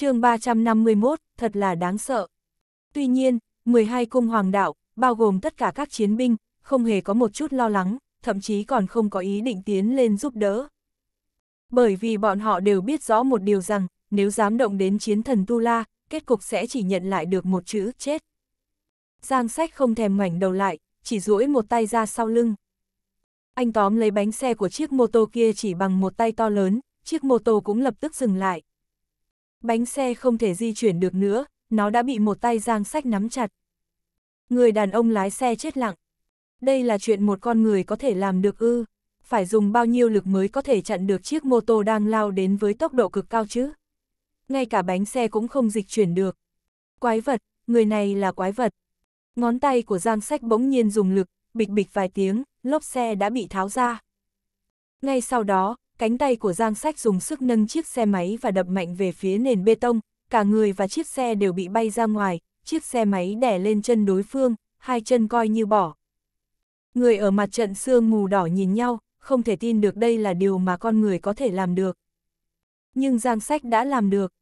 chương 351, thật là đáng sợ. Tuy nhiên, 12 cung hoàng đạo, bao gồm tất cả các chiến binh, không hề có một chút lo lắng, thậm chí còn không có ý định tiến lên giúp đỡ. Bởi vì bọn họ đều biết rõ một điều rằng, nếu dám động đến chiến thần Tu La, kết cục sẽ chỉ nhận lại được một chữ chết. Giang sách không thèm ngoảnh đầu lại, chỉ duỗi một tay ra sau lưng. Anh tóm lấy bánh xe của chiếc mô tô kia chỉ bằng một tay to lớn, chiếc mô tô cũng lập tức dừng lại. Bánh xe không thể di chuyển được nữa, nó đã bị một tay giang sách nắm chặt. Người đàn ông lái xe chết lặng. Đây là chuyện một con người có thể làm được ư. Phải dùng bao nhiêu lực mới có thể chặn được chiếc mô tô đang lao đến với tốc độ cực cao chứ. Ngay cả bánh xe cũng không dịch chuyển được. Quái vật, người này là quái vật. Ngón tay của giang sách bỗng nhiên dùng lực, bịch bịch vài tiếng, lốp xe đã bị tháo ra. Ngay sau đó, cánh tay của Giang Sách dùng sức nâng chiếc xe máy và đập mạnh về phía nền bê tông, cả người và chiếc xe đều bị bay ra ngoài, chiếc xe máy đè lên chân đối phương, hai chân coi như bỏ. Người ở mặt trận xương mù đỏ nhìn nhau, không thể tin được đây là điều mà con người có thể làm được. Nhưng Giang Sách đã làm được.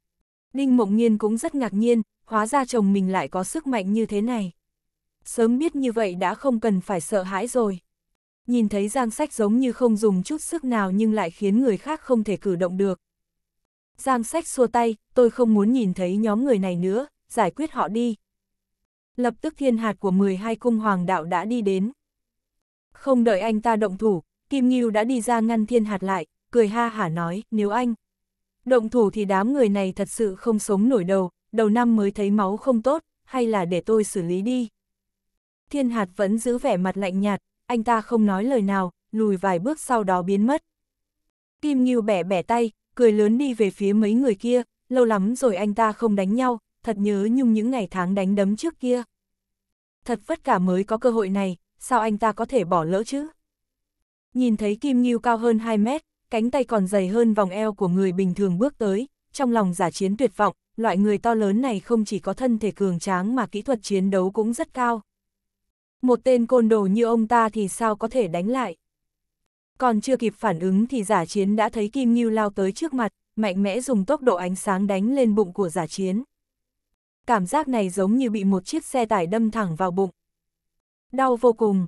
Đinh Mộng Nhiên cũng rất ngạc nhiên, hóa ra chồng mình lại có sức mạnh như thế này. Sớm biết như vậy đã không cần phải sợ hãi rồi nhìn thấy Giang Sách giống như không dùng chút sức nào nhưng lại khiến người khác không thể cử động được. Giang Sách xua tay, tôi không muốn nhìn thấy nhóm người này nữa, giải quyết họ đi. Lập tức thiên hạt của 12 cung hoàng đạo đã đi đến. Không đợi anh ta động thủ, Kim Ngưu đã đi ra ngăn thiên hạt lại, cười ha hả nói, nếu anh động thủ thì đám người này thật sự không sống nổi đầu, đầu năm mới thấy máu không tốt, hay là để tôi xử lý đi. Thiên hạt vẫn giữ vẻ mặt lạnh nhạt, anh ta không nói lời nào, lùi vài bước sau đó biến mất. Kim Ngưu bẻ bẻ tay, cười lớn đi về phía mấy người kia, lâu lắm rồi anh ta không đánh nhau, thật nhớ nhung những ngày tháng đánh đấm trước kia. Thật vất cả mới có cơ hội này, sao anh ta có thể bỏ lỡ chứ? Nhìn thấy Kim Ngưu cao hơn 2 mét, cánh tay còn dày hơn vòng eo của người bình thường bước tới, trong lòng giả chiến tuyệt vọng, loại người to lớn này không chỉ có thân thể cường tráng mà kỹ thuật chiến đấu cũng rất cao. Một tên côn đồ như ông ta thì sao có thể đánh lại. Còn chưa kịp phản ứng thì giả chiến đã thấy Kim Ngưu lao tới trước mặt, mạnh mẽ dùng tốc độ ánh sáng đánh lên bụng của giả chiến. Cảm giác này giống như bị một chiếc xe tải đâm thẳng vào bụng. Đau vô cùng.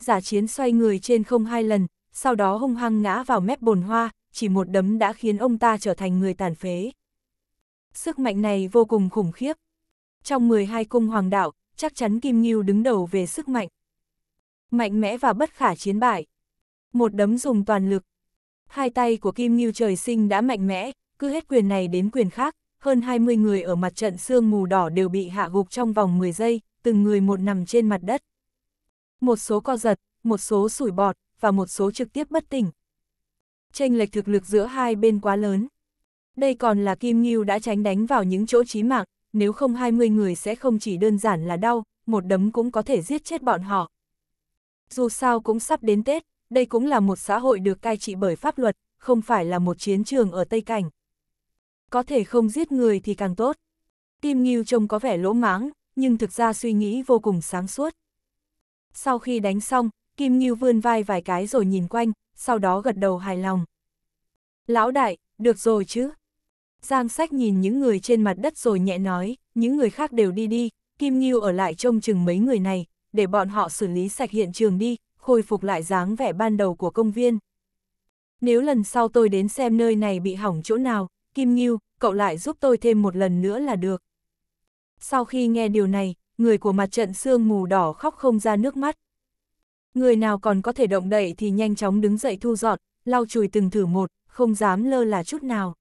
Giả chiến xoay người trên không hai lần, sau đó hung hăng ngã vào mép bồn hoa, chỉ một đấm đã khiến ông ta trở thành người tàn phế. Sức mạnh này vô cùng khủng khiếp. Trong 12 cung hoàng đạo, chắc chắn Kim Ngưu đứng đầu về sức mạnh. Mạnh mẽ và bất khả chiến bại. Một đấm dùng toàn lực. Hai tay của Kim Ngưu trời sinh đã mạnh mẽ, cứ hết quyền này đến quyền khác, hơn 20 người ở mặt trận xương mù đỏ đều bị hạ gục trong vòng 10 giây, từng người một nằm trên mặt đất. Một số co giật, một số sủi bọt, và một số trực tiếp bất tỉnh. Chênh lệch thực lực giữa hai bên quá lớn. Đây còn là Kim Ngưu đã tránh đánh vào những chỗ chí mạng, nếu không 20 người sẽ không chỉ đơn giản là đau, một đấm cũng có thể giết chết bọn họ. Dù sao cũng sắp đến Tết, đây cũng là một xã hội được cai trị bởi pháp luật, không phải là một chiến trường ở Tây Cảnh. Có thể không giết người thì càng tốt. Kim Ngưu trông có vẻ lỗ máng, nhưng thực ra suy nghĩ vô cùng sáng suốt. Sau khi đánh xong, Kim Ngưu vươn vai vài cái rồi nhìn quanh, sau đó gật đầu hài lòng. Lão đại, được rồi chứ? Giang sách nhìn những người trên mặt đất rồi nhẹ nói, những người khác đều đi đi, Kim Ngưu ở lại trông chừng mấy người này, để bọn họ xử lý sạch hiện trường đi, khôi phục lại dáng vẻ ban đầu của công viên. Nếu lần sau tôi đến xem nơi này bị hỏng chỗ nào, Kim Ngưu, cậu lại giúp tôi thêm một lần nữa là được. Sau khi nghe điều này, người của mặt trận xương mù đỏ khóc không ra nước mắt. Người nào còn có thể động đậy thì nhanh chóng đứng dậy thu dọn, lau chùi từng thử một, không dám lơ là chút nào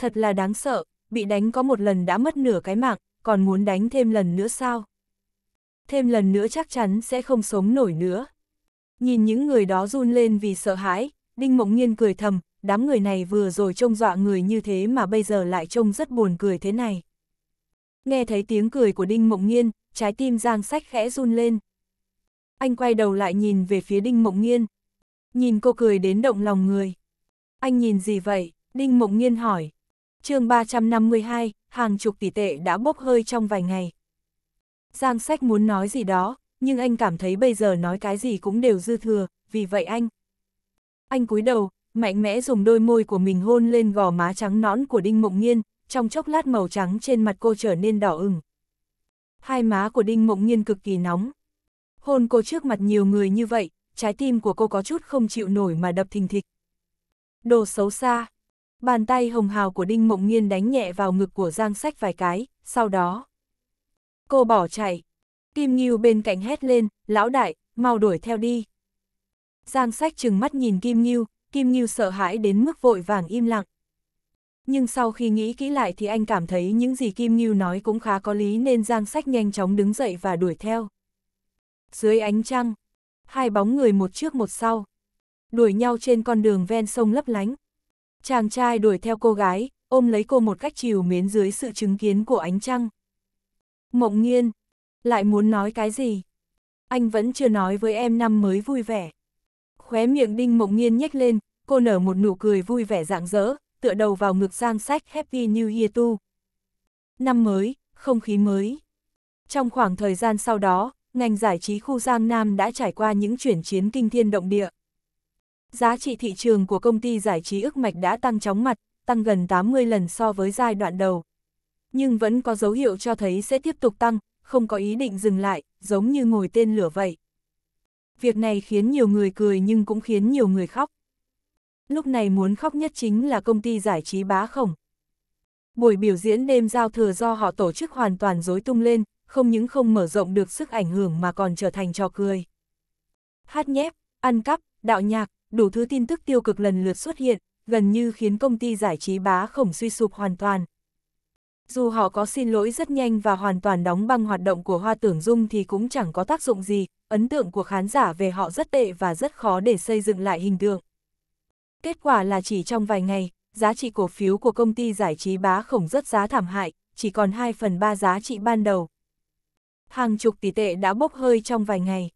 thật là đáng sợ, bị đánh có một lần đã mất nửa cái mạng, còn muốn đánh thêm lần nữa sao? Thêm lần nữa chắc chắn sẽ không sống nổi nữa. Nhìn những người đó run lên vì sợ hãi, Đinh Mộng Nhiên cười thầm, đám người này vừa rồi trông dọa người như thế mà bây giờ lại trông rất buồn cười thế này. Nghe thấy tiếng cười của Đinh Mộng Nhiên, trái tim Giang Sách khẽ run lên. Anh quay đầu lại nhìn về phía Đinh Mộng Nhiên. Nhìn cô cười đến động lòng người. Anh nhìn gì vậy? Đinh Mộng Nhiên hỏi chương 352, hàng chục tỷ tệ đã bốc hơi trong vài ngày. Giang sách muốn nói gì đó, nhưng anh cảm thấy bây giờ nói cái gì cũng đều dư thừa, vì vậy anh. Anh cúi đầu, mạnh mẽ dùng đôi môi của mình hôn lên gò má trắng nõn của Đinh Mộng nhiên trong chốc lát màu trắng trên mặt cô trở nên đỏ ửng. Hai má của Đinh Mộng nhiên cực kỳ nóng. Hôn cô trước mặt nhiều người như vậy, trái tim của cô có chút không chịu nổi mà đập thình thịch. Đồ xấu xa, Bàn tay hồng hào của Đinh Mộng Nghiên đánh nhẹ vào ngực của Giang Sách vài cái, sau đó. Cô bỏ chạy. Kim Ngưu bên cạnh hét lên, lão đại, mau đuổi theo đi. Giang Sách trừng mắt nhìn Kim Ngưu, Kim Ngưu sợ hãi đến mức vội vàng im lặng. Nhưng sau khi nghĩ kỹ lại thì anh cảm thấy những gì Kim Ngưu nói cũng khá có lý nên Giang Sách nhanh chóng đứng dậy và đuổi theo. Dưới ánh trăng, hai bóng người một trước một sau, đuổi nhau trên con đường ven sông lấp lánh, Chàng trai đuổi theo cô gái, ôm lấy cô một cách chiều mến dưới sự chứng kiến của ánh trăng. Mộng nghiên, lại muốn nói cái gì? Anh vẫn chưa nói với em năm mới vui vẻ. Khóe miệng đinh mộng nghiên nhếch lên, cô nở một nụ cười vui vẻ rạng rỡ, tựa đầu vào ngực giang sách Happy New Year tu. Năm mới, không khí mới. Trong khoảng thời gian sau đó, ngành giải trí khu Giang Nam đã trải qua những chuyển chiến kinh thiên động địa. Giá trị thị trường của công ty giải trí ức mạch đã tăng chóng mặt, tăng gần 80 lần so với giai đoạn đầu. Nhưng vẫn có dấu hiệu cho thấy sẽ tiếp tục tăng, không có ý định dừng lại, giống như ngồi tên lửa vậy. Việc này khiến nhiều người cười nhưng cũng khiến nhiều người khóc. Lúc này muốn khóc nhất chính là công ty giải trí bá khổng. Buổi biểu diễn đêm giao thừa do họ tổ chức hoàn toàn dối tung lên, không những không mở rộng được sức ảnh hưởng mà còn trở thành trò cười. Hát nhép, ăn cắp, đạo nhạc, đủ thứ tin tức tiêu cực lần lượt xuất hiện, gần như khiến công ty giải trí bá khổng suy sụp hoàn toàn. Dù họ có xin lỗi rất nhanh và hoàn toàn đóng băng hoạt động của Hoa Tưởng Dung thì cũng chẳng có tác dụng gì, ấn tượng của khán giả về họ rất tệ và rất khó để xây dựng lại hình tượng. Kết quả là chỉ trong vài ngày, giá trị cổ phiếu của công ty giải trí bá khổng rất giá thảm hại, chỉ còn 2 phần 3 giá trị ban đầu. Hàng chục tỷ tệ đã bốc hơi trong vài ngày.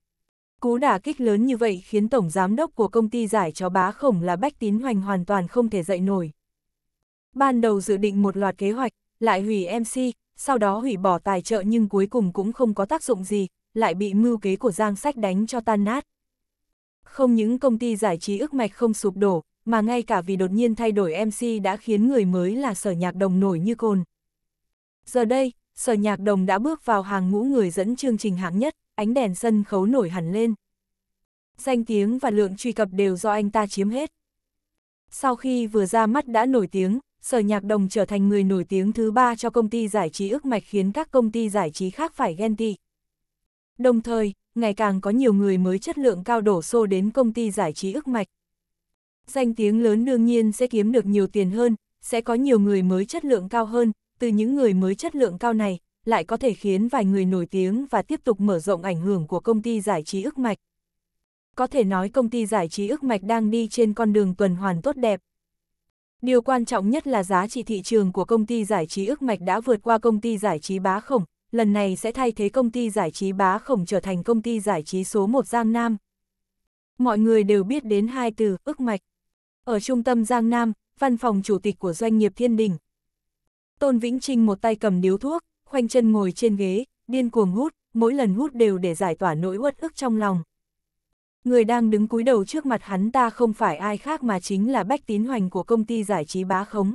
Cú đả kích lớn như vậy khiến tổng giám đốc của công ty giải chó bá khổng là Bách Tín Hoành hoàn toàn không thể dậy nổi. Ban đầu dự định một loạt kế hoạch, lại hủy MC, sau đó hủy bỏ tài trợ nhưng cuối cùng cũng không có tác dụng gì, lại bị mưu kế của Giang Sách đánh cho tan nát. Không những công ty giải trí ức mạch không sụp đổ, mà ngay cả vì đột nhiên thay đổi MC đã khiến người mới là sở nhạc đồng nổi như cồn. Giờ đây, sở nhạc đồng đã bước vào hàng ngũ người dẫn chương trình hạng nhất ánh đèn sân khấu nổi hẳn lên. Danh tiếng và lượng truy cập đều do anh ta chiếm hết. Sau khi vừa ra mắt đã nổi tiếng, Sở Nhạc Đồng trở thành người nổi tiếng thứ ba cho công ty giải trí ước mạch khiến các công ty giải trí khác phải ghen tị. Đồng thời, ngày càng có nhiều người mới chất lượng cao đổ xô đến công ty giải trí ước mạch. Danh tiếng lớn đương nhiên sẽ kiếm được nhiều tiền hơn, sẽ có nhiều người mới chất lượng cao hơn, từ những người mới chất lượng cao này, lại có thể khiến vài người nổi tiếng và tiếp tục mở rộng ảnh hưởng của công ty giải trí ức mạch. Có thể nói công ty giải trí ức mạch đang đi trên con đường tuần hoàn tốt đẹp. Điều quan trọng nhất là giá trị thị trường của công ty giải trí ức mạch đã vượt qua công ty giải trí bá khổng, lần này sẽ thay thế công ty giải trí bá khổng trở thành công ty giải trí số 1 Giang Nam. Mọi người đều biết đến hai từ ức mạch. Ở trung tâm Giang Nam, văn phòng chủ tịch của doanh nghiệp Thiên Đình. Tôn Vĩnh Trinh một tay cầm điếu thuốc, khoanh chân ngồi trên ghế, điên cuồng hút, mỗi lần hút đều để giải tỏa nỗi uất ức trong lòng. Người đang đứng cúi đầu trước mặt hắn ta không phải ai khác mà chính là Bách Tín Hoành của công ty giải trí bá khống.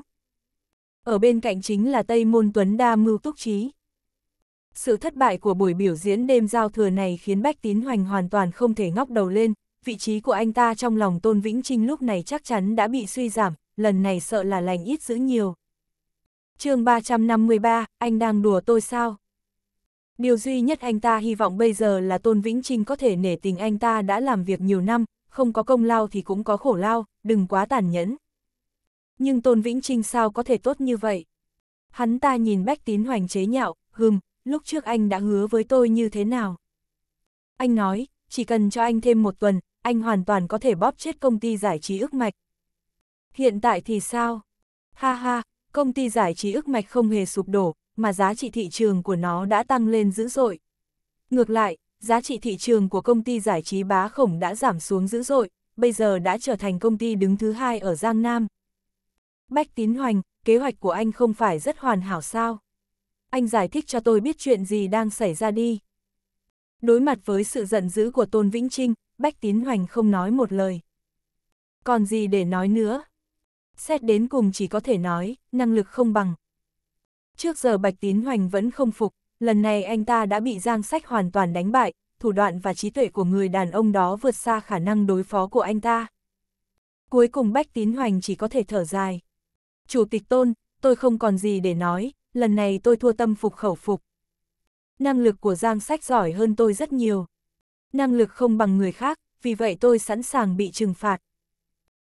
Ở bên cạnh chính là Tây Môn Tuấn Đa Mưu Túc Trí. Sự thất bại của buổi biểu diễn đêm giao thừa này khiến Bách Tín Hoành hoàn toàn không thể ngóc đầu lên, vị trí của anh ta trong lòng Tôn Vĩnh Trinh lúc này chắc chắn đã bị suy giảm, lần này sợ là lành ít giữ nhiều chương 353, anh đang đùa tôi sao? Điều duy nhất anh ta hy vọng bây giờ là Tôn Vĩnh Trinh có thể nể tình anh ta đã làm việc nhiều năm, không có công lao thì cũng có khổ lao, đừng quá tàn nhẫn. Nhưng Tôn Vĩnh Trinh sao có thể tốt như vậy? Hắn ta nhìn Bách Tín Hoành chế nhạo, hừm, lúc trước anh đã hứa với tôi như thế nào? Anh nói, chỉ cần cho anh thêm một tuần, anh hoàn toàn có thể bóp chết công ty giải trí ước mạch. Hiện tại thì sao? Ha ha, công ty giải trí ức mạch không hề sụp đổ, mà giá trị thị trường của nó đã tăng lên dữ dội. Ngược lại, giá trị thị trường của công ty giải trí bá khổng đã giảm xuống dữ dội, bây giờ đã trở thành công ty đứng thứ hai ở Giang Nam. Bách Tín Hoành, kế hoạch của anh không phải rất hoàn hảo sao? Anh giải thích cho tôi biết chuyện gì đang xảy ra đi. Đối mặt với sự giận dữ của Tôn Vĩnh Trinh, Bách Tín Hoành không nói một lời. Còn gì để nói nữa? xét đến cùng chỉ có thể nói, năng lực không bằng. Trước giờ Bạch Tín Hoành vẫn không phục, lần này anh ta đã bị Giang Sách hoàn toàn đánh bại, thủ đoạn và trí tuệ của người đàn ông đó vượt xa khả năng đối phó của anh ta. Cuối cùng Bách Tín Hoành chỉ có thể thở dài. Chủ tịch Tôn, tôi không còn gì để nói, lần này tôi thua tâm phục khẩu phục. Năng lực của Giang Sách giỏi hơn tôi rất nhiều. Năng lực không bằng người khác, vì vậy tôi sẵn sàng bị trừng phạt.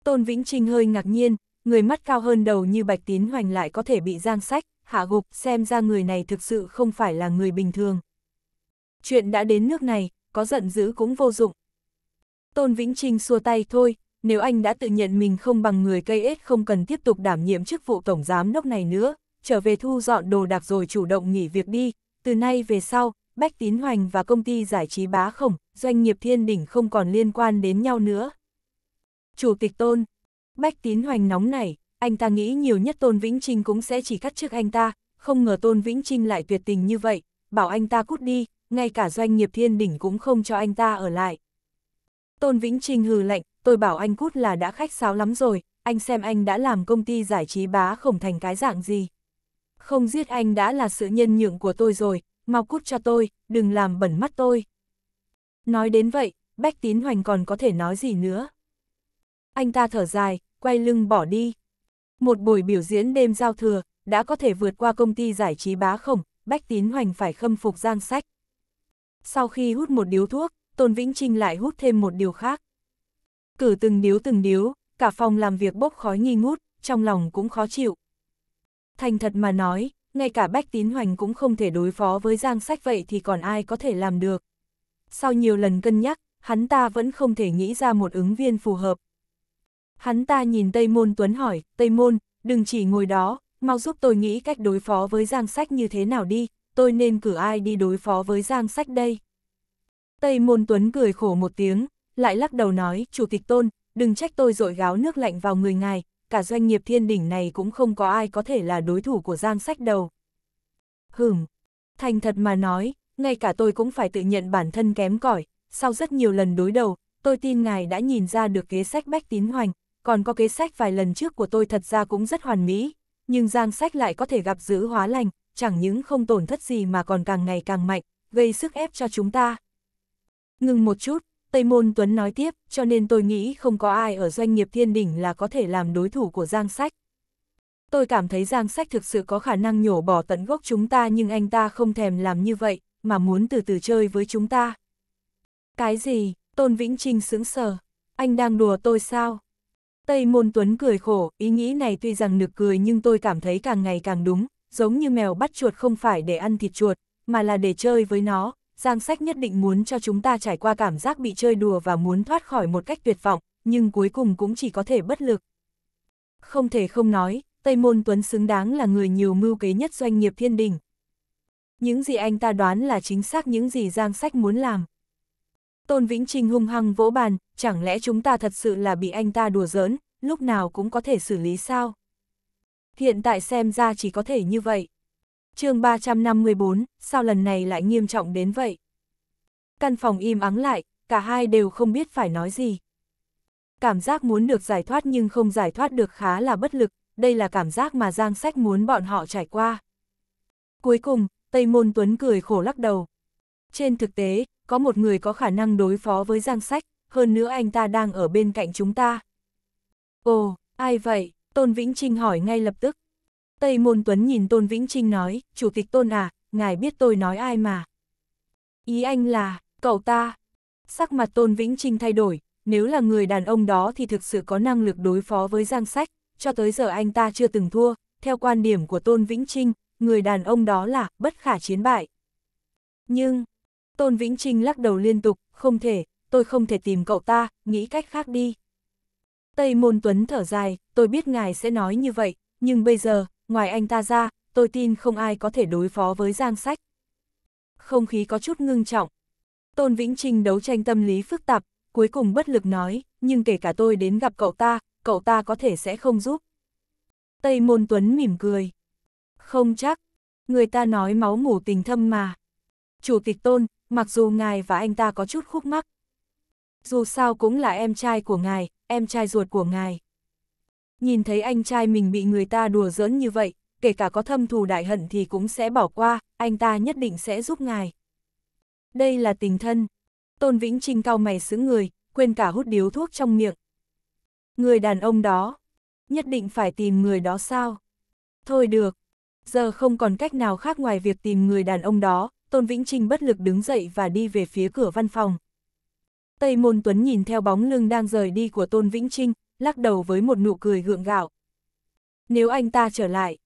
Tôn Vĩnh Trinh hơi ngạc nhiên, người mắt cao hơn đầu như Bạch Tín Hoành lại có thể bị giang sách, hạ gục, xem ra người này thực sự không phải là người bình thường. Chuyện đã đến nước này, có giận dữ cũng vô dụng. Tôn Vĩnh Trinh xua tay thôi, nếu anh đã tự nhận mình không bằng người cây ếch không cần tiếp tục đảm nhiệm chức vụ tổng giám đốc này nữa, trở về thu dọn đồ đạc rồi chủ động nghỉ việc đi, từ nay về sau, Bách Tín Hoành và công ty giải trí bá khổng, doanh nghiệp thiên đỉnh không còn liên quan đến nhau nữa. Chủ tịch Tôn Bách tín hoành nóng này, anh ta nghĩ nhiều nhất Tôn Vĩnh Trinh cũng sẽ chỉ cắt trước anh ta, không ngờ Tôn Vĩnh Trinh lại tuyệt tình như vậy, bảo anh ta cút đi, ngay cả doanh nghiệp thiên đỉnh cũng không cho anh ta ở lại. Tôn Vĩnh Trinh hừ lạnh, tôi bảo anh cút là đã khách sáo lắm rồi, anh xem anh đã làm công ty giải trí bá khổng thành cái dạng gì. Không giết anh đã là sự nhân nhượng của tôi rồi, mau cút cho tôi, đừng làm bẩn mắt tôi. Nói đến vậy, Bách Tín Hoành còn có thể nói gì nữa anh ta thở dài, quay lưng bỏ đi. Một buổi biểu diễn đêm giao thừa, đã có thể vượt qua công ty giải trí bá khổng, Bách Tín Hoành phải khâm phục giang sách. Sau khi hút một điếu thuốc, Tôn Vĩnh Trinh lại hút thêm một điều khác. Cử từng điếu từng điếu, cả phòng làm việc bốc khói nghi ngút, trong lòng cũng khó chịu. Thành thật mà nói, ngay cả Bách Tín Hoành cũng không thể đối phó với giang sách vậy thì còn ai có thể làm được. Sau nhiều lần cân nhắc, hắn ta vẫn không thể nghĩ ra một ứng viên phù hợp, Hắn ta nhìn Tây Môn Tuấn hỏi, Tây Môn, đừng chỉ ngồi đó, mau giúp tôi nghĩ cách đối phó với Giang Sách như thế nào đi, tôi nên cử ai đi đối phó với Giang Sách đây. Tây Môn Tuấn cười khổ một tiếng, lại lắc đầu nói, Chủ tịch Tôn, đừng trách tôi dội gáo nước lạnh vào người ngài, cả doanh nghiệp thiên đỉnh này cũng không có ai có thể là đối thủ của Giang Sách đâu. Hửm, thành thật mà nói, ngay cả tôi cũng phải tự nhận bản thân kém cỏi sau rất nhiều lần đối đầu, tôi tin ngài đã nhìn ra được kế sách bách tín hoành, còn có kế sách vài lần trước của tôi thật ra cũng rất hoàn mỹ, nhưng giang sách lại có thể gặp giữ hóa lành, chẳng những không tổn thất gì mà còn càng ngày càng mạnh, gây sức ép cho chúng ta. Ngừng một chút, Tây Môn Tuấn nói tiếp, cho nên tôi nghĩ không có ai ở doanh nghiệp thiên đỉnh là có thể làm đối thủ của giang sách. Tôi cảm thấy giang sách thực sự có khả năng nhổ bỏ tận gốc chúng ta nhưng anh ta không thèm làm như vậy, mà muốn từ từ chơi với chúng ta. Cái gì, Tôn Vĩnh Trinh sững sờ, anh đang đùa tôi sao? Tây Môn Tuấn cười khổ, ý nghĩ này tuy rằng nực cười nhưng tôi cảm thấy càng ngày càng đúng, giống như mèo bắt chuột không phải để ăn thịt chuột, mà là để chơi với nó, Giang Sách nhất định muốn cho chúng ta trải qua cảm giác bị chơi đùa và muốn thoát khỏi một cách tuyệt vọng, nhưng cuối cùng cũng chỉ có thể bất lực. Không thể không nói, Tây Môn Tuấn xứng đáng là người nhiều mưu kế nhất doanh nghiệp thiên đình. Những gì anh ta đoán là chính xác những gì Giang Sách muốn làm. Tôn Vĩnh Trinh hung hăng vỗ bàn, chẳng lẽ chúng ta thật sự là bị anh ta đùa giỡn, lúc nào cũng có thể xử lý sao? Hiện tại xem ra chỉ có thể như vậy. chương 354, sao lần này lại nghiêm trọng đến vậy? Căn phòng im ắng lại, cả hai đều không biết phải nói gì. Cảm giác muốn được giải thoát nhưng không giải thoát được khá là bất lực, đây là cảm giác mà Giang Sách muốn bọn họ trải qua. Cuối cùng, Tây Môn Tuấn cười khổ lắc đầu, trên thực tế, có một người có khả năng đối phó với Giang Sách, hơn nữa anh ta đang ở bên cạnh chúng ta. Ồ, ai vậy? Tôn Vĩnh Trinh hỏi ngay lập tức. Tây Môn Tuấn nhìn Tôn Vĩnh Trinh nói, Chủ tịch Tôn à, ngài biết tôi nói ai mà. Ý anh là, cậu ta. Sắc mặt Tôn Vĩnh Trinh thay đổi, nếu là người đàn ông đó thì thực sự có năng lực đối phó với Giang Sách, cho tới giờ anh ta chưa từng thua, theo quan điểm của Tôn Vĩnh Trinh, người đàn ông đó là bất khả chiến bại. Nhưng, Tôn Vĩnh Trinh lắc đầu liên tục, không thể, tôi không thể tìm cậu ta, nghĩ cách khác đi. Tây Môn Tuấn thở dài, tôi biết ngài sẽ nói như vậy, nhưng bây giờ, ngoài anh ta ra, tôi tin không ai có thể đối phó với Giang Sách. Không khí có chút ngưng trọng. Tôn Vĩnh Trinh đấu tranh tâm lý phức tạp, cuối cùng bất lực nói, nhưng kể cả tôi đến gặp cậu ta, cậu ta có thể sẽ không giúp. Tây Môn Tuấn mỉm cười. Không chắc, người ta nói máu mủ tình thâm mà. Chủ tịch Tôn, mặc dù ngài và anh ta có chút khúc mắc. Dù sao cũng là em trai của ngài, em trai ruột của ngài. Nhìn thấy anh trai mình bị người ta đùa giỡn như vậy, kể cả có thâm thù đại hận thì cũng sẽ bỏ qua, anh ta nhất định sẽ giúp ngài. Đây là tình thân. Tôn Vĩnh Trinh cao mày xứng người, quên cả hút điếu thuốc trong miệng. Người đàn ông đó, nhất định phải tìm người đó sao? Thôi được, giờ không còn cách nào khác ngoài việc tìm người đàn ông đó, Tôn Vĩnh Trinh bất lực đứng dậy và đi về phía cửa văn phòng. Tây Môn Tuấn nhìn theo bóng lưng đang rời đi của Tôn Vĩnh Trinh, lắc đầu với một nụ cười gượng gạo. Nếu anh ta trở lại,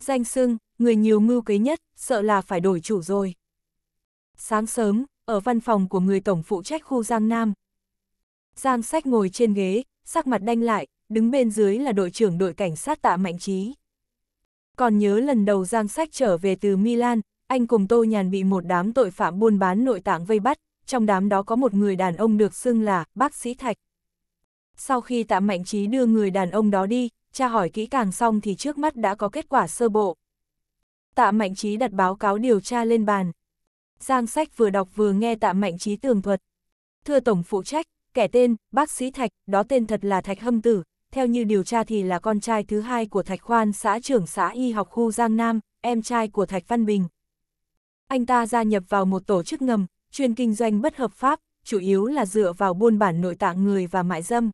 danh sưng, người nhiều mưu kế nhất, sợ là phải đổi chủ rồi. Sáng sớm, ở văn phòng của người tổng phụ trách khu Giang Nam. Giang Sách ngồi trên ghế, sắc mặt đanh lại, đứng bên dưới là đội trưởng đội cảnh sát tạ Mạnh Trí. Còn nhớ lần đầu Giang Sách trở về từ Milan, anh cùng Tô Nhàn bị một đám tội phạm buôn bán nội tạng vây bắt, trong đám đó có một người đàn ông được xưng là bác sĩ Thạch. Sau khi Tạ Mạnh Trí đưa người đàn ông đó đi, tra hỏi kỹ càng xong thì trước mắt đã có kết quả sơ bộ. Tạ Mạnh Trí đặt báo cáo điều tra lên bàn. Giang sách vừa đọc vừa nghe Tạ Mạnh Trí tường thuật. Thưa Tổng phụ trách, kẻ tên, bác sĩ Thạch, đó tên thật là Thạch Hâm Tử, theo như điều tra thì là con trai thứ hai của Thạch Khoan xã trưởng xã y học khu Giang Nam, em trai của Thạch Văn Bình, anh ta gia nhập vào một tổ chức ngầm, chuyên kinh doanh bất hợp pháp, chủ yếu là dựa vào buôn bản nội tạng người và mại dâm.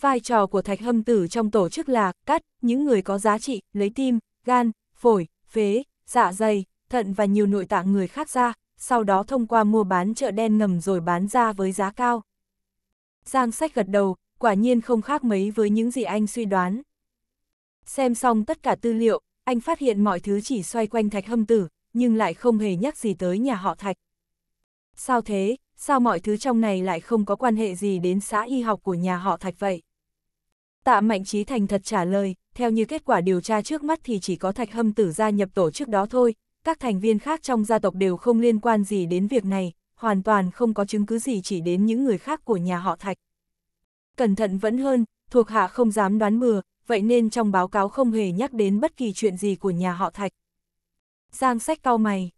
Vai trò của thạch hâm tử trong tổ chức là cắt những người có giá trị, lấy tim, gan, phổi, phế, dạ dày, thận và nhiều nội tạng người khác ra, sau đó thông qua mua bán chợ đen ngầm rồi bán ra với giá cao. Giang sách gật đầu, quả nhiên không khác mấy với những gì anh suy đoán. Xem xong tất cả tư liệu, anh phát hiện mọi thứ chỉ xoay quanh thạch hâm tử, nhưng lại không hề nhắc gì tới nhà họ Thạch. Sao thế, sao mọi thứ trong này lại không có quan hệ gì đến xã y học của nhà họ Thạch vậy? Tạ Mạnh Trí Thành thật trả lời, theo như kết quả điều tra trước mắt thì chỉ có Thạch Hâm Tử gia nhập tổ chức đó thôi, các thành viên khác trong gia tộc đều không liên quan gì đến việc này, hoàn toàn không có chứng cứ gì chỉ đến những người khác của nhà họ Thạch. Cẩn thận vẫn hơn, thuộc hạ không dám đoán bừa, vậy nên trong báo cáo không hề nhắc đến bất kỳ chuyện gì của nhà họ Thạch. Giang sách cau mày.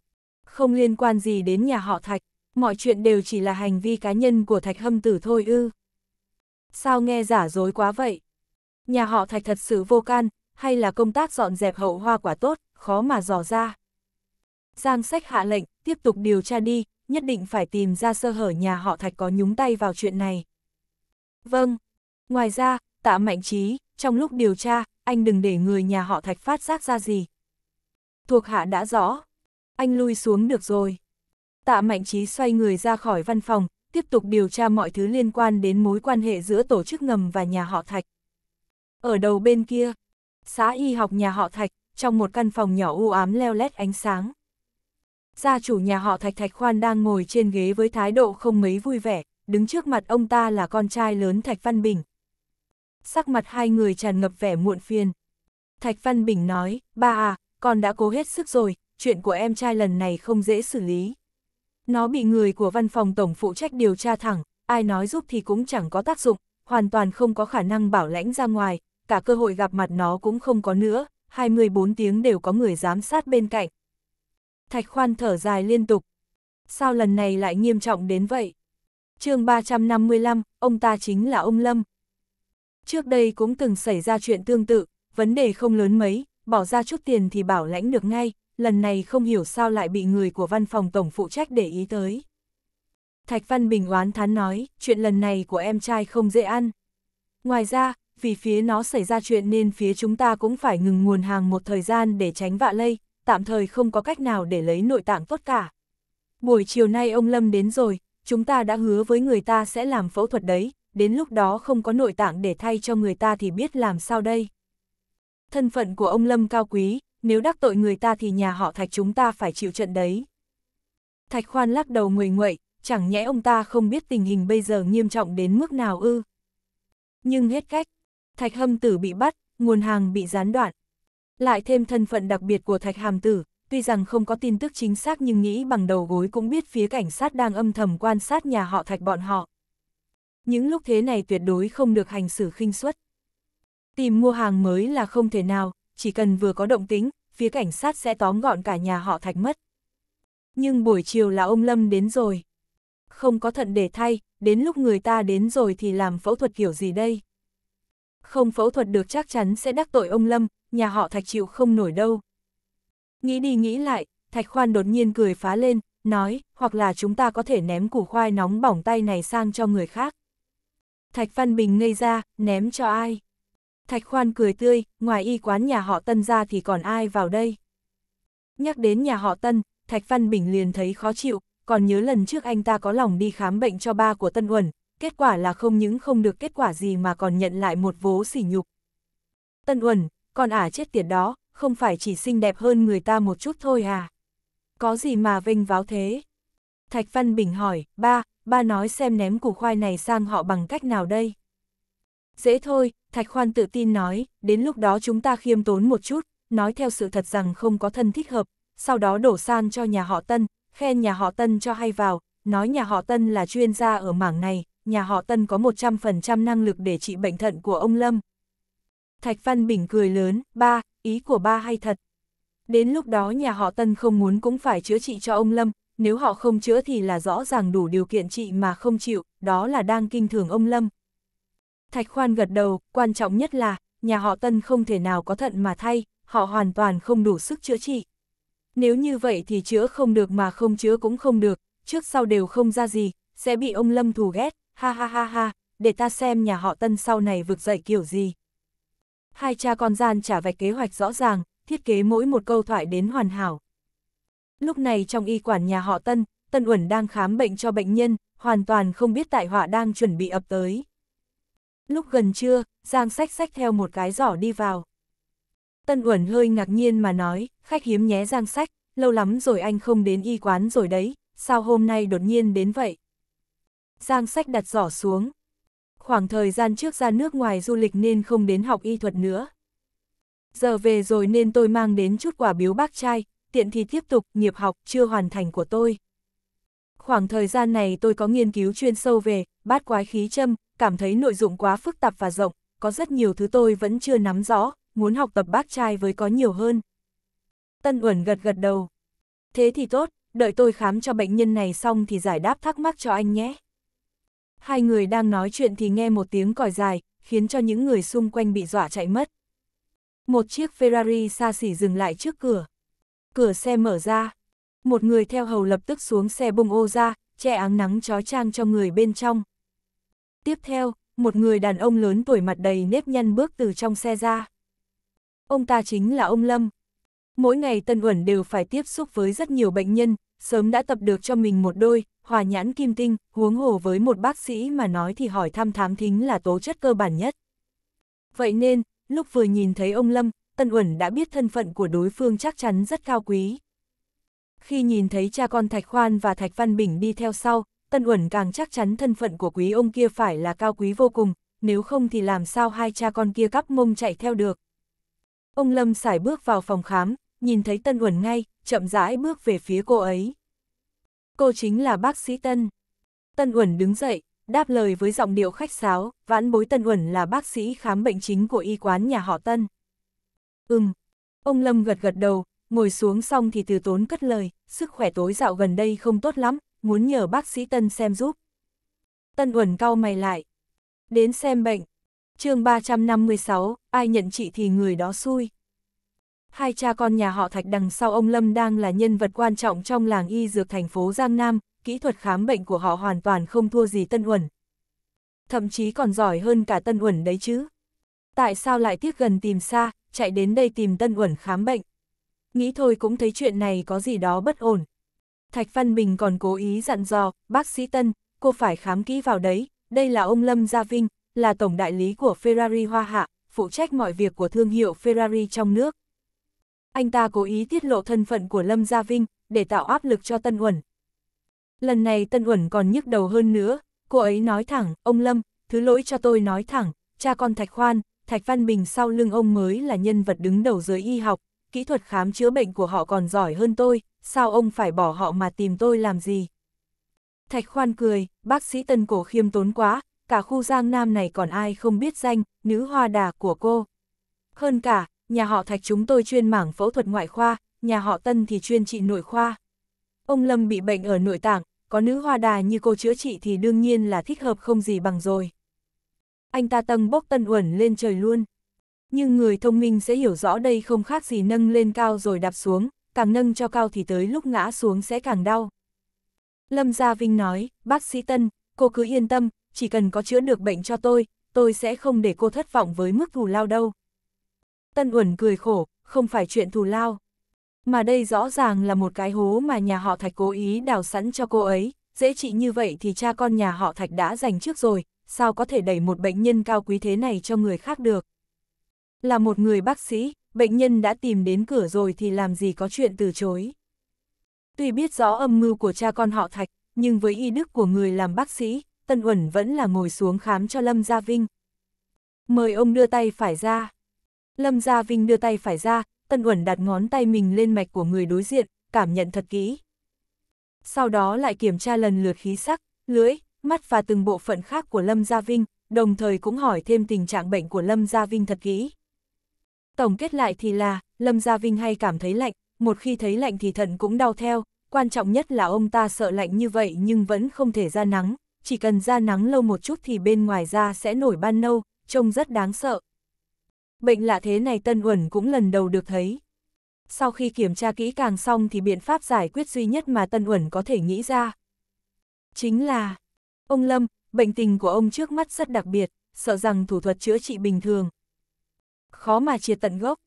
Không liên quan gì đến nhà họ Thạch, mọi chuyện đều chỉ là hành vi cá nhân của Thạch Hâm Tử thôi ư. Sao nghe giả dối quá vậy? Nhà họ Thạch thật sự vô can, hay là công tác dọn dẹp hậu hoa quả tốt, khó mà dò ra. Giang sách hạ lệnh, tiếp tục điều tra đi, nhất định phải tìm ra sơ hở nhà họ Thạch có nhúng tay vào chuyện này. Vâng. Ngoài ra, tạ mạnh trí, trong lúc điều tra, anh đừng để người nhà họ Thạch phát giác ra gì, thuộc hạ đã rõ. Anh lui xuống được rồi. Tạ Mạnh Trí xoay người ra khỏi văn phòng, tiếp tục điều tra mọi thứ liên quan đến mối quan hệ giữa tổ chức ngầm và nhà họ Thạch. Ở đầu bên kia, xã y học nhà họ Thạch, trong một căn phòng nhỏ u ám leo lét ánh sáng. Gia chủ nhà họ Thạch Thạch Khoan đang ngồi trên ghế với thái độ không mấy vui vẻ, đứng trước mặt ông ta là con trai lớn Thạch Văn Bình. Sắc mặt hai người tràn ngập vẻ muộn phiền. Thạch Văn Bình nói, ba à, con đã cố hết sức rồi, chuyện của em trai lần này không dễ xử lý. Nó bị người của văn phòng tổng phụ trách điều tra thẳng, ai nói giúp thì cũng chẳng có tác dụng, hoàn toàn không có khả năng bảo lãnh ra ngoài, cả cơ hội gặp mặt nó cũng không có nữa, 24 tiếng đều có người giám sát bên cạnh. Thạch khoan thở dài liên tục. Sao lần này lại nghiêm trọng đến vậy? chương 355, ông ta chính là ông Lâm. Trước đây cũng từng xảy ra chuyện tương tự, vấn đề không lớn mấy, bỏ ra chút tiền thì bảo lãnh được ngay, lần này không hiểu sao lại bị người của văn phòng tổng phụ trách để ý tới. Thạch Văn Bình oán thán nói, chuyện lần này của em trai không dễ ăn. Ngoài ra, vì phía nó xảy ra chuyện nên phía chúng ta cũng phải ngừng nguồn hàng một thời gian để tránh vạ lây, tạm thời không có cách nào để lấy nội tạng tốt cả. Buổi chiều nay ông Lâm đến rồi, chúng ta đã hứa với người ta sẽ làm phẫu thuật đấy, đến lúc đó không có nội tạng để thay cho người ta thì biết làm sao đây thân phận của ông Lâm cao quý, nếu đắc tội người ta thì nhà họ Thạch chúng ta phải chịu trận đấy. Thạch Khoan lắc đầu nguội nguậy, chẳng nhẽ ông ta không biết tình hình bây giờ nghiêm trọng đến mức nào ư. Nhưng hết cách, Thạch Hâm Tử bị bắt, nguồn hàng bị gián đoạn. Lại thêm thân phận đặc biệt của Thạch Hàm Tử, tuy rằng không có tin tức chính xác nhưng nghĩ bằng đầu gối cũng biết phía cảnh sát đang âm thầm quan sát nhà họ Thạch bọn họ. Những lúc thế này tuyệt đối không được hành xử khinh suất. Tìm mua hàng mới là không thể nào, chỉ cần vừa có động tính, phía cảnh sát sẽ tóm gọn cả nhà họ thạch mất. Nhưng buổi chiều là ông Lâm đến rồi. Không có thận để thay, đến lúc người ta đến rồi thì làm phẫu thuật kiểu gì đây? Không phẫu thuật được chắc chắn sẽ đắc tội ông Lâm, nhà họ thạch chịu không nổi đâu. Nghĩ đi nghĩ lại, thạch khoan đột nhiên cười phá lên, nói, hoặc là chúng ta có thể ném củ khoai nóng bỏng tay này sang cho người khác. Thạch Văn Bình ngây ra, ném cho ai? Thạch Khoan cười tươi, ngoài y quán nhà họ Tân ra thì còn ai vào đây? Nhắc đến nhà họ Tân, Thạch Văn Bình liền thấy khó chịu, còn nhớ lần trước anh ta có lòng đi khám bệnh cho ba của Tân Uẩn, kết quả là không những không được kết quả gì mà còn nhận lại một vố sỉ nhục. Tân Uẩn, con ả chết tiệt đó, không phải chỉ xinh đẹp hơn người ta một chút thôi à? Có gì mà vinh váo thế? Thạch Văn Bình hỏi, ba, ba nói xem ném củ khoai này sang họ bằng cách nào đây? Dễ thôi, Thạch Khoan tự tin nói, đến lúc đó chúng ta khiêm tốn một chút, nói theo sự thật rằng không có thân thích hợp, sau đó đổ san cho nhà họ Tân, khen nhà họ Tân cho hay vào, nói nhà họ Tân là chuyên gia ở mảng này, nhà họ Tân có 100% năng lực để trị bệnh thận của ông Lâm. Thạch Văn Bình cười lớn, ba, ý của ba hay thật. Đến lúc đó nhà họ Tân không muốn cũng phải chữa trị cho ông Lâm, nếu họ không chữa thì là rõ ràng đủ điều kiện trị mà không chịu, đó là đang kinh thường ông Lâm. Thạch Khoan gật đầu, quan trọng nhất là, nhà họ Tân không thể nào có thận mà thay, họ hoàn toàn không đủ sức chữa trị. Nếu như vậy thì chữa không được mà không chữa cũng không được, trước sau đều không ra gì, sẽ bị ông Lâm thù ghét, ha ha ha ha, để ta xem nhà họ Tân sau này vực dậy kiểu gì. Hai cha con gian trả vạch kế hoạch rõ ràng, thiết kế mỗi một câu thoại đến hoàn hảo. Lúc này trong y quản nhà họ Tân, Tân Uẩn đang khám bệnh cho bệnh nhân, hoàn toàn không biết tại họa đang chuẩn bị ập tới. Lúc gần trưa, Giang sách sách theo một cái giỏ đi vào. Tân Uẩn hơi ngạc nhiên mà nói, khách hiếm nhé Giang sách, lâu lắm rồi anh không đến y quán rồi đấy, sao hôm nay đột nhiên đến vậy? Giang sách đặt giỏ xuống. Khoảng thời gian trước ra nước ngoài du lịch nên không đến học y thuật nữa. Giờ về rồi nên tôi mang đến chút quả biếu bác trai, tiện thì tiếp tục nghiệp học chưa hoàn thành của tôi. Khoảng thời gian này tôi có nghiên cứu chuyên sâu về bát quái khí châm, cảm thấy nội dụng quá phức tạp và rộng, có rất nhiều thứ tôi vẫn chưa nắm rõ, muốn học tập bác trai với có nhiều hơn. Tân Uẩn gật gật đầu. Thế thì tốt, đợi tôi khám cho bệnh nhân này xong thì giải đáp thắc mắc cho anh nhé. Hai người đang nói chuyện thì nghe một tiếng còi dài, khiến cho những người xung quanh bị dọa chạy mất. Một chiếc Ferrari xa xỉ dừng lại trước cửa. Cửa xe mở ra. Một người theo hầu lập tức xuống xe bung ô ra, che áng nắng trói trang cho người bên trong. Tiếp theo, một người đàn ông lớn tuổi mặt đầy nếp nhăn bước từ trong xe ra. Ông ta chính là ông Lâm. Mỗi ngày Tân Uẩn đều phải tiếp xúc với rất nhiều bệnh nhân, sớm đã tập được cho mình một đôi, hòa nhãn kim tinh, huống hồ với một bác sĩ mà nói thì hỏi thăm thám thính là tố chất cơ bản nhất. Vậy nên, lúc vừa nhìn thấy ông Lâm, Tân Uẩn đã biết thân phận của đối phương chắc chắn rất cao quý. Khi nhìn thấy cha con Thạch Khoan và Thạch Văn Bình đi theo sau, Tân Uẩn càng chắc chắn thân phận của quý ông kia phải là cao quý vô cùng, nếu không thì làm sao hai cha con kia cắp mông chạy theo được. Ông Lâm xài bước vào phòng khám, nhìn thấy Tân Uẩn ngay, chậm rãi bước về phía cô ấy. Cô chính là bác sĩ Tân. Tân Uẩn đứng dậy, đáp lời với giọng điệu khách sáo, vãn bối Tân Uẩn là bác sĩ khám bệnh chính của y quán nhà họ Tân. Ừm, ông Lâm gật gật đầu, ngồi xuống xong thì từ tốn cất lời, sức khỏe tối dạo gần đây không tốt lắm, muốn nhờ bác sĩ Tân xem giúp. Tân Uẩn cau mày lại. Đến xem bệnh. chương 356, ai nhận chị thì người đó xui. Hai cha con nhà họ Thạch đằng sau ông Lâm đang là nhân vật quan trọng trong làng y dược thành phố Giang Nam, kỹ thuật khám bệnh của họ hoàn toàn không thua gì Tân Uẩn. Thậm chí còn giỏi hơn cả Tân Uẩn đấy chứ. Tại sao lại tiếc gần tìm xa, chạy đến đây tìm Tân Uẩn khám bệnh? Nghĩ thôi cũng thấy chuyện này có gì đó bất ổn. Thạch Văn Bình còn cố ý dặn dò, bác sĩ Tân, cô phải khám kỹ vào đấy, đây là ông Lâm Gia Vinh, là tổng đại lý của Ferrari Hoa Hạ, phụ trách mọi việc của thương hiệu Ferrari trong nước. Anh ta cố ý tiết lộ thân phận của Lâm Gia Vinh, để tạo áp lực cho Tân Uẩn. Lần này Tân Uẩn còn nhức đầu hơn nữa, cô ấy nói thẳng, ông Lâm, thứ lỗi cho tôi nói thẳng, cha con Thạch Khoan, Thạch Văn Bình sau lưng ông mới là nhân vật đứng đầu giới y học, kỹ thuật khám chữa bệnh của họ còn giỏi hơn tôi, sao ông phải bỏ họ mà tìm tôi làm gì? Thạch khoan cười, bác sĩ tân cổ khiêm tốn quá, cả khu giang nam này còn ai không biết danh, nữ hoa đà của cô. Hơn cả, nhà họ thạch chúng tôi chuyên mảng phẫu thuật ngoại khoa, nhà họ tân thì chuyên trị nội khoa. Ông Lâm bị bệnh ở nội tạng, có nữ hoa đà như cô chữa trị thì đương nhiên là thích hợp không gì bằng rồi. Anh ta tầng bốc tân uẩn lên trời luôn. Nhưng người thông minh sẽ hiểu rõ đây không khác gì nâng lên cao rồi đạp xuống, càng nâng cho cao thì tới lúc ngã xuống sẽ càng đau. Lâm Gia Vinh nói, bác sĩ Tân, cô cứ yên tâm, chỉ cần có chữa được bệnh cho tôi, tôi sẽ không để cô thất vọng với mức thù lao đâu. Tân Uẩn cười khổ, không phải chuyện thù lao. Mà đây rõ ràng là một cái hố mà nhà họ Thạch cố ý đào sẵn cho cô ấy, dễ trị như vậy thì cha con nhà họ Thạch đã dành trước rồi, sao có thể đẩy một bệnh nhân cao quý thế này cho người khác được. Là một người bác sĩ, bệnh nhân đã tìm đến cửa rồi thì làm gì có chuyện từ chối. Tuy biết rõ âm mưu của cha con họ Thạch, nhưng với y đức của người làm bác sĩ, Tân Uẩn vẫn là ngồi xuống khám cho Lâm Gia Vinh. Mời ông đưa tay phải ra. Lâm Gia Vinh đưa tay phải ra, Tân Uẩn đặt ngón tay mình lên mạch của người đối diện, cảm nhận thật kỹ. Sau đó lại kiểm tra lần lượt khí sắc, lưỡi, mắt và từng bộ phận khác của Lâm Gia Vinh, đồng thời cũng hỏi thêm tình trạng bệnh của Lâm Gia Vinh thật kỹ. Tổng kết lại thì là, Lâm Gia Vinh hay cảm thấy lạnh, một khi thấy lạnh thì thận cũng đau theo, quan trọng nhất là ông ta sợ lạnh như vậy nhưng vẫn không thể ra nắng, chỉ cần ra nắng lâu một chút thì bên ngoài da sẽ nổi ban nâu, trông rất đáng sợ. Bệnh lạ thế này Tân Uẩn cũng lần đầu được thấy. Sau khi kiểm tra kỹ càng xong thì biện pháp giải quyết duy nhất mà Tân Uẩn có thể nghĩ ra. Chính là, ông Lâm, bệnh tình của ông trước mắt rất đặc biệt, sợ rằng thủ thuật chữa trị bình thường, khó mà chia tận gốc.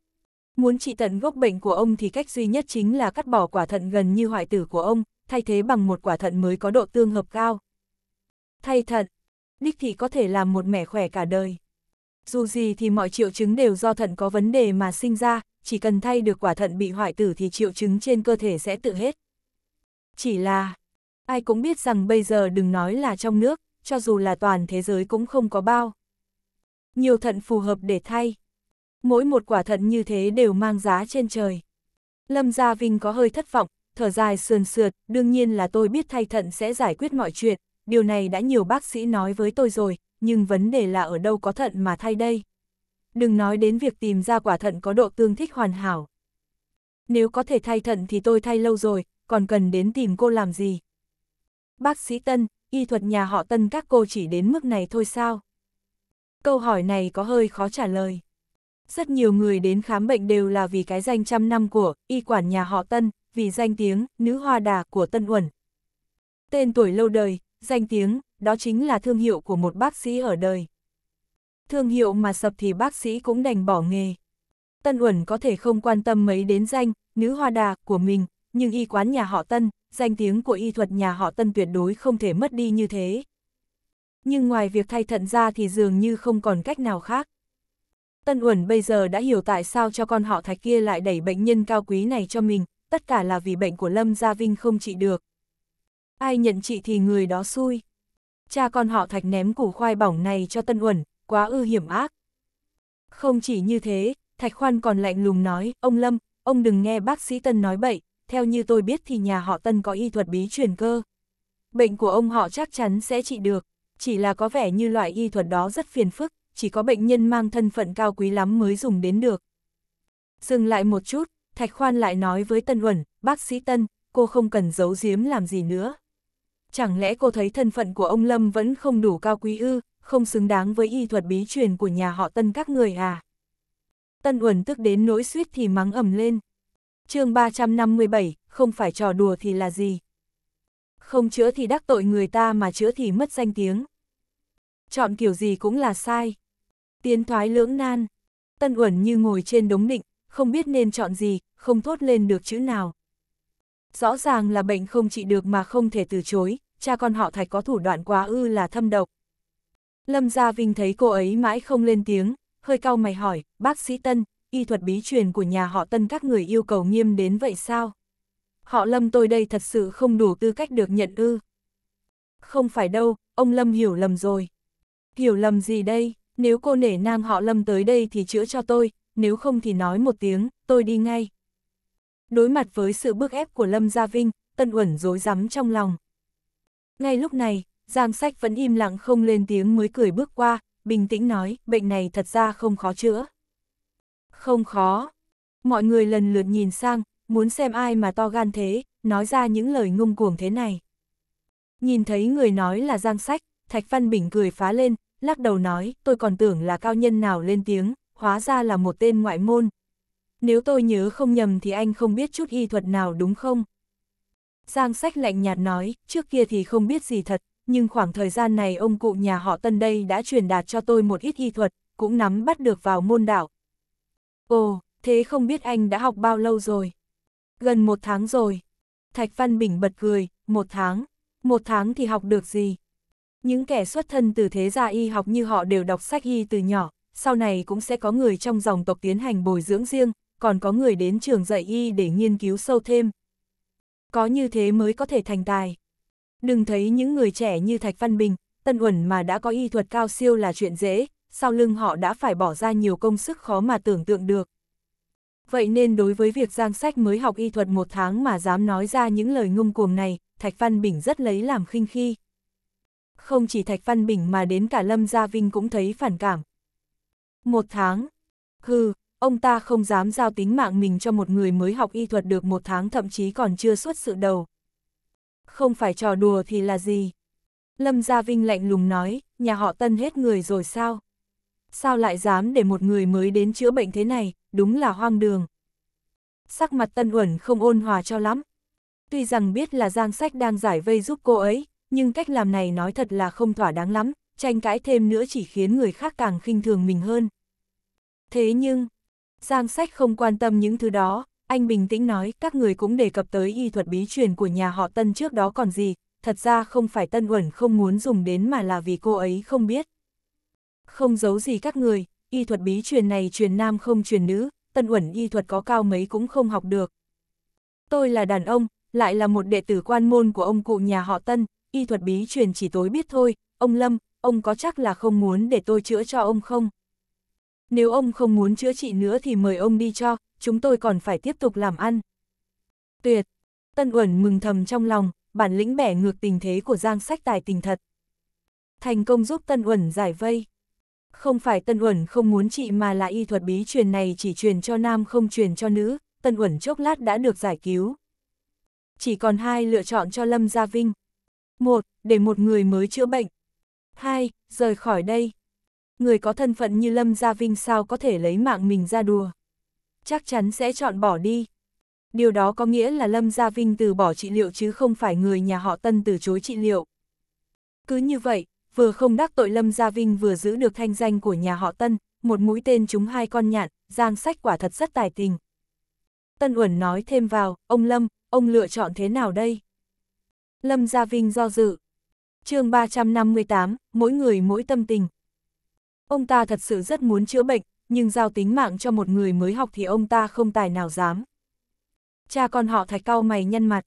Muốn trị tận gốc bệnh của ông thì cách duy nhất chính là cắt bỏ quả thận gần như hoại tử của ông, thay thế bằng một quả thận mới có độ tương hợp cao. Thay thận, đích thị có thể làm một mẻ khỏe cả đời. Dù gì thì mọi triệu chứng đều do thận có vấn đề mà sinh ra, chỉ cần thay được quả thận bị hoại tử thì triệu chứng trên cơ thể sẽ tự hết. Chỉ là, ai cũng biết rằng bây giờ đừng nói là trong nước, cho dù là toàn thế giới cũng không có bao. Nhiều thận phù hợp để thay. Mỗi một quả thận như thế đều mang giá trên trời. Lâm Gia Vinh có hơi thất vọng, thở dài sườn sượt, đương nhiên là tôi biết thay thận sẽ giải quyết mọi chuyện, điều này đã nhiều bác sĩ nói với tôi rồi, nhưng vấn đề là ở đâu có thận mà thay đây. Đừng nói đến việc tìm ra quả thận có độ tương thích hoàn hảo. Nếu có thể thay thận thì tôi thay lâu rồi, còn cần đến tìm cô làm gì? Bác sĩ Tân, y thuật nhà họ Tân các cô chỉ đến mức này thôi sao? Câu hỏi này có hơi khó trả lời. Rất nhiều người đến khám bệnh đều là vì cái danh trăm năm của y quản nhà họ Tân, vì danh tiếng nữ hoa đà của Tân Uẩn. Tên tuổi lâu đời, danh tiếng, đó chính là thương hiệu của một bác sĩ ở đời. Thương hiệu mà sập thì bác sĩ cũng đành bỏ nghề. Tân Uẩn có thể không quan tâm mấy đến danh, nữ hoa đà của mình, nhưng y quán nhà họ Tân, danh tiếng của y thuật nhà họ Tân tuyệt đối không thể mất đi như thế. Nhưng ngoài việc thay thận ra thì dường như không còn cách nào khác. Tân Uẩn bây giờ đã hiểu tại sao cho con họ thạch kia lại đẩy bệnh nhân cao quý này cho mình, tất cả là vì bệnh của Lâm Gia Vinh không trị được. Ai nhận trị thì người đó xui. Cha con họ thạch ném củ khoai bỏng này cho Tân Uẩn, quá ư hiểm ác. Không chỉ như thế, Thạch Khoan còn lạnh lùng nói, ông Lâm, ông đừng nghe bác sĩ Tân nói bậy, theo như tôi biết thì nhà họ Tân có y thuật bí truyền cơ. Bệnh của ông họ chắc chắn sẽ trị được, chỉ là có vẻ như loại y thuật đó rất phiền phức, chỉ có bệnh nhân mang thân phận cao quý lắm mới dùng đến được. Dừng lại một chút, Thạch Khoan lại nói với Tân Uẩn, bác sĩ Tân, cô không cần giấu giếm làm gì nữa. Chẳng lẽ cô thấy thân phận của ông Lâm vẫn không đủ cao quý ư, không xứng đáng với y thuật bí truyền của nhà họ Tân các người à? Tân Uẩn tức đến nỗi suýt thì mắng ầm lên. chương 357, không phải trò đùa thì là gì? Không chữa thì đắc tội người ta mà chữa thì mất danh tiếng. Chọn kiểu gì cũng là sai. Tiến thoái lưỡng nan. Tân Uẩn như ngồi trên đống định, không biết nên chọn gì, không thốt lên được chữ nào. Rõ ràng là bệnh không trị được mà không thể từ chối, cha con họ thạch có thủ đoạn quá ư là thâm độc. Lâm Gia Vinh thấy cô ấy mãi không lên tiếng, hơi cau mày hỏi, bác sĩ Tân, y thuật bí truyền của nhà họ Tân các người yêu cầu nghiêm đến vậy sao? Họ Lâm tôi đây thật sự không đủ tư cách được nhận ư. Không phải đâu, ông Lâm hiểu lầm rồi. Hiểu lầm gì đây? nếu cô nể nang họ lâm tới đây thì chữa cho tôi, nếu không thì nói một tiếng, tôi đi ngay. Đối mặt với sự bức ép của Lâm Gia Vinh, Tân Uẩn dối rắm trong lòng. Ngay lúc này, Giang Sách vẫn im lặng không lên tiếng mới cười bước qua, bình tĩnh nói, bệnh này thật ra không khó chữa. Không khó. Mọi người lần lượt nhìn sang, muốn xem ai mà to gan thế, nói ra những lời ngung cuồng thế này. Nhìn thấy người nói là Giang Sách, Thạch Văn Bình cười phá lên, lắc đầu nói, tôi còn tưởng là cao nhân nào lên tiếng, hóa ra là một tên ngoại môn. Nếu tôi nhớ không nhầm thì anh không biết chút y thuật nào đúng không? Giang sách lạnh nhạt nói, trước kia thì không biết gì thật, nhưng khoảng thời gian này ông cụ nhà họ Tân đây đã truyền đạt cho tôi một ít y thuật, cũng nắm bắt được vào môn đạo. Ồ, thế không biết anh đã học bao lâu rồi? Gần một tháng rồi. Thạch Văn Bình bật cười, một tháng. Một tháng thì học được gì? Những kẻ xuất thân từ thế gia y học như họ đều đọc sách y từ nhỏ, sau này cũng sẽ có người trong dòng tộc tiến hành bồi dưỡng riêng, còn có người đến trường dạy y để nghiên cứu sâu thêm. Có như thế mới có thể thành tài. Đừng thấy những người trẻ như Thạch Văn Bình, Tân Uẩn mà đã có y thuật cao siêu là chuyện dễ, sau lưng họ đã phải bỏ ra nhiều công sức khó mà tưởng tượng được. Vậy nên đối với việc Giang Sách mới học y thuật một tháng mà dám nói ra những lời ngung cuồng này, Thạch Văn Bình rất lấy làm khinh khi không chỉ Thạch Văn Bình mà đến cả Lâm Gia Vinh cũng thấy phản cảm. Một tháng, hừ, ông ta không dám giao tính mạng mình cho một người mới học y thuật được một tháng thậm chí còn chưa xuất sự đầu. Không phải trò đùa thì là gì? Lâm Gia Vinh lạnh lùng nói, nhà họ tân hết người rồi sao? Sao lại dám để một người mới đến chữa bệnh thế này, đúng là hoang đường. Sắc mặt tân uẩn không ôn hòa cho lắm. Tuy rằng biết là Giang Sách đang giải vây giúp cô ấy, nhưng cách làm này nói thật là không thỏa đáng lắm, tranh cãi thêm nữa chỉ khiến người khác càng khinh thường mình hơn. Thế nhưng, Giang Sách không quan tâm những thứ đó, anh bình tĩnh nói các người cũng đề cập tới y thuật bí truyền của nhà họ Tân trước đó còn gì, thật ra không phải Tân Uẩn không muốn dùng đến mà là vì cô ấy không biết. Không giấu gì các người, y thuật bí truyền này truyền nam không truyền nữ, Tân Uẩn y thuật có cao mấy cũng không học được. Tôi là đàn ông, lại là một đệ tử quan môn của ông cụ nhà họ Tân, y thuật bí truyền chỉ tối biết thôi, ông Lâm, ông có chắc là không muốn để tôi chữa cho ông không? Nếu ông không muốn chữa trị nữa thì mời ông đi cho, chúng tôi còn phải tiếp tục làm ăn. Tuyệt! Tân Uẩn mừng thầm trong lòng, bản lĩnh bẻ ngược tình thế của Giang Sách Tài tình thật. Thành công giúp Tân Uẩn giải vây. Không phải Tân Uẩn không muốn trị mà là y thuật bí truyền này chỉ truyền cho nam không truyền cho nữ, Tân Uẩn chốc lát đã được giải cứu. Chỉ còn hai lựa chọn cho Lâm Gia Vinh, một Để một người mới chữa bệnh. hai Rời khỏi đây. Người có thân phận như Lâm Gia Vinh sao có thể lấy mạng mình ra đùa. Chắc chắn sẽ chọn bỏ đi. Điều đó có nghĩa là Lâm Gia Vinh từ bỏ trị liệu chứ không phải người nhà họ Tân từ chối trị liệu. Cứ như vậy, vừa không đắc tội Lâm Gia Vinh vừa giữ được thanh danh của nhà họ Tân, một mũi tên chúng hai con nhạn, giang sách quả thật rất tài tình. Tân Uẩn nói thêm vào, ông Lâm, ông lựa chọn thế nào đây? Lâm Gia Vinh do dự. chương 358, mỗi người mỗi tâm tình. Ông ta thật sự rất muốn chữa bệnh, nhưng giao tính mạng cho một người mới học thì ông ta không tài nào dám. Cha con họ thạch cao mày nhân mặt.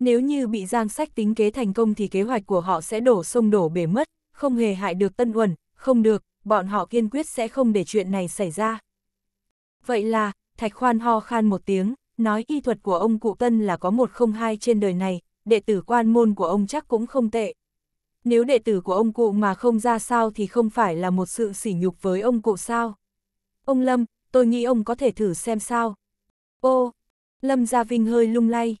Nếu như bị giang sách tính kế thành công thì kế hoạch của họ sẽ đổ sông đổ bể mất, không hề hại được tân uẩn, không được, bọn họ kiên quyết sẽ không để chuyện này xảy ra. Vậy là, thạch khoan ho khan một tiếng, nói y thuật của ông cụ tân là có một không hai trên đời này, đệ tử quan môn của ông chắc cũng không tệ. Nếu đệ tử của ông cụ mà không ra sao thì không phải là một sự sỉ nhục với ông cụ sao. Ông Lâm, tôi nghĩ ông có thể thử xem sao. Ô, Lâm Gia Vinh hơi lung lay.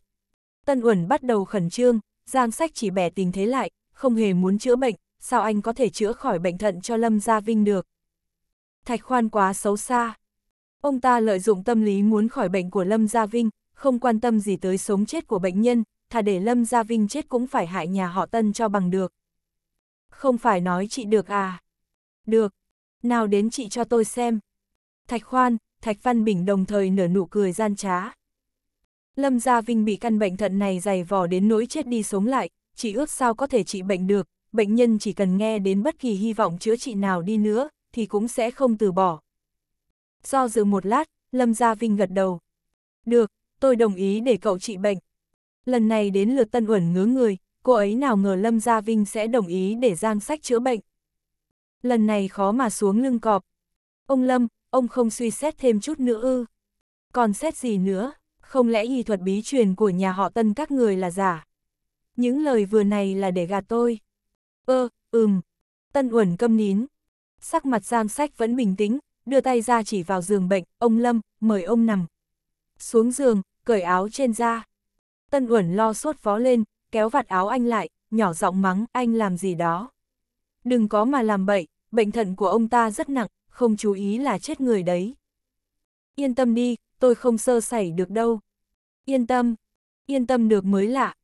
Tân Uẩn bắt đầu khẩn trương, Giang Sách chỉ bẻ tình thế lại, không hề muốn chữa bệnh, sao anh có thể chữa khỏi bệnh thận cho Lâm Gia Vinh được. Thạch Khoan quá xấu xa. Ông ta lợi dụng tâm lý muốn khỏi bệnh của Lâm Gia Vinh, không quan tâm gì tới sống chết của bệnh nhân, thà để Lâm Gia Vinh chết cũng phải hại nhà họ Tân cho bằng được. Không phải nói chị được à? Được. Nào đến chị cho tôi xem. Thạch Khoan, Thạch Văn Bình đồng thời nở nụ cười gian trá. Lâm Gia Vinh bị căn bệnh thận này dày vò đến nỗi chết đi sống lại, chỉ ước sao có thể trị bệnh được, bệnh nhân chỉ cần nghe đến bất kỳ hy vọng chữa trị nào đi nữa, thì cũng sẽ không từ bỏ. Do dự một lát, Lâm Gia Vinh gật đầu. Được, tôi đồng ý để cậu trị bệnh lần này đến lượt Tân Uẩn ngứa người, cô ấy nào ngờ Lâm Gia Vinh sẽ đồng ý để Giang Sách chữa bệnh. Lần này khó mà xuống lưng cọp. Ông Lâm, ông không suy xét thêm chút nữa ư. Còn xét gì nữa, không lẽ y thuật bí truyền của nhà họ Tân các người là giả? Những lời vừa này là để gạt tôi. Ơ, ừm. Tân Uẩn câm nín. Sắc mặt Giang Sách vẫn bình tĩnh, đưa tay ra chỉ vào giường bệnh, ông Lâm, mời ông nằm. Xuống giường, cởi áo trên da. Tân Uẩn lo suốt vó lên, kéo vạt áo anh lại, nhỏ giọng mắng, anh làm gì đó. Đừng có mà làm bậy, bệnh thận của ông ta rất nặng, không chú ý là chết người đấy. Yên tâm đi, tôi không sơ sẩy được đâu. Yên tâm, yên tâm được mới lạ.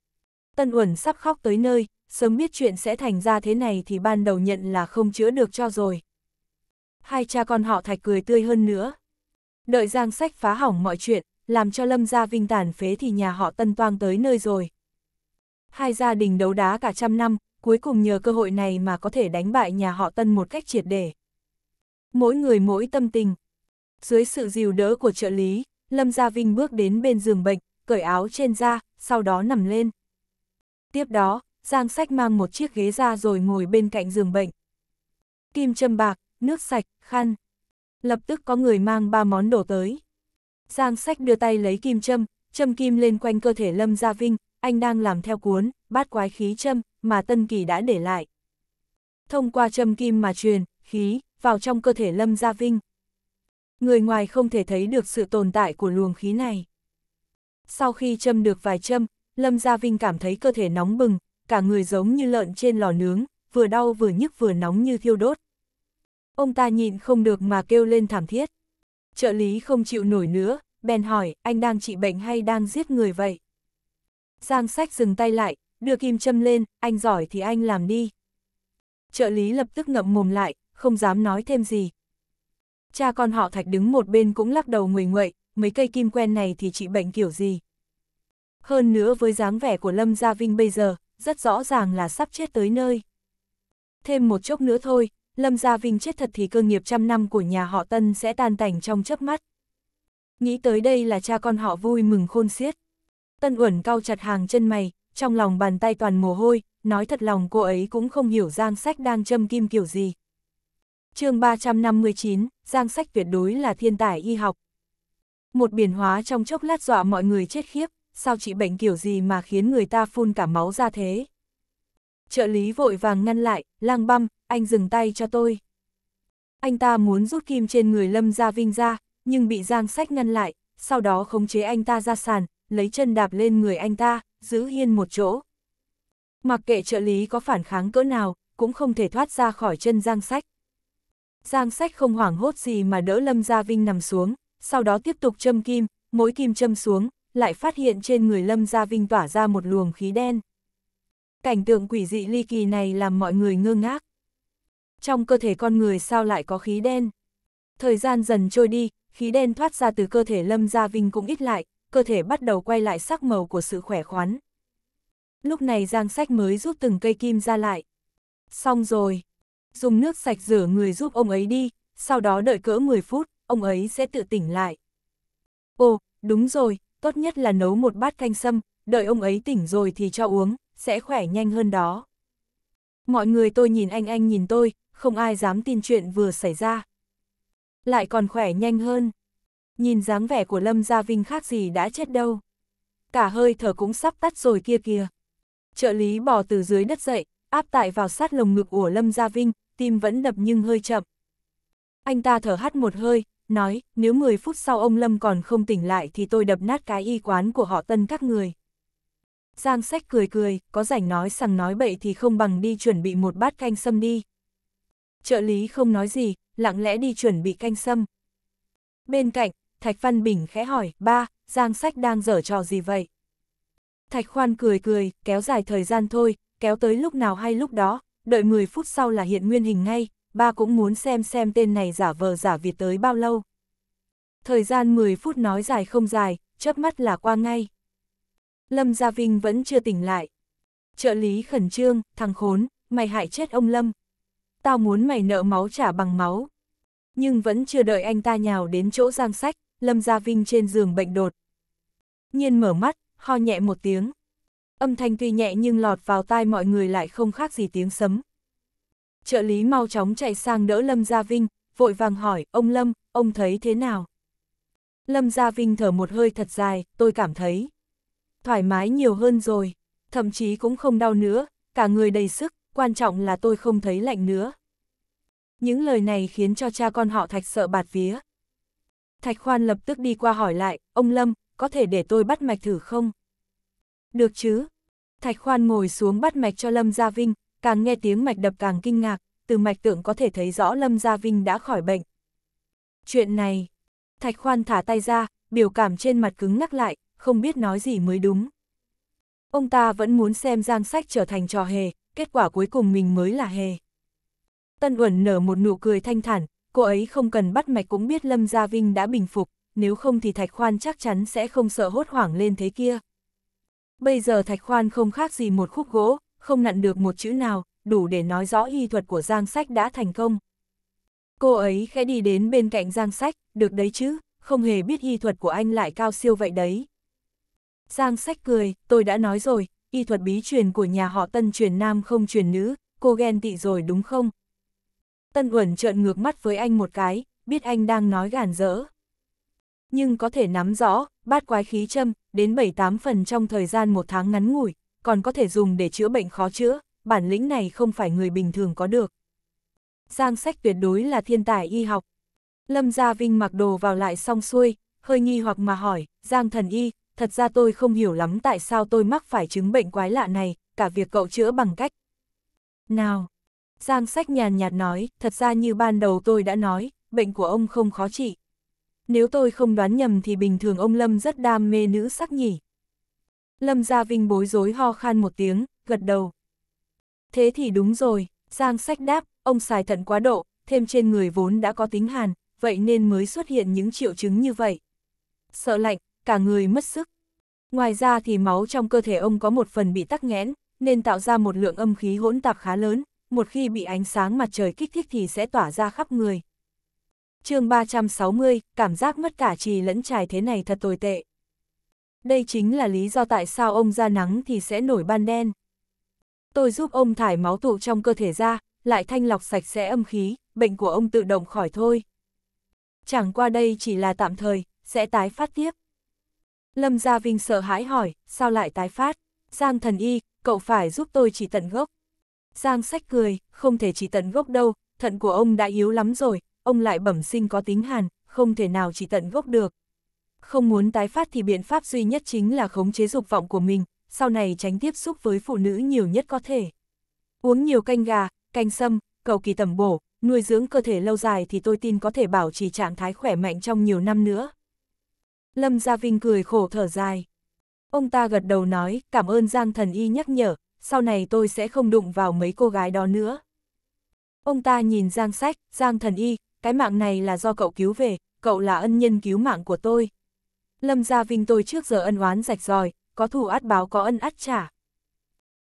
Tân Uẩn sắp khóc tới nơi, sớm biết chuyện sẽ thành ra thế này thì ban đầu nhận là không chữa được cho rồi. Hai cha con họ thạch cười tươi hơn nữa. Đợi Giang Sách phá hỏng mọi chuyện, làm cho Lâm gia Vinh tàn phế thì nhà họ Tân Toang tới nơi rồi. Hai gia đình đấu đá cả trăm năm, cuối cùng nhờ cơ hội này mà có thể đánh bại nhà họ Tân một cách triệt để. Mỗi người mỗi tâm tình. Dưới sự dìu đỡ của trợ lý, Lâm Gia Vinh bước đến bên giường bệnh, cởi áo trên da, sau đó nằm lên. Tiếp đó, Giang Sách mang một chiếc ghế ra rồi ngồi bên cạnh giường bệnh. Kim châm bạc, nước sạch, khăn. Lập tức có người mang ba món đồ tới. Giang sách đưa tay lấy kim châm, châm kim lên quanh cơ thể Lâm Gia Vinh, anh đang làm theo cuốn, bát quái khí châm, mà Tân Kỳ đã để lại. Thông qua châm kim mà truyền, khí, vào trong cơ thể Lâm Gia Vinh. Người ngoài không thể thấy được sự tồn tại của luồng khí này. Sau khi châm được vài châm, Lâm Gia Vinh cảm thấy cơ thể nóng bừng, cả người giống như lợn trên lò nướng, vừa đau vừa nhức vừa nóng như thiêu đốt. Ông ta nhịn không được mà kêu lên thảm thiết trợ lý không chịu nổi nữa, bèn hỏi, anh đang trị bệnh hay đang giết người vậy? Giang sách dừng tay lại, đưa kim châm lên, anh giỏi thì anh làm đi. Trợ lý lập tức ngậm mồm lại, không dám nói thêm gì. Cha con họ thạch đứng một bên cũng lắc đầu nguầy nguậy, mấy cây kim quen này thì trị bệnh kiểu gì. Hơn nữa với dáng vẻ của Lâm Gia Vinh bây giờ, rất rõ ràng là sắp chết tới nơi. Thêm một chốc nữa thôi, Lâm Gia Vinh chết thật thì cơ nghiệp trăm năm của nhà họ Tân sẽ tan tành trong chớp mắt. Nghĩ tới đây là cha con họ vui mừng khôn xiết. Tân Uẩn cau chặt hàng chân mày, trong lòng bàn tay toàn mồ hôi, nói thật lòng cô ấy cũng không hiểu Giang Sách đang châm kim kiểu gì. chương 359, Giang Sách tuyệt đối là thiên tài y học. Một biển hóa trong chốc lát dọa mọi người chết khiếp, sao chị bệnh kiểu gì mà khiến người ta phun cả máu ra thế? Trợ lý vội vàng ngăn lại, lang băm, anh dừng tay cho tôi. Anh ta muốn rút kim trên người Lâm Gia Vinh ra, nhưng bị Giang Sách ngăn lại, sau đó khống chế anh ta ra sàn, lấy chân đạp lên người anh ta, giữ hiên một chỗ. Mặc kệ trợ lý có phản kháng cỡ nào, cũng không thể thoát ra khỏi chân Giang Sách. Giang Sách không hoảng hốt gì mà đỡ Lâm Gia Vinh nằm xuống, sau đó tiếp tục châm kim, mỗi kim châm xuống, lại phát hiện trên người Lâm Gia Vinh tỏa ra một luồng khí đen. Cảnh tượng quỷ dị ly kỳ này làm mọi người ngơ ngác trong cơ thể con người sao lại có khí đen. Thời gian dần trôi đi, khí đen thoát ra từ cơ thể Lâm Gia Vinh cũng ít lại, cơ thể bắt đầu quay lại sắc màu của sự khỏe khoắn. Lúc này Giang Sách mới rút từng cây kim ra lại. Xong rồi, dùng nước sạch rửa người giúp ông ấy đi, sau đó đợi cỡ 10 phút, ông ấy sẽ tự tỉnh lại. Ồ, đúng rồi, tốt nhất là nấu một bát canh sâm, đợi ông ấy tỉnh rồi thì cho uống, sẽ khỏe nhanh hơn đó. Mọi người tôi nhìn anh anh nhìn tôi, không ai dám tin chuyện vừa xảy ra. Lại còn khỏe nhanh hơn. Nhìn dáng vẻ của Lâm Gia Vinh khác gì đã chết đâu. Cả hơi thở cũng sắp tắt rồi kia kìa. Trợ lý bò từ dưới đất dậy, áp tại vào sát lồng ngực của Lâm Gia Vinh, tim vẫn đập nhưng hơi chậm. Anh ta thở hắt một hơi, nói, nếu 10 phút sau ông Lâm còn không tỉnh lại thì tôi đập nát cái y quán của họ tân các người. Giang sách cười cười, có rảnh nói sằng nói bậy thì không bằng đi chuẩn bị một bát canh sâm đi trợ lý không nói gì, lặng lẽ đi chuẩn bị canh sâm. Bên cạnh, Thạch Văn Bình khẽ hỏi, ba, Giang Sách đang dở trò gì vậy? Thạch Khoan cười cười, kéo dài thời gian thôi, kéo tới lúc nào hay lúc đó, đợi 10 phút sau là hiện nguyên hình ngay, ba cũng muốn xem xem tên này giả vờ giả Việt tới bao lâu. Thời gian 10 phút nói dài không dài, chớp mắt là qua ngay. Lâm Gia Vinh vẫn chưa tỉnh lại. Trợ lý khẩn trương, thằng khốn, mày hại chết ông Lâm, tao muốn mày nợ máu trả bằng máu. Nhưng vẫn chưa đợi anh ta nhào đến chỗ giang sách, Lâm Gia Vinh trên giường bệnh đột. Nhiên mở mắt, ho nhẹ một tiếng. Âm thanh tuy nhẹ nhưng lọt vào tai mọi người lại không khác gì tiếng sấm. Trợ lý mau chóng chạy sang đỡ Lâm Gia Vinh, vội vàng hỏi, ông Lâm, ông thấy thế nào? Lâm Gia Vinh thở một hơi thật dài, tôi cảm thấy thoải mái nhiều hơn rồi, thậm chí cũng không đau nữa, cả người đầy sức, quan trọng là tôi không thấy lạnh nữa. Những lời này khiến cho cha con họ Thạch sợ bạt vía. Thạch Khoan lập tức đi qua hỏi lại, ông Lâm, có thể để tôi bắt mạch thử không? Được chứ. Thạch Khoan ngồi xuống bắt mạch cho Lâm Gia Vinh, càng nghe tiếng mạch đập càng kinh ngạc, từ mạch tượng có thể thấy rõ Lâm Gia Vinh đã khỏi bệnh. Chuyện này, Thạch Khoan thả tay ra, biểu cảm trên mặt cứng ngắc lại, không biết nói gì mới đúng. Ông ta vẫn muốn xem Giang Sách trở thành trò hề, kết quả cuối cùng mình mới là hề. Tân Uẩn nở một nụ cười thanh thản, cô ấy không cần bắt mạch cũng biết Lâm Gia Vinh đã bình phục, nếu không thì Thạch Khoan chắc chắn sẽ không sợ hốt hoảng lên thế kia. Bây giờ Thạch Khoan không khác gì một khúc gỗ, không nặn được một chữ nào, đủ để nói rõ y thuật của Giang Sách đã thành công. Cô ấy khẽ đi đến bên cạnh Giang Sách, được đấy chứ, không hề biết y thuật của anh lại cao siêu vậy đấy. Giang Sách cười, tôi đã nói rồi, y thuật bí truyền của nhà họ Tân truyền nam không truyền nữ, cô ghen tị rồi đúng không? Tân Uẩn trợn ngược mắt với anh một cái, biết anh đang nói gàn dỡ. Nhưng có thể nắm rõ, bát quái khí châm, đến 7-8 phần trong thời gian một tháng ngắn ngủi, còn có thể dùng để chữa bệnh khó chữa, bản lĩnh này không phải người bình thường có được. Giang sách tuyệt đối là thiên tài y học. Lâm Gia Vinh mặc đồ vào lại xong xuôi, hơi nghi hoặc mà hỏi, Giang thần y, thật ra tôi không hiểu lắm tại sao tôi mắc phải chứng bệnh quái lạ này, cả việc cậu chữa bằng cách. Nào, Giang sách nhàn nhạt nói, thật ra như ban đầu tôi đã nói, bệnh của ông không khó trị. Nếu tôi không đoán nhầm thì bình thường ông Lâm rất đam mê nữ sắc nhỉ. Lâm Gia Vinh bối rối ho khan một tiếng, gật đầu. Thế thì đúng rồi, Giang sách đáp, ông xài thận quá độ, thêm trên người vốn đã có tính hàn, vậy nên mới xuất hiện những triệu chứng như vậy. Sợ lạnh, cả người mất sức. Ngoài ra thì máu trong cơ thể ông có một phần bị tắc nghẽn, nên tạo ra một lượng âm khí hỗn tạp khá lớn, một khi bị ánh sáng mặt trời kích thích thì sẽ tỏa ra khắp người. chương 360, cảm giác mất cả trì lẫn trải thế này thật tồi tệ. Đây chính là lý do tại sao ông ra nắng thì sẽ nổi ban đen. Tôi giúp ông thải máu tụ trong cơ thể ra, lại thanh lọc sạch sẽ âm khí, bệnh của ông tự động khỏi thôi. Chẳng qua đây chỉ là tạm thời, sẽ tái phát tiếp. Lâm Gia Vinh sợ hãi hỏi, sao lại tái phát? Giang thần y, cậu phải giúp tôi chỉ tận gốc. Giang sách cười, không thể chỉ tận gốc đâu, thận của ông đã yếu lắm rồi, ông lại bẩm sinh có tính hàn, không thể nào chỉ tận gốc được. Không muốn tái phát thì biện pháp duy nhất chính là khống chế dục vọng của mình, sau này tránh tiếp xúc với phụ nữ nhiều nhất có thể. Uống nhiều canh gà, canh sâm, cầu kỳ tầm bổ, nuôi dưỡng cơ thể lâu dài thì tôi tin có thể bảo trì trạng thái khỏe mạnh trong nhiều năm nữa. Lâm Gia Vinh cười khổ thở dài. Ông ta gật đầu nói, cảm ơn Giang Thần Y nhắc nhở, sau này tôi sẽ không đụng vào mấy cô gái đó nữa. Ông ta nhìn Giang Sách, Giang Thần Y, cái mạng này là do cậu cứu về, cậu là ân nhân cứu mạng của tôi. Lâm Gia Vinh tôi trước giờ ân oán rạch ròi, có thù át báo có ân át trả.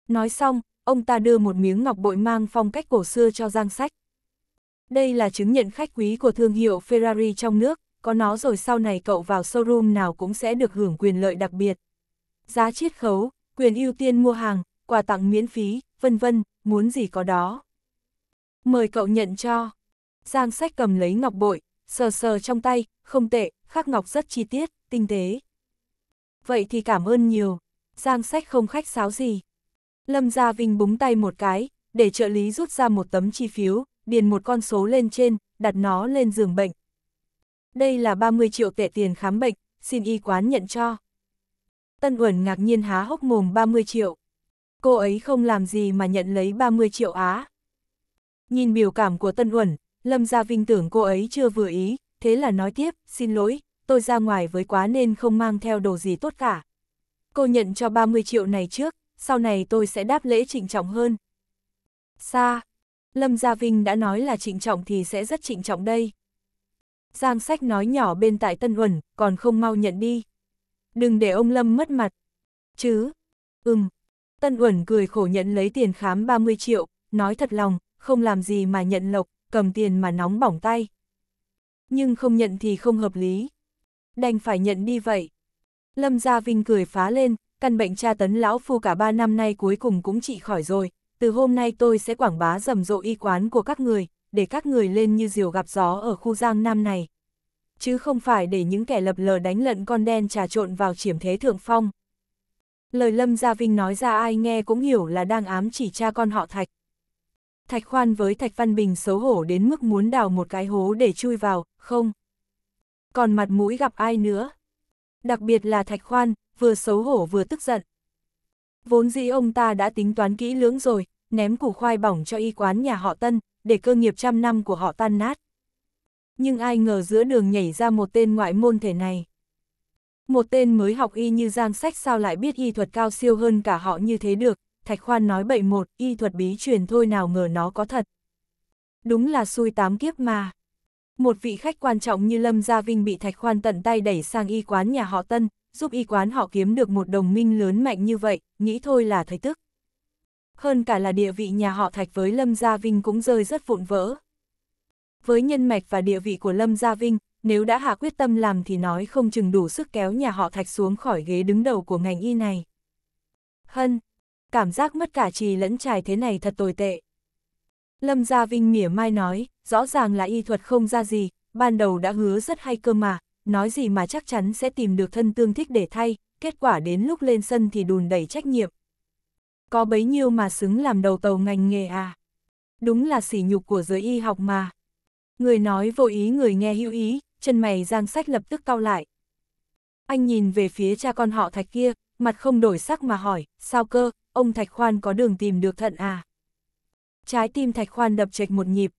Nói xong, ông ta đưa một miếng ngọc bội mang phong cách cổ xưa cho Giang Sách. Đây là chứng nhận khách quý của thương hiệu Ferrari trong nước, có nó rồi sau này cậu vào showroom nào cũng sẽ được hưởng quyền lợi đặc biệt. Giá chiết khấu, quyền ưu tiên mua hàng, quà tặng miễn phí, vân vân, muốn gì có đó. Mời cậu nhận cho. Giang sách cầm lấy ngọc bội, sờ sờ trong tay, không tệ, khắc ngọc rất chi tiết, tinh tế. Vậy thì cảm ơn nhiều. Giang sách không khách sáo gì. Lâm Gia Vinh búng tay một cái, để trợ lý rút ra một tấm chi phiếu, điền một con số lên trên, đặt nó lên giường bệnh, đây là 30 triệu tệ tiền khám bệnh, xin y quán nhận cho. Tân Uẩn ngạc nhiên há hốc mồm 30 triệu. Cô ấy không làm gì mà nhận lấy 30 triệu á. Nhìn biểu cảm của Tân Uẩn, Lâm Gia Vinh tưởng cô ấy chưa vừa ý, thế là nói tiếp, xin lỗi, tôi ra ngoài với quá nên không mang theo đồ gì tốt cả. Cô nhận cho 30 triệu này trước, sau này tôi sẽ đáp lễ trịnh trọng hơn. Sa, Lâm Gia Vinh đã nói là trịnh trọng thì sẽ rất trịnh trọng đây. Giang sách nói nhỏ bên tại Tân Huẩn còn không mau nhận đi. Đừng để ông Lâm mất mặt. Chứ, ừm. Tân Huẩn cười khổ nhận lấy tiền khám 30 triệu, nói thật lòng, không làm gì mà nhận lộc, cầm tiền mà nóng bỏng tay. Nhưng không nhận thì không hợp lý. Đành phải nhận đi vậy. Lâm Gia Vinh cười phá lên, căn bệnh tra tấn lão phu cả ba năm nay cuối cùng cũng trị khỏi rồi, từ hôm nay tôi sẽ quảng bá rầm rộ y quán của các người, để các người lên như diều gặp gió ở khu giang nam này. Chứ không phải để những kẻ lập lờ đánh lận con đen trà trộn vào chiểm thế thượng phong. Lời Lâm Gia Vinh nói ra ai nghe cũng hiểu là đang ám chỉ cha con họ Thạch. Thạch Khoan với Thạch Văn Bình xấu hổ đến mức muốn đào một cái hố để chui vào, không. Còn mặt mũi gặp ai nữa? Đặc biệt là Thạch Khoan, vừa xấu hổ vừa tức giận. Vốn dĩ ông ta đã tính toán kỹ lưỡng rồi, ném củ khoai bỏng cho y quán nhà họ Tân, để cơ nghiệp trăm năm của họ tan nát. Nhưng ai ngờ giữa đường nhảy ra một tên ngoại môn thể này. Một tên mới học y như Giang Sách sao lại biết y thuật cao siêu hơn cả họ như thế được, Thạch Khoan nói bậy một, y thuật bí truyền thôi nào ngờ nó có thật. Đúng là xui tám kiếp mà. Một vị khách quan trọng như Lâm Gia Vinh bị Thạch Khoan tận tay đẩy sang y quán nhà họ Tân, giúp y quán họ kiếm được một đồng minh lớn mạnh như vậy, nghĩ thôi là thấy tức hơn cả là địa vị nhà họ Thạch với Lâm Gia Vinh cũng rơi rất vụn vỡ. Với nhân mạch và địa vị của Lâm Gia Vinh, nếu đã hạ quyết tâm làm thì nói không chừng đủ sức kéo nhà họ Thạch xuống khỏi ghế đứng đầu của ngành y này. Hân, cảm giác mất cả trì lẫn trài thế này thật tồi tệ. Lâm Gia Vinh mỉa mai nói, rõ ràng là y thuật không ra gì, ban đầu đã hứa rất hay cơ mà, nói gì mà chắc chắn sẽ tìm được thân tương thích để thay, kết quả đến lúc lên sân thì đùn đẩy trách nhiệm, có bấy nhiêu mà xứng làm đầu tàu ngành nghề à. Đúng là sỉ nhục của giới y học mà. Người nói vô ý người nghe hữu ý, chân mày giang sách lập tức cau lại. Anh nhìn về phía cha con họ thạch kia, mặt không đổi sắc mà hỏi, sao cơ, ông thạch khoan có đường tìm được thận à? Trái tim thạch khoan đập chệch một nhịp.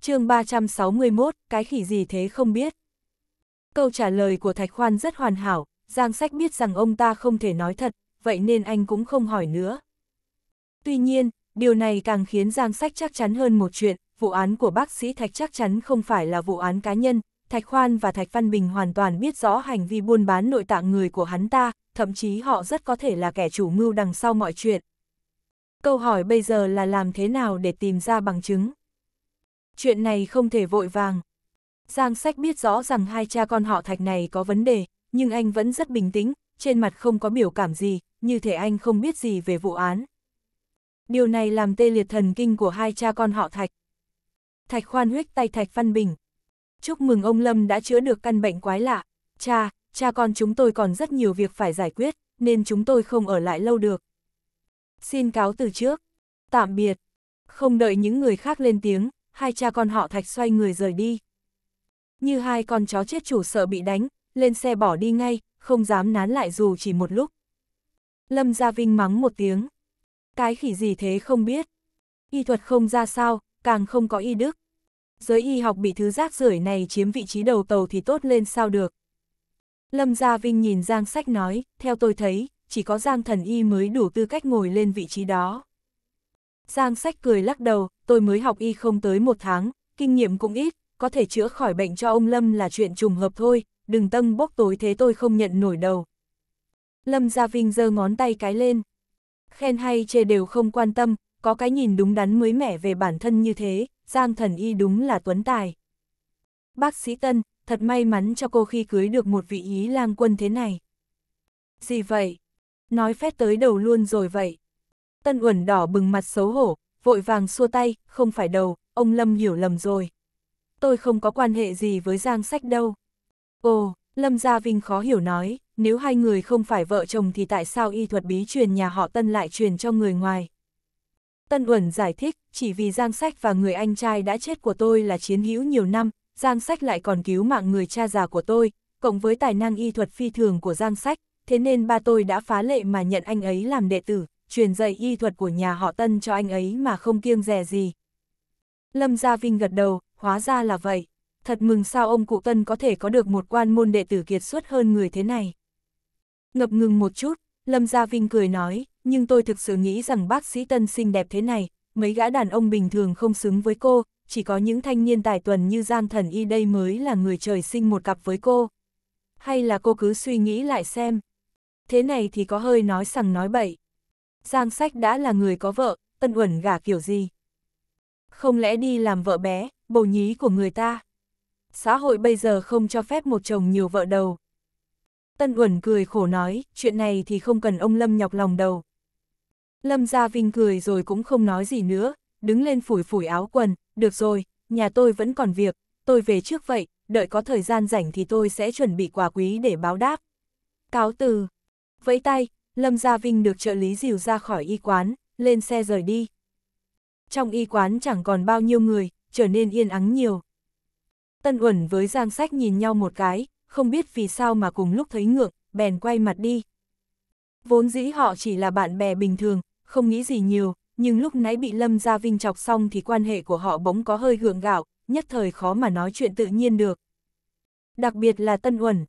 chương 361, cái khỉ gì thế không biết. Câu trả lời của thạch khoan rất hoàn hảo, giang sách biết rằng ông ta không thể nói thật, vậy nên anh cũng không hỏi nữa. Tuy nhiên, điều này càng khiến Giang Sách chắc chắn hơn một chuyện, vụ án của bác sĩ Thạch chắc chắn không phải là vụ án cá nhân, Thạch Khoan và Thạch Văn Bình hoàn toàn biết rõ hành vi buôn bán nội tạng người của hắn ta, thậm chí họ rất có thể là kẻ chủ mưu đằng sau mọi chuyện. Câu hỏi bây giờ là làm thế nào để tìm ra bằng chứng? Chuyện này không thể vội vàng. Giang Sách biết rõ rằng hai cha con họ Thạch này có vấn đề, nhưng anh vẫn rất bình tĩnh, trên mặt không có biểu cảm gì, như thể anh không biết gì về vụ án. Điều này làm tê liệt thần kinh của hai cha con họ Thạch. Thạch khoan huyết tay Thạch Văn Bình. Chúc mừng ông Lâm đã chữa được căn bệnh quái lạ. Cha, cha con chúng tôi còn rất nhiều việc phải giải quyết, nên chúng tôi không ở lại lâu được. Xin cáo từ trước. Tạm biệt. Không đợi những người khác lên tiếng, hai cha con họ Thạch xoay người rời đi. Như hai con chó chết chủ sợ bị đánh, lên xe bỏ đi ngay, không dám nán lại dù chỉ một lúc. Lâm Gia Vinh mắng một tiếng cái khỉ gì thế không biết. Y thuật không ra sao, càng không có y đức. Giới y học bị thứ rác rưởi này chiếm vị trí đầu tàu thì tốt lên sao được. Lâm Gia Vinh nhìn Giang Sách nói, theo tôi thấy, chỉ có Giang Thần Y mới đủ tư cách ngồi lên vị trí đó. Giang Sách cười lắc đầu, tôi mới học y không tới một tháng, kinh nghiệm cũng ít, có thể chữa khỏi bệnh cho ông Lâm là chuyện trùng hợp thôi, đừng tâm bốc tối thế tôi không nhận nổi đầu. Lâm Gia Vinh giơ ngón tay cái lên, khen hay chê đều không quan tâm, có cái nhìn đúng đắn mới mẻ về bản thân như thế, Giang Thần Y đúng là tuấn tài. Bác sĩ Tân, thật may mắn cho cô khi cưới được một vị ý lang quân thế này. Gì vậy? Nói phép tới đầu luôn rồi vậy. Tân Uẩn đỏ bừng mặt xấu hổ, vội vàng xua tay, không phải đầu, ông Lâm hiểu lầm rồi. Tôi không có quan hệ gì với Giang Sách đâu. Ồ, Lâm Gia Vinh khó hiểu nói nếu hai người không phải vợ chồng thì tại sao y thuật bí truyền nhà họ Tân lại truyền cho người ngoài? Tân Uẩn giải thích, chỉ vì Giang Sách và người anh trai đã chết của tôi là chiến hữu nhiều năm, Giang Sách lại còn cứu mạng người cha già của tôi, cộng với tài năng y thuật phi thường của Giang Sách, thế nên ba tôi đã phá lệ mà nhận anh ấy làm đệ tử, truyền dạy y thuật của nhà họ Tân cho anh ấy mà không kiêng dè gì. Lâm Gia Vinh gật đầu, hóa ra là vậy. Thật mừng sao ông cụ Tân có thể có được một quan môn đệ tử kiệt xuất hơn người thế này. Ngập ngừng một chút, Lâm Gia Vinh cười nói, nhưng tôi thực sự nghĩ rằng bác sĩ tân xinh đẹp thế này, mấy gã đàn ông bình thường không xứng với cô, chỉ có những thanh niên tài tuần như Giang Thần Y đây mới là người trời sinh một cặp với cô. Hay là cô cứ suy nghĩ lại xem. Thế này thì có hơi nói sằng nói bậy. Giang Sách đã là người có vợ, ân uẩn gả kiểu gì? Không lẽ đi làm vợ bé, bầu nhí của người ta? Xã hội bây giờ không cho phép một chồng nhiều vợ đầu. Tân Uẩn cười khổ nói, chuyện này thì không cần ông Lâm nhọc lòng đầu. Lâm Gia Vinh cười rồi cũng không nói gì nữa, đứng lên phủi phủi áo quần, được rồi, nhà tôi vẫn còn việc, tôi về trước vậy, đợi có thời gian rảnh thì tôi sẽ chuẩn bị quà quý để báo đáp. Cáo từ. Vẫy tay, Lâm Gia Vinh được trợ lý dìu ra khỏi y quán, lên xe rời đi. Trong y quán chẳng còn bao nhiêu người, trở nên yên ắng nhiều. Tân Uẩn với Giang Sách nhìn nhau một cái, không biết vì sao mà cùng lúc thấy ngượng, bèn quay mặt đi. Vốn dĩ họ chỉ là bạn bè bình thường, không nghĩ gì nhiều, nhưng lúc nãy bị Lâm Gia Vinh chọc xong thì quan hệ của họ bỗng có hơi gượng gạo, nhất thời khó mà nói chuyện tự nhiên được. Đặc biệt là Tân Uẩn.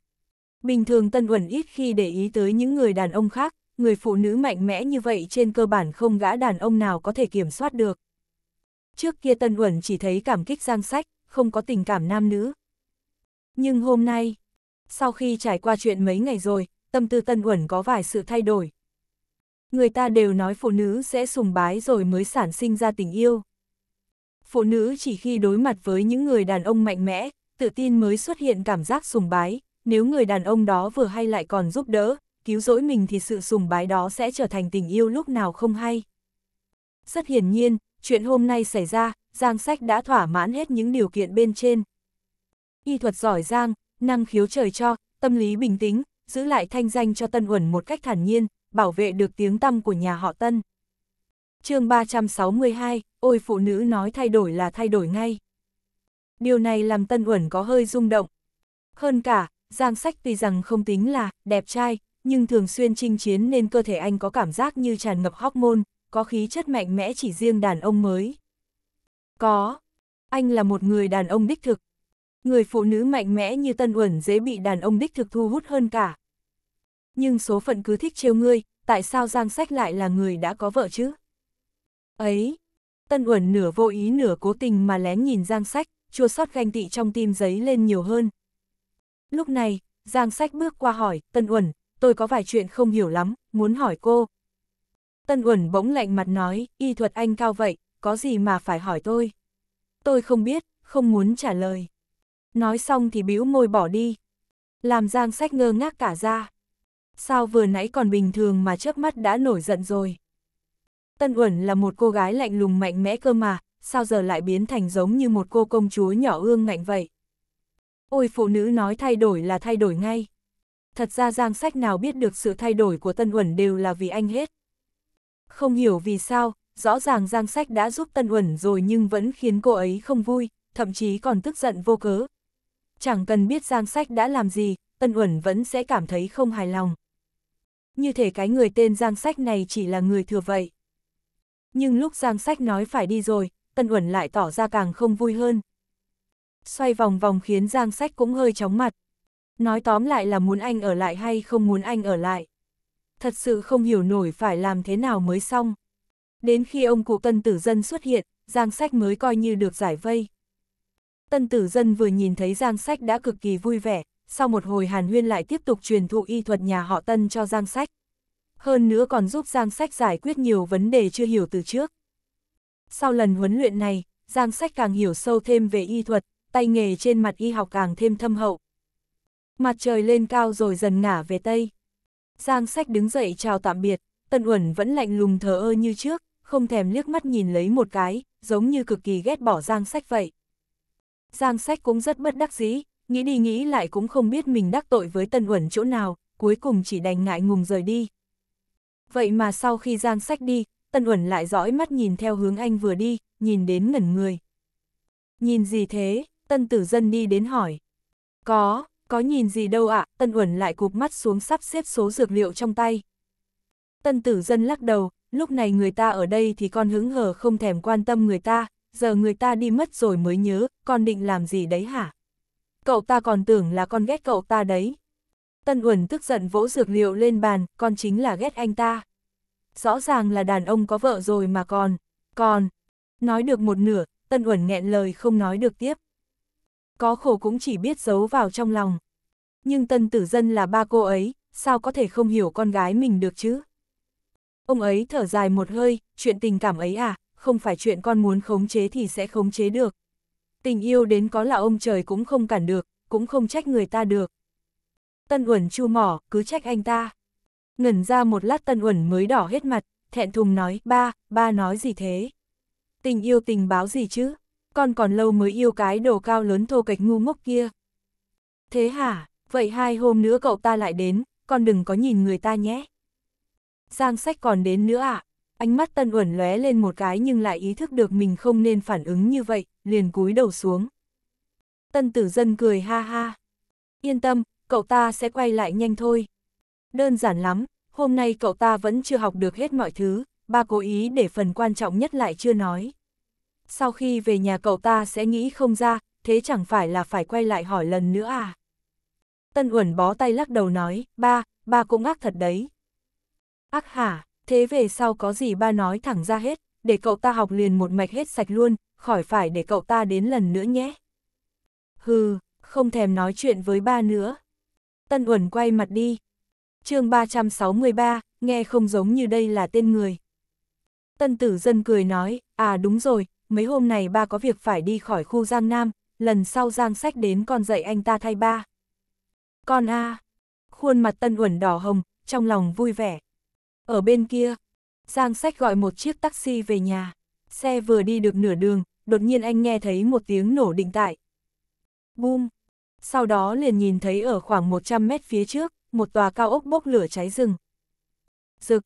Bình thường Tân Uẩn ít khi để ý tới những người đàn ông khác, người phụ nữ mạnh mẽ như vậy trên cơ bản không gã đàn ông nào có thể kiểm soát được. Trước kia Tân Uẩn chỉ thấy cảm kích giang sách, không có tình cảm nam nữ. Nhưng hôm nay, sau khi trải qua chuyện mấy ngày rồi, tâm tư Tân Uẩn có vài sự thay đổi. Người ta đều nói phụ nữ sẽ sùng bái rồi mới sản sinh ra tình yêu. Phụ nữ chỉ khi đối mặt với những người đàn ông mạnh mẽ, tự tin mới xuất hiện cảm giác sùng bái, nếu người đàn ông đó vừa hay lại còn giúp đỡ, cứu rỗi mình thì sự sùng bái đó sẽ trở thành tình yêu lúc nào không hay. Rất hiển nhiên, chuyện hôm nay xảy ra, Giang Sách đã thỏa mãn hết những điều kiện bên trên. Y thuật giỏi Giang, năng khiếu trời cho, tâm lý bình tĩnh, giữ lại thanh danh cho Tân Uẩn một cách thản nhiên, bảo vệ được tiếng tăm của nhà họ Tân. chương 362, ôi phụ nữ nói thay đổi là thay đổi ngay. Điều này làm Tân Uẩn có hơi rung động. Hơn cả, Giang Sách tuy rằng không tính là đẹp trai, nhưng thường xuyên chinh chiến nên cơ thể anh có cảm giác như tràn ngập hormone, có khí chất mạnh mẽ chỉ riêng đàn ông mới. Có. Anh là một người đàn ông đích thực, người phụ nữ mạnh mẽ như Tân Uẩn dễ bị đàn ông đích thực thu hút hơn cả. Nhưng số phận cứ thích trêu ngươi, tại sao Giang Sách lại là người đã có vợ chứ? Ấy! Tân Uẩn nửa vô ý nửa cố tình mà lén nhìn Giang Sách, chua sót ganh tị trong tim giấy lên nhiều hơn. Lúc này, Giang Sách bước qua hỏi, Tân Uẩn, tôi có vài chuyện không hiểu lắm, muốn hỏi cô. Tân Uẩn bỗng lạnh mặt nói, y thuật anh cao vậy, có gì mà phải hỏi tôi? Tôi không biết, không muốn trả lời nói xong thì bĩu môi bỏ đi. Làm Giang Sách ngơ ngác cả ra. Sao vừa nãy còn bình thường mà trước mắt đã nổi giận rồi. Tân Uẩn là một cô gái lạnh lùng mạnh mẽ cơ mà, sao giờ lại biến thành giống như một cô công chúa nhỏ ương ngạnh vậy. Ôi phụ nữ nói thay đổi là thay đổi ngay. Thật ra Giang Sách nào biết được sự thay đổi của Tân Uẩn đều là vì anh hết. Không hiểu vì sao, rõ ràng Giang Sách đã giúp Tân Uẩn rồi nhưng vẫn khiến cô ấy không vui, thậm chí còn tức giận vô cớ, chẳng cần biết Giang Sách đã làm gì, Ân Uẩn vẫn sẽ cảm thấy không hài lòng. Như thể cái người tên Giang Sách này chỉ là người thừa vậy. Nhưng lúc Giang Sách nói phải đi rồi, Ân Uẩn lại tỏ ra càng không vui hơn. Xoay vòng vòng khiến Giang Sách cũng hơi chóng mặt. Nói tóm lại là muốn anh ở lại hay không muốn anh ở lại. Thật sự không hiểu nổi phải làm thế nào mới xong. Đến khi ông cụ Tân Tử Dân xuất hiện, Giang Sách mới coi như được giải vây. Tân tử dân vừa nhìn thấy Giang Sách đã cực kỳ vui vẻ, sau một hồi Hàn Huyên lại tiếp tục truyền thụ y thuật nhà họ Tân cho Giang Sách. Hơn nữa còn giúp Giang Sách giải quyết nhiều vấn đề chưa hiểu từ trước. Sau lần huấn luyện này, Giang Sách càng hiểu sâu thêm về y thuật, tay nghề trên mặt y học càng thêm thâm hậu. Mặt trời lên cao rồi dần ngả về Tây. Giang Sách đứng dậy chào tạm biệt, Tân Uẩn vẫn lạnh lùng thờ ơ như trước, không thèm liếc mắt nhìn lấy một cái, giống như cực kỳ ghét bỏ Giang Sách vậy. Giang Sách cũng rất bất đắc dĩ, nghĩ đi nghĩ lại cũng không biết mình đắc tội với Tân Uẩn chỗ nào, cuối cùng chỉ đành ngại ngùng rời đi. Vậy mà sau khi Giang Sách đi, Tân Uẩn lại dõi mắt nhìn theo hướng anh vừa đi, nhìn đến ngẩn người. Nhìn gì thế? Tân Tử Dân đi đến hỏi. Có, có nhìn gì đâu ạ, à? Tân Uẩn lại cụp mắt xuống sắp xếp số dược liệu trong tay. Tân Tử Dân lắc đầu, lúc này người ta ở đây thì con hứng hờ không thèm quan tâm người ta, giờ người ta đi mất rồi mới nhớ, con định làm gì đấy hả? Cậu ta còn tưởng là con ghét cậu ta đấy. Tân Uẩn tức giận vỗ dược liệu lên bàn, con chính là ghét anh ta. Rõ ràng là đàn ông có vợ rồi mà còn, còn. Nói được một nửa, Tân Uẩn nghẹn lời không nói được tiếp. Có khổ cũng chỉ biết giấu vào trong lòng. Nhưng Tân Tử Dân là ba cô ấy, sao có thể không hiểu con gái mình được chứ? Ông ấy thở dài một hơi, chuyện tình cảm ấy à, không phải chuyện con muốn khống chế thì sẽ khống chế được. Tình yêu đến có là ông trời cũng không cản được, cũng không trách người ta được. Tân Uẩn chu mỏ, cứ trách anh ta. Ngẩn ra một lát Tân Uẩn mới đỏ hết mặt, thẹn thùng nói, ba, ba nói gì thế? Tình yêu tình báo gì chứ? Con còn lâu mới yêu cái đồ cao lớn thô kệch ngu ngốc kia. Thế hả, vậy hai hôm nữa cậu ta lại đến, con đừng có nhìn người ta nhé. Giang sách còn đến nữa à? Ánh mắt Tân Uẩn lóe lên một cái nhưng lại ý thức được mình không nên phản ứng như vậy, liền cúi đầu xuống. Tân tử dân cười ha ha. Yên tâm, cậu ta sẽ quay lại nhanh thôi. Đơn giản lắm, hôm nay cậu ta vẫn chưa học được hết mọi thứ, ba cố ý để phần quan trọng nhất lại chưa nói. Sau khi về nhà cậu ta sẽ nghĩ không ra, thế chẳng phải là phải quay lại hỏi lần nữa à? Tân Uẩn bó tay lắc đầu nói, ba, ba cũng ác thật đấy. Ác hả? thế về sau có gì ba nói thẳng ra hết, để cậu ta học liền một mạch hết sạch luôn, khỏi phải để cậu ta đến lần nữa nhé. Hừ, không thèm nói chuyện với ba nữa. Tân Uẩn quay mặt đi. chương 363, nghe không giống như đây là tên người. Tân tử dân cười nói, à đúng rồi, mấy hôm này ba có việc phải đi khỏi khu Giang Nam, lần sau Giang Sách đến con dạy anh ta thay ba. Con a à. Khuôn mặt Tân Uẩn đỏ hồng, trong lòng vui vẻ. Ở bên kia, Giang Sách gọi một chiếc taxi về nhà. Xe vừa đi được nửa đường, đột nhiên anh nghe thấy một tiếng nổ định tại. Bum! Sau đó liền nhìn thấy ở khoảng 100 mét phía trước, một tòa cao ốc bốc lửa cháy rừng. Rực!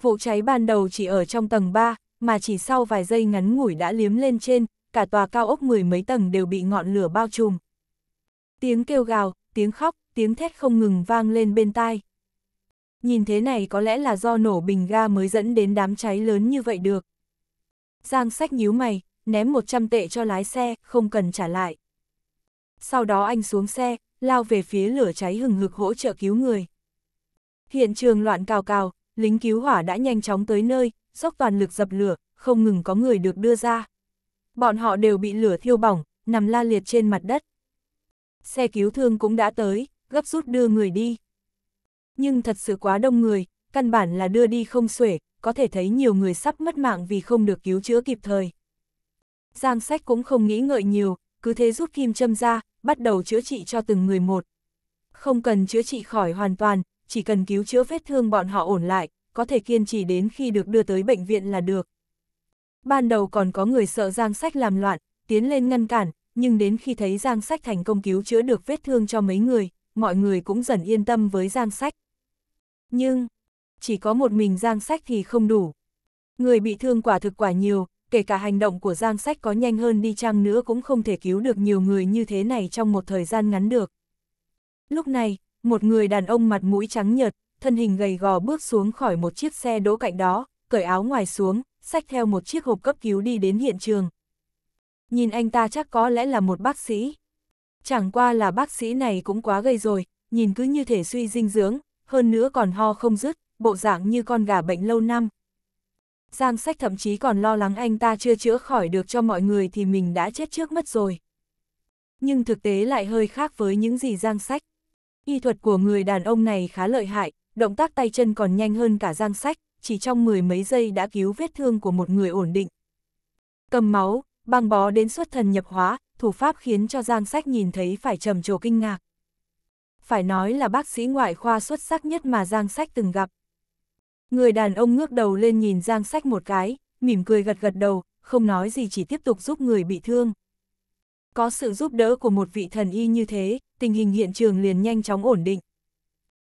Vụ cháy ban đầu chỉ ở trong tầng 3, mà chỉ sau vài giây ngắn ngủi đã liếm lên trên, cả tòa cao ốc mười mấy tầng đều bị ngọn lửa bao trùm. Tiếng kêu gào, tiếng khóc, tiếng thét không ngừng vang lên bên tai nhìn thế này có lẽ là do nổ bình ga mới dẫn đến đám cháy lớn như vậy được. Giang sách nhíu mày, ném 100 tệ cho lái xe, không cần trả lại. Sau đó anh xuống xe, lao về phía lửa cháy hừng hực hỗ trợ cứu người. Hiện trường loạn cào cào, lính cứu hỏa đã nhanh chóng tới nơi, dốc toàn lực dập lửa, không ngừng có người được đưa ra. Bọn họ đều bị lửa thiêu bỏng, nằm la liệt trên mặt đất. Xe cứu thương cũng đã tới, gấp rút đưa người đi nhưng thật sự quá đông người, căn bản là đưa đi không xuể, có thể thấy nhiều người sắp mất mạng vì không được cứu chữa kịp thời. Giang sách cũng không nghĩ ngợi nhiều, cứ thế rút kim châm ra, bắt đầu chữa trị cho từng người một. Không cần chữa trị khỏi hoàn toàn, chỉ cần cứu chữa vết thương bọn họ ổn lại, có thể kiên trì đến khi được đưa tới bệnh viện là được. Ban đầu còn có người sợ Giang Sách làm loạn, tiến lên ngăn cản, nhưng đến khi thấy Giang Sách thành công cứu chữa được vết thương cho mấy người, mọi người cũng dần yên tâm với Giang Sách. Nhưng, chỉ có một mình Giang Sách thì không đủ. Người bị thương quả thực quả nhiều, kể cả hành động của Giang Sách có nhanh hơn đi chăng nữa cũng không thể cứu được nhiều người như thế này trong một thời gian ngắn được. Lúc này, một người đàn ông mặt mũi trắng nhợt, thân hình gầy gò bước xuống khỏi một chiếc xe đỗ cạnh đó, cởi áo ngoài xuống, xách theo một chiếc hộp cấp cứu đi đến hiện trường. Nhìn anh ta chắc có lẽ là một bác sĩ. Chẳng qua là bác sĩ này cũng quá gây rồi, nhìn cứ như thể suy dinh dưỡng, hơn nữa còn ho không dứt, bộ dạng như con gà bệnh lâu năm. Giang sách thậm chí còn lo lắng anh ta chưa chữa khỏi được cho mọi người thì mình đã chết trước mất rồi. Nhưng thực tế lại hơi khác với những gì giang sách. Y thuật của người đàn ông này khá lợi hại, động tác tay chân còn nhanh hơn cả giang sách, chỉ trong mười mấy giây đã cứu vết thương của một người ổn định. Cầm máu, băng bó đến xuất thần nhập hóa, thủ pháp khiến cho giang sách nhìn thấy phải trầm trồ kinh ngạc phải nói là bác sĩ ngoại khoa xuất sắc nhất mà Giang Sách từng gặp. Người đàn ông ngước đầu lên nhìn Giang Sách một cái, mỉm cười gật gật đầu, không nói gì chỉ tiếp tục giúp người bị thương. Có sự giúp đỡ của một vị thần y như thế, tình hình hiện trường liền nhanh chóng ổn định.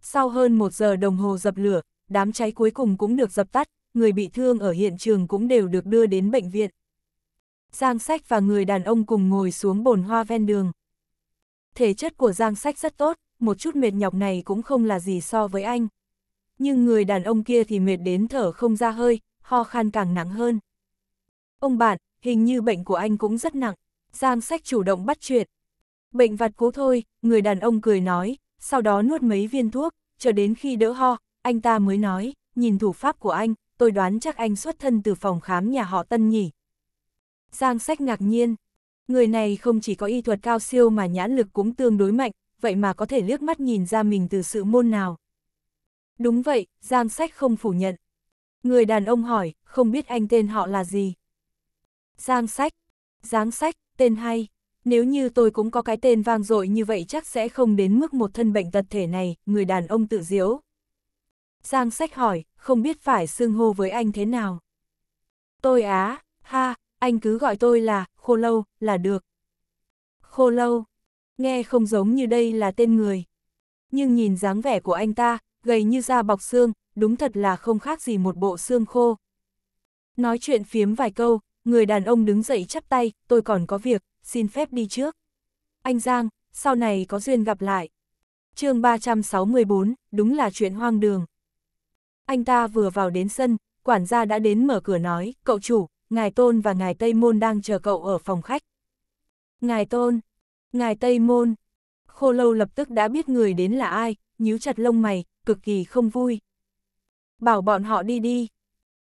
Sau hơn một giờ đồng hồ dập lửa, đám cháy cuối cùng cũng được dập tắt, người bị thương ở hiện trường cũng đều được đưa đến bệnh viện. Giang Sách và người đàn ông cùng ngồi xuống bồn hoa ven đường. Thể chất của Giang Sách rất tốt, một chút mệt nhọc này cũng không là gì so với anh. Nhưng người đàn ông kia thì mệt đến thở không ra hơi, ho khan càng nặng hơn. Ông bạn, hình như bệnh của anh cũng rất nặng. Giang sách chủ động bắt chuyện. Bệnh vặt cố thôi, người đàn ông cười nói, sau đó nuốt mấy viên thuốc, chờ đến khi đỡ ho, anh ta mới nói, nhìn thủ pháp của anh, tôi đoán chắc anh xuất thân từ phòng khám nhà họ Tân nhỉ. Giang sách ngạc nhiên, người này không chỉ có y thuật cao siêu mà nhãn lực cũng tương đối mạnh, vậy mà có thể liếc mắt nhìn ra mình từ sự môn nào. Đúng vậy, Giang Sách không phủ nhận. Người đàn ông hỏi, không biết anh tên họ là gì. Giang Sách, giang Sách, tên hay. Nếu như tôi cũng có cái tên vang dội như vậy chắc sẽ không đến mức một thân bệnh tật thể này, người đàn ông tự diễu. Giang Sách hỏi, không biết phải xưng hô với anh thế nào. Tôi á, ha, anh cứ gọi tôi là, khô lâu, là được. Khô lâu, nghe không giống như đây là tên người. Nhưng nhìn dáng vẻ của anh ta, gầy như da bọc xương, đúng thật là không khác gì một bộ xương khô. Nói chuyện phiếm vài câu, người đàn ông đứng dậy chắp tay, tôi còn có việc, xin phép đi trước. Anh Giang, sau này có duyên gặp lại. chương 364, đúng là chuyện hoang đường. Anh ta vừa vào đến sân, quản gia đã đến mở cửa nói, cậu chủ, ngài Tôn và ngài Tây Môn đang chờ cậu ở phòng khách. Ngài Tôn, Ngài Tây Môn. Khô lâu lập tức đã biết người đến là ai, nhíu chặt lông mày, cực kỳ không vui. Bảo bọn họ đi đi.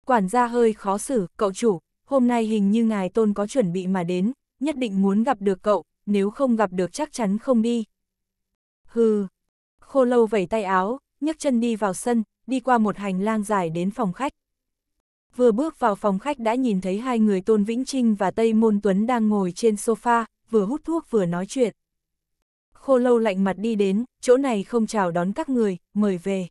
Quản gia hơi khó xử, cậu chủ, hôm nay hình như ngài tôn có chuẩn bị mà đến, nhất định muốn gặp được cậu, nếu không gặp được chắc chắn không đi. Hừ. Khô lâu vẩy tay áo, nhấc chân đi vào sân, đi qua một hành lang dài đến phòng khách. Vừa bước vào phòng khách đã nhìn thấy hai người Tôn Vĩnh Trinh và Tây Môn Tuấn đang ngồi trên sofa, vừa hút thuốc vừa nói chuyện. Khô lâu lạnh mặt đi đến, chỗ này không chào đón các người, mời về.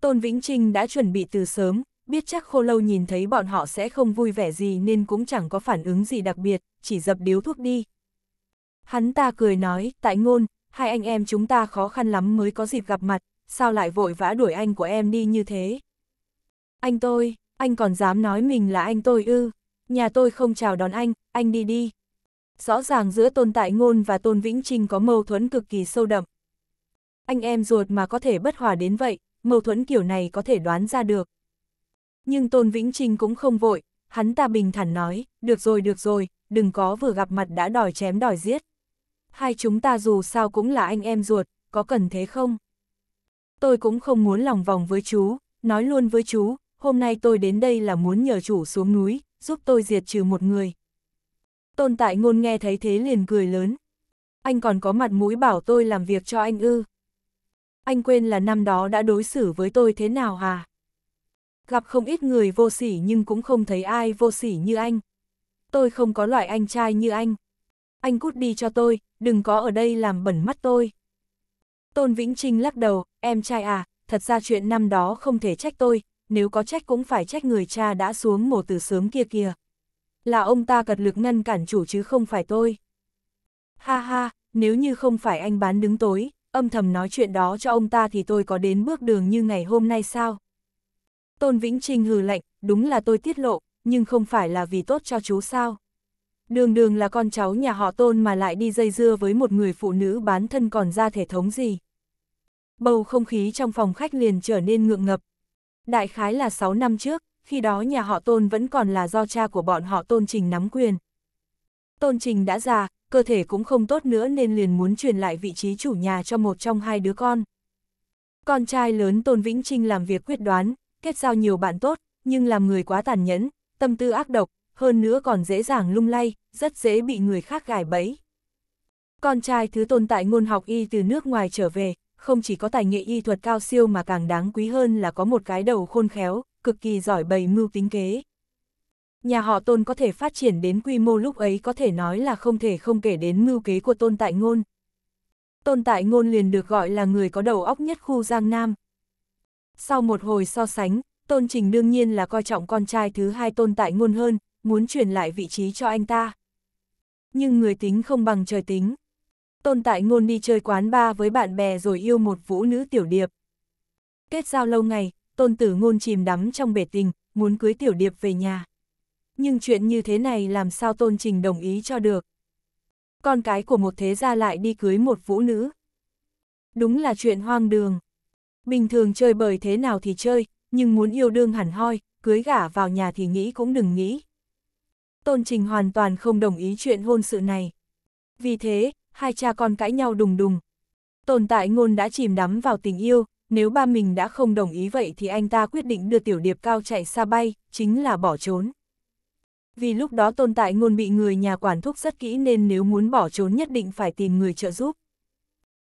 Tôn Vĩnh Trinh đã chuẩn bị từ sớm, biết chắc khô lâu nhìn thấy bọn họ sẽ không vui vẻ gì nên cũng chẳng có phản ứng gì đặc biệt, chỉ dập điếu thuốc đi. Hắn ta cười nói, tại ngôn, hai anh em chúng ta khó khăn lắm mới có dịp gặp mặt, sao lại vội vã đuổi anh của em đi như thế? Anh tôi, anh còn dám nói mình là anh tôi ư, nhà tôi không chào đón anh, anh đi đi rõ ràng giữa tôn tại ngôn và tôn Vĩnh Trinh có mâu thuẫn cực kỳ sâu đậm. Anh em ruột mà có thể bất hòa đến vậy, mâu thuẫn kiểu này có thể đoán ra được. Nhưng tôn Vĩnh Trinh cũng không vội, hắn ta bình thản nói, được rồi được rồi, đừng có vừa gặp mặt đã đòi chém đòi giết. Hai chúng ta dù sao cũng là anh em ruột, có cần thế không? Tôi cũng không muốn lòng vòng với chú, nói luôn với chú, hôm nay tôi đến đây là muốn nhờ chủ xuống núi, giúp tôi diệt trừ một người, Tôn tại ngôn nghe thấy thế liền cười lớn. Anh còn có mặt mũi bảo tôi làm việc cho anh ư. Anh quên là năm đó đã đối xử với tôi thế nào à? Gặp không ít người vô sỉ nhưng cũng không thấy ai vô sỉ như anh. Tôi không có loại anh trai như anh. Anh cút đi cho tôi, đừng có ở đây làm bẩn mắt tôi. Tôn Vĩnh Trinh lắc đầu, em trai à, thật ra chuyện năm đó không thể trách tôi, nếu có trách cũng phải trách người cha đã xuống mổ từ sớm kia kìa là ông ta cật lực ngăn cản chủ chứ không phải tôi. Ha ha, nếu như không phải anh bán đứng tối, âm thầm nói chuyện đó cho ông ta thì tôi có đến bước đường như ngày hôm nay sao? Tôn Vĩnh Trinh hừ lạnh, đúng là tôi tiết lộ, nhưng không phải là vì tốt cho chú sao? Đường đường là con cháu nhà họ tôn mà lại đi dây dưa với một người phụ nữ bán thân còn ra thể thống gì. Bầu không khí trong phòng khách liền trở nên ngượng ngập. Đại khái là 6 năm trước, khi đó nhà họ Tôn vẫn còn là do cha của bọn họ Tôn Trình nắm quyền. Tôn Trình đã già, cơ thể cũng không tốt nữa nên liền muốn truyền lại vị trí chủ nhà cho một trong hai đứa con. Con trai lớn Tôn Vĩnh Trinh làm việc quyết đoán, kết giao nhiều bạn tốt, nhưng làm người quá tàn nhẫn, tâm tư ác độc, hơn nữa còn dễ dàng lung lay, rất dễ bị người khác gài bẫy. Con trai thứ tồn tại ngôn học y từ nước ngoài trở về, không chỉ có tài nghệ y thuật cao siêu mà càng đáng quý hơn là có một cái đầu khôn khéo, cực kỳ giỏi bày mưu tính kế. Nhà họ tôn có thể phát triển đến quy mô lúc ấy có thể nói là không thể không kể đến mưu kế của tôn tại ngôn. Tôn tại ngôn liền được gọi là người có đầu óc nhất khu Giang Nam. Sau một hồi so sánh, tôn trình đương nhiên là coi trọng con trai thứ hai tôn tại ngôn hơn, muốn truyền lại vị trí cho anh ta. Nhưng người tính không bằng trời tính. Tôn tại ngôn đi chơi quán bar với bạn bè rồi yêu một vũ nữ tiểu điệp. Kết giao lâu ngày, tôn tử ngôn chìm đắm trong bể tình, muốn cưới tiểu điệp về nhà. Nhưng chuyện như thế này làm sao tôn trình đồng ý cho được. Con cái của một thế gia lại đi cưới một vũ nữ. Đúng là chuyện hoang đường. Bình thường chơi bời thế nào thì chơi, nhưng muốn yêu đương hẳn hoi, cưới gả vào nhà thì nghĩ cũng đừng nghĩ. Tôn Trình hoàn toàn không đồng ý chuyện hôn sự này. Vì thế, hai cha con cãi nhau đùng đùng. Tồn tại ngôn đã chìm đắm vào tình yêu, nếu ba mình đã không đồng ý vậy thì anh ta quyết định đưa tiểu điệp cao chạy xa bay, chính là bỏ trốn. Vì lúc đó tồn tại ngôn bị người nhà quản thúc rất kỹ nên nếu muốn bỏ trốn nhất định phải tìm người trợ giúp.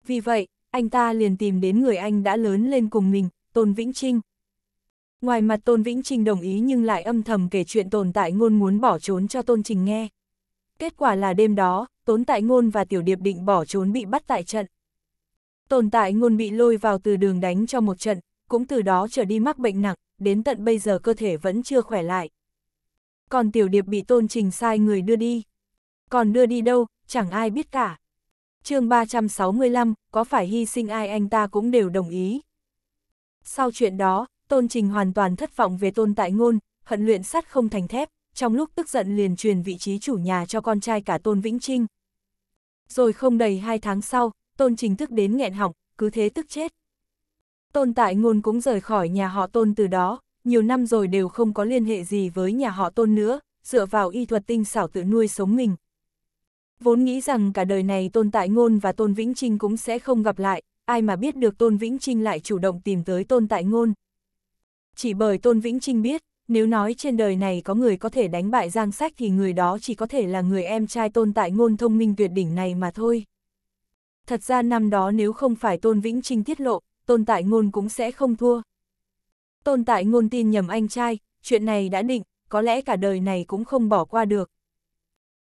Vì vậy, anh ta liền tìm đến người anh đã lớn lên cùng mình, Tôn Vĩnh Trinh. Ngoài mặt Tôn Vĩnh Trinh đồng ý nhưng lại âm thầm kể chuyện tồn tại ngôn muốn bỏ trốn cho Tôn Trình nghe. Kết quả là đêm đó, Tốn Tại Ngôn và Tiểu Điệp định bỏ trốn bị bắt tại trận. Tồn tại ngôn bị lôi vào từ đường đánh cho một trận, cũng từ đó trở đi mắc bệnh nặng, đến tận bây giờ cơ thể vẫn chưa khỏe lại. Còn tiểu điệp bị tôn trình sai người đưa đi. Còn đưa đi đâu, chẳng ai biết cả. chương 365, có phải hy sinh ai anh ta cũng đều đồng ý. Sau chuyện đó, tôn trình hoàn toàn thất vọng về tôn tại ngôn, hận luyện sắt không thành thép, trong lúc tức giận liền truyền vị trí chủ nhà cho con trai cả tôn Vĩnh Trinh. Rồi không đầy hai tháng sau, tôn trình thức đến nghẹn họng, cứ thế tức chết. Tôn tại ngôn cũng rời khỏi nhà họ tôn từ đó, nhiều năm rồi đều không có liên hệ gì với nhà họ tôn nữa, dựa vào y thuật tinh xảo tự nuôi sống mình. Vốn nghĩ rằng cả đời này tôn tại ngôn và tôn Vĩnh Trinh cũng sẽ không gặp lại, ai mà biết được tôn Vĩnh Trinh lại chủ động tìm tới tôn tại ngôn. Chỉ bởi tôn Vĩnh Trinh biết, nếu nói trên đời này có người có thể đánh bại Giang Sách thì người đó chỉ có thể là người em trai tôn tại ngôn thông minh tuyệt đỉnh này mà thôi. Thật ra năm đó nếu không phải Tôn Vĩnh Trinh tiết lộ, Tôn Tại Ngôn cũng sẽ không thua. Tôn Tại Ngôn tin nhầm anh trai, chuyện này đã định, có lẽ cả đời này cũng không bỏ qua được.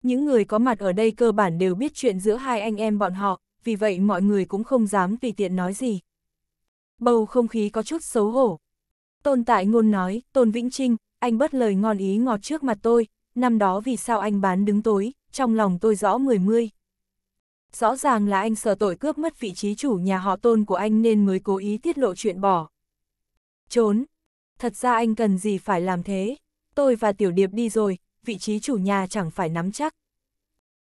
Những người có mặt ở đây cơ bản đều biết chuyện giữa hai anh em bọn họ, vì vậy mọi người cũng không dám tùy tiện nói gì. Bầu không khí có chút xấu hổ. Tôn Tại Ngôn nói, Tôn Vĩnh Trinh, anh bất lời ngon ý ngọt trước mặt tôi, năm đó vì sao anh bán đứng tối, trong lòng tôi rõ mười mươi rõ ràng là anh sợ tội cướp mất vị trí chủ nhà họ tôn của anh nên mới cố ý tiết lộ chuyện bỏ. Trốn. Thật ra anh cần gì phải làm thế? Tôi và Tiểu Điệp đi rồi, vị trí chủ nhà chẳng phải nắm chắc.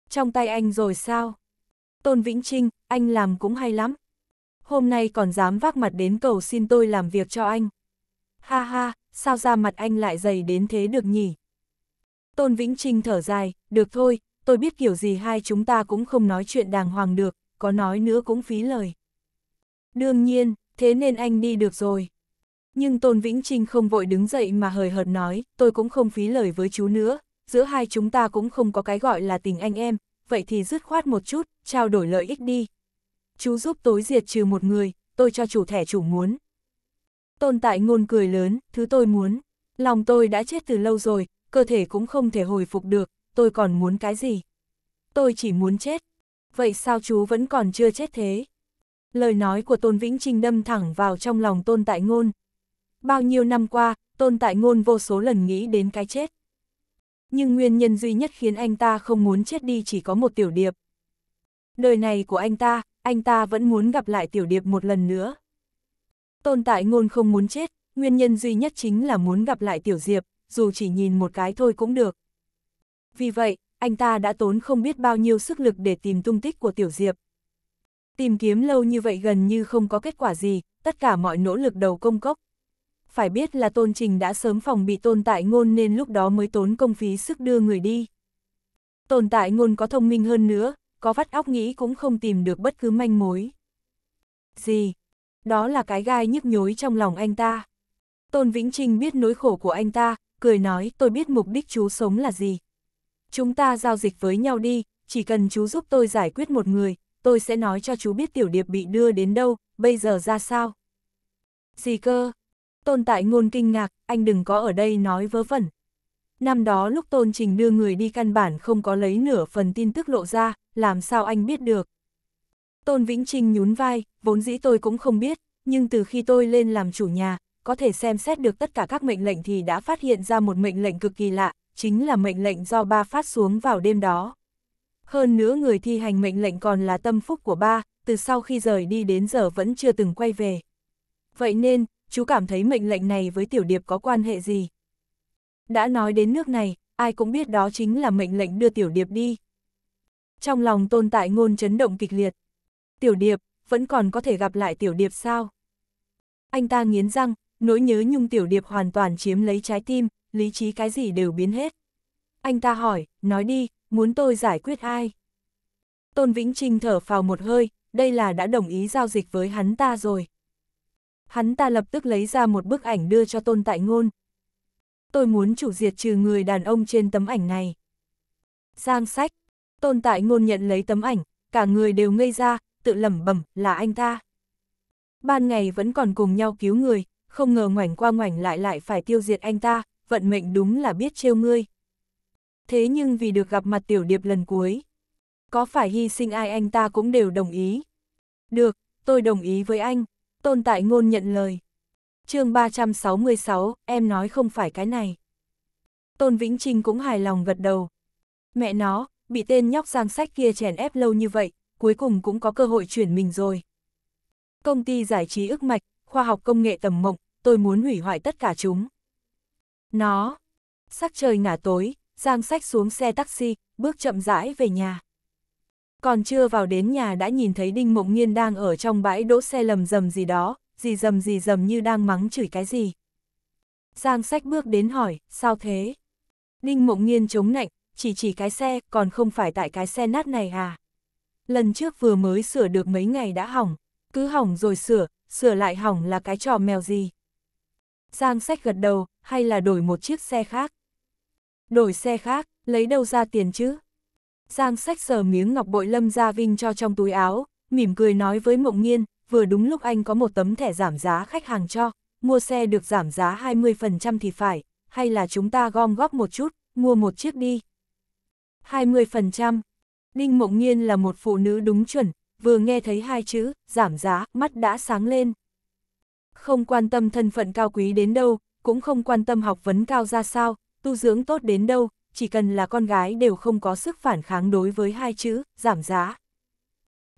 Trong tay anh rồi sao? Tôn Vĩnh Trinh, anh làm cũng hay lắm. Hôm nay còn dám vác mặt đến cầu xin tôi làm việc cho anh. Ha ha, sao ra mặt anh lại dày đến thế được nhỉ? Tôn Vĩnh Trinh thở dài, được thôi, tôi biết kiểu gì hai chúng ta cũng không nói chuyện đàng hoàng được, có nói nữa cũng phí lời. Đương nhiên, thế nên anh đi được rồi. Nhưng Tôn Vĩnh Trinh không vội đứng dậy mà hời hợt nói, tôi cũng không phí lời với chú nữa, giữa hai chúng ta cũng không có cái gọi là tình anh em, vậy thì dứt khoát một chút, trao đổi lợi ích đi. Chú giúp tối diệt trừ một người, tôi cho chủ thẻ chủ muốn. Tôn tại ngôn cười lớn, thứ tôi muốn. Lòng tôi đã chết từ lâu rồi, cơ thể cũng không thể hồi phục được, tôi còn muốn cái gì? Tôi chỉ muốn chết. Vậy sao chú vẫn còn chưa chết thế? Lời nói của Tôn Vĩnh Trinh đâm thẳng vào trong lòng Tôn Tại Ngôn. Bao nhiêu năm qua, Tôn Tại Ngôn vô số lần nghĩ đến cái chết. Nhưng nguyên nhân duy nhất khiến anh ta không muốn chết đi chỉ có một tiểu điệp. Đời này của anh ta, anh ta vẫn muốn gặp lại tiểu điệp một lần nữa. Tôn Tại Ngôn không muốn chết, nguyên nhân duy nhất chính là muốn gặp lại tiểu diệp, dù chỉ nhìn một cái thôi cũng được. Vì vậy, anh ta đã tốn không biết bao nhiêu sức lực để tìm tung tích của Tiểu Diệp. Tìm kiếm lâu như vậy gần như không có kết quả gì, tất cả mọi nỗ lực đầu công cốc. Phải biết là Tôn Trình đã sớm phòng bị tôn tại ngôn nên lúc đó mới tốn công phí sức đưa người đi. Tồn tại ngôn có thông minh hơn nữa, có vắt óc nghĩ cũng không tìm được bất cứ manh mối. Gì? Đó là cái gai nhức nhối trong lòng anh ta. Tôn Vĩnh Trinh biết nỗi khổ của anh ta, cười nói tôi biết mục đích chú sống là gì, chúng ta giao dịch với nhau đi, chỉ cần chú giúp tôi giải quyết một người, tôi sẽ nói cho chú biết tiểu điệp bị đưa đến đâu, bây giờ ra sao. Gì cơ? Tôn tại ngôn kinh ngạc, anh đừng có ở đây nói vớ vẩn. Năm đó lúc Tôn Trình đưa người đi căn bản không có lấy nửa phần tin tức lộ ra, làm sao anh biết được. Tôn Vĩnh Trinh nhún vai, vốn dĩ tôi cũng không biết, nhưng từ khi tôi lên làm chủ nhà, có thể xem xét được tất cả các mệnh lệnh thì đã phát hiện ra một mệnh lệnh cực kỳ lạ, chính là mệnh lệnh do ba phát xuống vào đêm đó. Hơn nữa người thi hành mệnh lệnh còn là tâm phúc của ba, từ sau khi rời đi đến giờ vẫn chưa từng quay về. Vậy nên, chú cảm thấy mệnh lệnh này với tiểu điệp có quan hệ gì? Đã nói đến nước này, ai cũng biết đó chính là mệnh lệnh đưa tiểu điệp đi. Trong lòng tồn tại ngôn chấn động kịch liệt. Tiểu điệp, vẫn còn có thể gặp lại tiểu điệp sao? Anh ta nghiến răng, nỗi nhớ nhung tiểu điệp hoàn toàn chiếm lấy trái tim, lý trí cái gì đều biến hết. Anh ta hỏi, nói đi, muốn tôi giải quyết ai? Tôn Vĩnh Trinh thở phào một hơi, đây là đã đồng ý giao dịch với hắn ta rồi. Hắn ta lập tức lấy ra một bức ảnh đưa cho Tôn Tại Ngôn. Tôi muốn chủ diệt trừ người đàn ông trên tấm ảnh này. Giang sách, Tôn Tại Ngôn nhận lấy tấm ảnh, cả người đều ngây ra, tự lẩm bẩm là anh ta. Ban ngày vẫn còn cùng nhau cứu người, không ngờ ngoảnh qua ngoảnh lại lại phải tiêu diệt anh ta, vận mệnh đúng là biết trêu ngươi. Thế nhưng vì được gặp mặt tiểu điệp lần cuối, có phải hy sinh ai anh ta cũng đều đồng ý. Được, tôi đồng ý với anh, tôn tại ngôn nhận lời. chương 366, em nói không phải cái này. Tôn Vĩnh Trinh cũng hài lòng gật đầu. Mẹ nó, bị tên nhóc giang sách kia chèn ép lâu như vậy, cuối cùng cũng có cơ hội chuyển mình rồi. Công ty giải trí ức mạch, khoa học công nghệ tầm mộng, tôi muốn hủy hoại tất cả chúng. Nó, sắc trời ngả tối, Giang Sách xuống xe taxi, bước chậm rãi về nhà. Còn chưa vào đến nhà đã nhìn thấy Đinh Mộng Nhiên đang ở trong bãi đỗ xe lầm rầm gì đó, gì rầm gì rầm như đang mắng chửi cái gì. Giang Sách bước đến hỏi, sao thế? Đinh Mộng Nhiên chống nạnh, chỉ chỉ cái xe, còn không phải tại cái xe nát này à? Lần trước vừa mới sửa được mấy ngày đã hỏng, cứ hỏng rồi sửa, sửa lại hỏng là cái trò mèo gì? Giang sách gật đầu, hay là đổi một chiếc xe khác. Đổi xe khác, lấy đâu ra tiền chứ? Giang sách sờ miếng ngọc bội lâm gia vinh cho trong túi áo, mỉm cười nói với mộng nghiên, vừa đúng lúc anh có một tấm thẻ giảm giá khách hàng cho, mua xe được giảm giá 20% thì phải, hay là chúng ta gom góp một chút, mua một chiếc đi. 20% Đinh Mộng Nhiên là một phụ nữ đúng chuẩn, vừa nghe thấy hai chữ, giảm giá, mắt đã sáng lên. Không quan tâm thân phận cao quý đến đâu, cũng không quan tâm học vấn cao ra sao, tu dưỡng tốt đến đâu, chỉ cần là con gái đều không có sức phản kháng đối với hai chữ, giảm giá.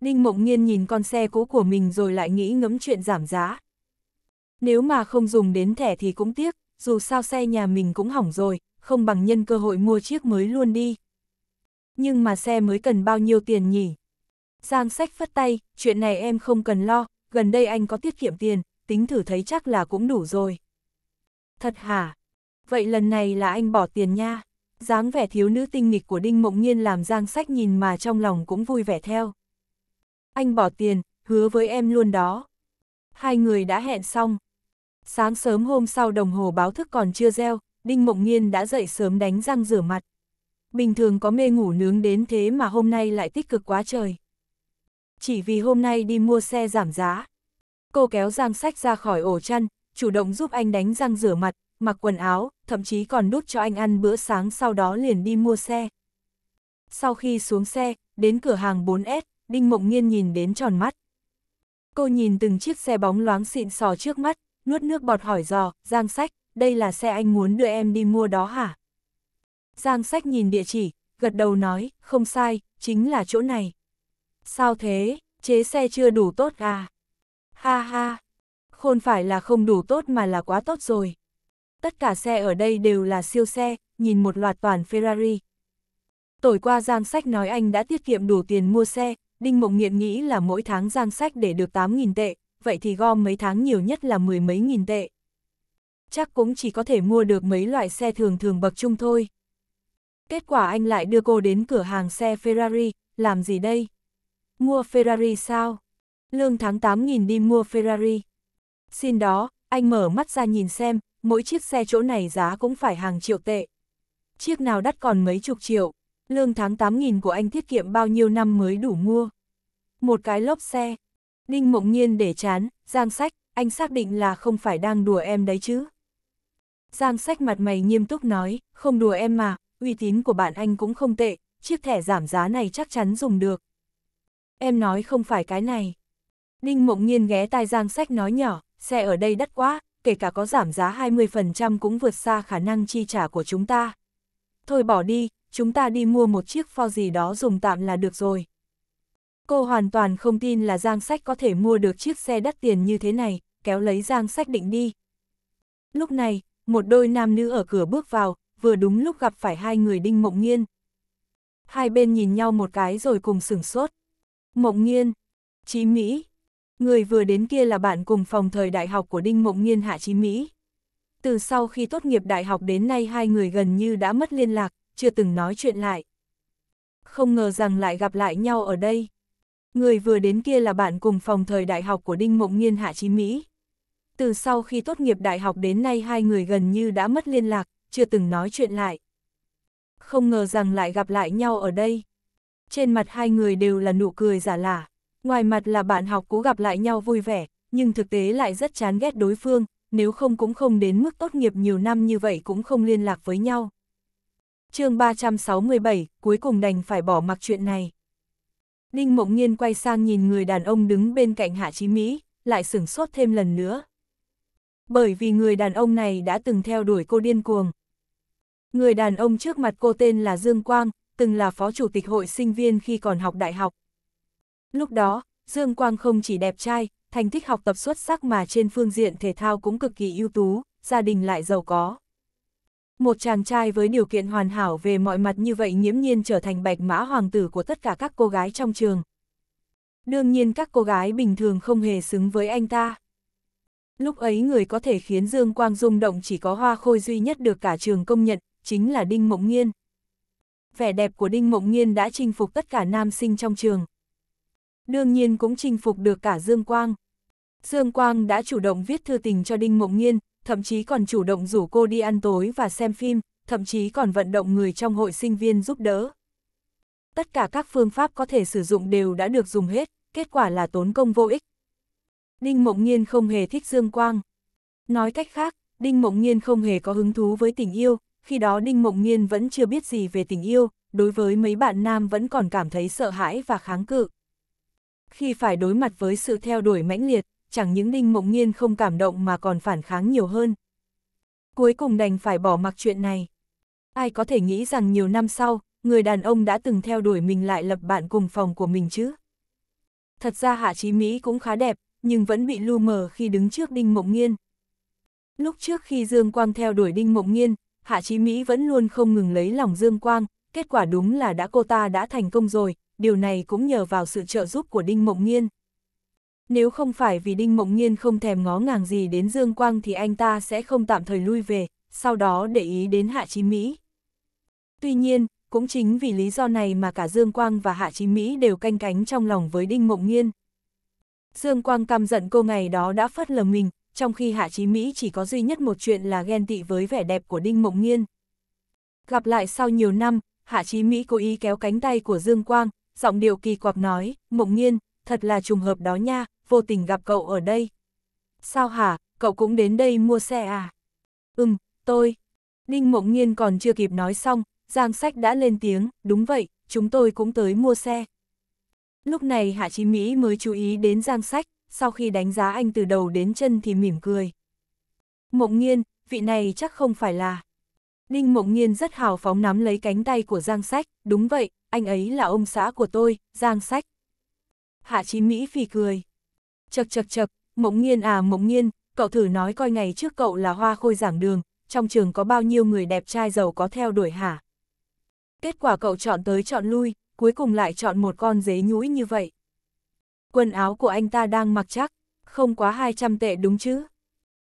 Ninh Mộng Nhiên nhìn con xe cũ của mình rồi lại nghĩ ngấm chuyện giảm giá. Nếu mà không dùng đến thẻ thì cũng tiếc, dù sao xe nhà mình cũng hỏng rồi, không bằng nhân cơ hội mua chiếc mới luôn đi. Nhưng mà xe mới cần bao nhiêu tiền nhỉ? Giang sách phất tay, chuyện này em không cần lo, gần đây anh có tiết kiệm tiền, tính thử thấy chắc là cũng đủ rồi. Thật hả? Vậy lần này là anh bỏ tiền nha. dáng vẻ thiếu nữ tinh nghịch của Đinh Mộng Nhiên làm Giang Sách nhìn mà trong lòng cũng vui vẻ theo. Anh bỏ tiền, hứa với em luôn đó. Hai người đã hẹn xong. Sáng sớm hôm sau đồng hồ báo thức còn chưa reo, Đinh Mộng Nhiên đã dậy sớm đánh răng rửa mặt. Bình thường có mê ngủ nướng đến thế mà hôm nay lại tích cực quá trời. Chỉ vì hôm nay đi mua xe giảm giá, Cô kéo Giang Sách ra khỏi ổ chăn, chủ động giúp anh đánh răng rửa mặt, mặc quần áo, thậm chí còn đút cho anh ăn bữa sáng sau đó liền đi mua xe. Sau khi xuống xe, đến cửa hàng 4S, Đinh Mộng Nhiên nhìn đến tròn mắt. Cô nhìn từng chiếc xe bóng loáng xịn sò trước mắt, nuốt nước bọt hỏi dò, Giang Sách, đây là xe anh muốn đưa em đi mua đó hả? Giang Sách nhìn địa chỉ, gật đầu nói, không sai, chính là chỗ này. Sao thế, chế xe chưa đủ tốt à? Ha ha! Khôn phải là không đủ tốt mà là quá tốt rồi. Tất cả xe ở đây đều là siêu xe, nhìn một loạt toàn Ferrari. Tối qua Giang Sách nói anh đã tiết kiệm đủ tiền mua xe, Đinh Mộng Nghiện nghĩ là mỗi tháng Giang Sách để được 8.000 tệ, vậy thì gom mấy tháng nhiều nhất là mười mấy nghìn tệ. Chắc cũng chỉ có thể mua được mấy loại xe thường thường bậc trung thôi. Kết quả anh lại đưa cô đến cửa hàng xe Ferrari, làm gì đây? Mua Ferrari sao? lương tháng 8.000 đi mua Ferrari. Xin đó, anh mở mắt ra nhìn xem, mỗi chiếc xe chỗ này giá cũng phải hàng triệu tệ. Chiếc nào đắt còn mấy chục triệu, lương tháng 8.000 của anh tiết kiệm bao nhiêu năm mới đủ mua. Một cái lốp xe. Ninh mộng nhiên để chán, giang sách, anh xác định là không phải đang đùa em đấy chứ. Giang sách mặt mày nghiêm túc nói, không đùa em mà, uy tín của bạn anh cũng không tệ, chiếc thẻ giảm giá này chắc chắn dùng được. Em nói không phải cái này. Ninh Mộng Nhiên ghé tai Giang Sách nói nhỏ, xe ở đây đắt quá, kể cả có giảm giá 20% cũng vượt xa khả năng chi trả của chúng ta. Thôi bỏ đi, chúng ta đi mua một chiếc pho gì đó dùng tạm là được rồi. Cô hoàn toàn không tin là Giang Sách có thể mua được chiếc xe đắt tiền như thế này, kéo lấy Giang Sách định đi. Lúc này, một đôi nam nữ ở cửa bước vào, vừa đúng lúc gặp phải hai người Đinh Mộng Nhiên. Hai bên nhìn nhau một cái rồi cùng sửng sốt. Mộng Nhiên, Chí Mỹ, Người vừa đến kia là bạn cùng phòng thời đại học của Đinh Mộng Nghiên Hạ Chí Mỹ. Từ sau khi tốt nghiệp đại học đến nay hai người gần như đã mất liên lạc, chưa từng nói chuyện lại. Không ngờ rằng lại gặp lại nhau ở đây. Người vừa đến kia là bạn cùng phòng thời đại học của Đinh Mộng Nghiên Hạ Chí Mỹ. Từ sau khi tốt nghiệp đại học đến nay hai người gần như đã mất liên lạc, chưa từng nói chuyện lại. Không ngờ rằng lại gặp lại nhau ở đây. Trên mặt hai người đều là nụ cười giả lả. Ngoài mặt là bạn học cũ gặp lại nhau vui vẻ, nhưng thực tế lại rất chán ghét đối phương, nếu không cũng không đến mức tốt nghiệp nhiều năm như vậy cũng không liên lạc với nhau. chương 367, cuối cùng đành phải bỏ mặc chuyện này. Ninh Mộng Nhiên quay sang nhìn người đàn ông đứng bên cạnh Hạ Chí Mỹ, lại sửng sốt thêm lần nữa. Bởi vì người đàn ông này đã từng theo đuổi cô điên cuồng. Người đàn ông trước mặt cô tên là Dương Quang, từng là phó chủ tịch hội sinh viên khi còn học đại học, Lúc đó, Dương Quang không chỉ đẹp trai, thành tích học tập xuất sắc mà trên phương diện thể thao cũng cực kỳ ưu tú, gia đình lại giàu có. Một chàng trai với điều kiện hoàn hảo về mọi mặt như vậy nghiễm nhiên trở thành bạch mã hoàng tử của tất cả các cô gái trong trường. Đương nhiên các cô gái bình thường không hề xứng với anh ta. Lúc ấy người có thể khiến Dương Quang rung động chỉ có hoa khôi duy nhất được cả trường công nhận, chính là Đinh Mộng Nghiên. Vẻ đẹp của Đinh Mộng Nghiên đã chinh phục tất cả nam sinh trong trường đương nhiên cũng chinh phục được cả Dương Quang. Dương Quang đã chủ động viết thư tình cho Đinh Mộng nhiên thậm chí còn chủ động rủ cô đi ăn tối và xem phim, thậm chí còn vận động người trong hội sinh viên giúp đỡ. Tất cả các phương pháp có thể sử dụng đều đã được dùng hết, kết quả là tốn công vô ích. Đinh Mộng nhiên không hề thích Dương Quang. Nói cách khác, Đinh Mộng nhiên không hề có hứng thú với tình yêu, khi đó Đinh Mộng nhiên vẫn chưa biết gì về tình yêu, đối với mấy bạn nam vẫn còn cảm thấy sợ hãi và kháng cự. Khi phải đối mặt với sự theo đuổi mãnh liệt, chẳng những Đinh Mộng Nghiên không cảm động mà còn phản kháng nhiều hơn. Cuối cùng đành phải bỏ mặc chuyện này. Ai có thể nghĩ rằng nhiều năm sau, người đàn ông đã từng theo đuổi mình lại lập bạn cùng phòng của mình chứ? Thật ra Hạ Chí Mỹ cũng khá đẹp, nhưng vẫn bị lu mờ khi đứng trước Đinh Mộng Nghiên. Lúc trước khi Dương Quang theo đuổi Đinh Mộng Nghiên, Hạ Chí Mỹ vẫn luôn không ngừng lấy lòng Dương Quang, kết quả đúng là đã cô ta đã thành công rồi, điều này cũng nhờ vào sự trợ giúp của Đinh Mộng Nhiên. Nếu không phải vì Đinh Mộng Nhiên không thèm ngó ngàng gì đến Dương Quang thì anh ta sẽ không tạm thời lui về, sau đó để ý đến Hạ Chí Mỹ. Tuy nhiên, cũng chính vì lý do này mà cả Dương Quang và Hạ Chí Mỹ đều canh cánh trong lòng với Đinh Mộng Nhiên. Dương Quang căm giận cô ngày đó đã phất lờ mình, trong khi Hạ Chí Mỹ chỉ có duy nhất một chuyện là ghen tị với vẻ đẹp của Đinh Mộng Nhiên. Gặp lại sau nhiều năm, Hạ Chí Mỹ cố ý kéo cánh tay của Dương Quang, giọng điệu kỳ quặc nói, mộng nghiên, thật là trùng hợp đó nha, vô tình gặp cậu ở đây. Sao hả, cậu cũng đến đây mua xe à? Ừm, tôi. Ninh mộng nghiên còn chưa kịp nói xong, Giang Sách đã lên tiếng, đúng vậy, chúng tôi cũng tới mua xe. Lúc này Hạ Chí Mỹ mới chú ý đến Giang Sách, sau khi đánh giá anh từ đầu đến chân thì mỉm cười. Mộng nghiên, vị này chắc không phải là... Ninh Mộng Nghiên rất hào phóng nắm lấy cánh tay của Giang Sách, đúng vậy, anh ấy là ông xã của tôi, Giang Sách. Hạ Chí Mỹ phì cười. Chật chật chật, mộng nghiên à mộng nghiên, cậu thử nói coi ngày trước cậu là hoa khôi giảng đường, trong trường có bao nhiêu người đẹp trai giàu có theo đuổi hả? Kết quả cậu chọn tới chọn lui, cuối cùng lại chọn một con dế nhũi như vậy. Quần áo của anh ta đang mặc chắc, không quá 200 tệ đúng chứ?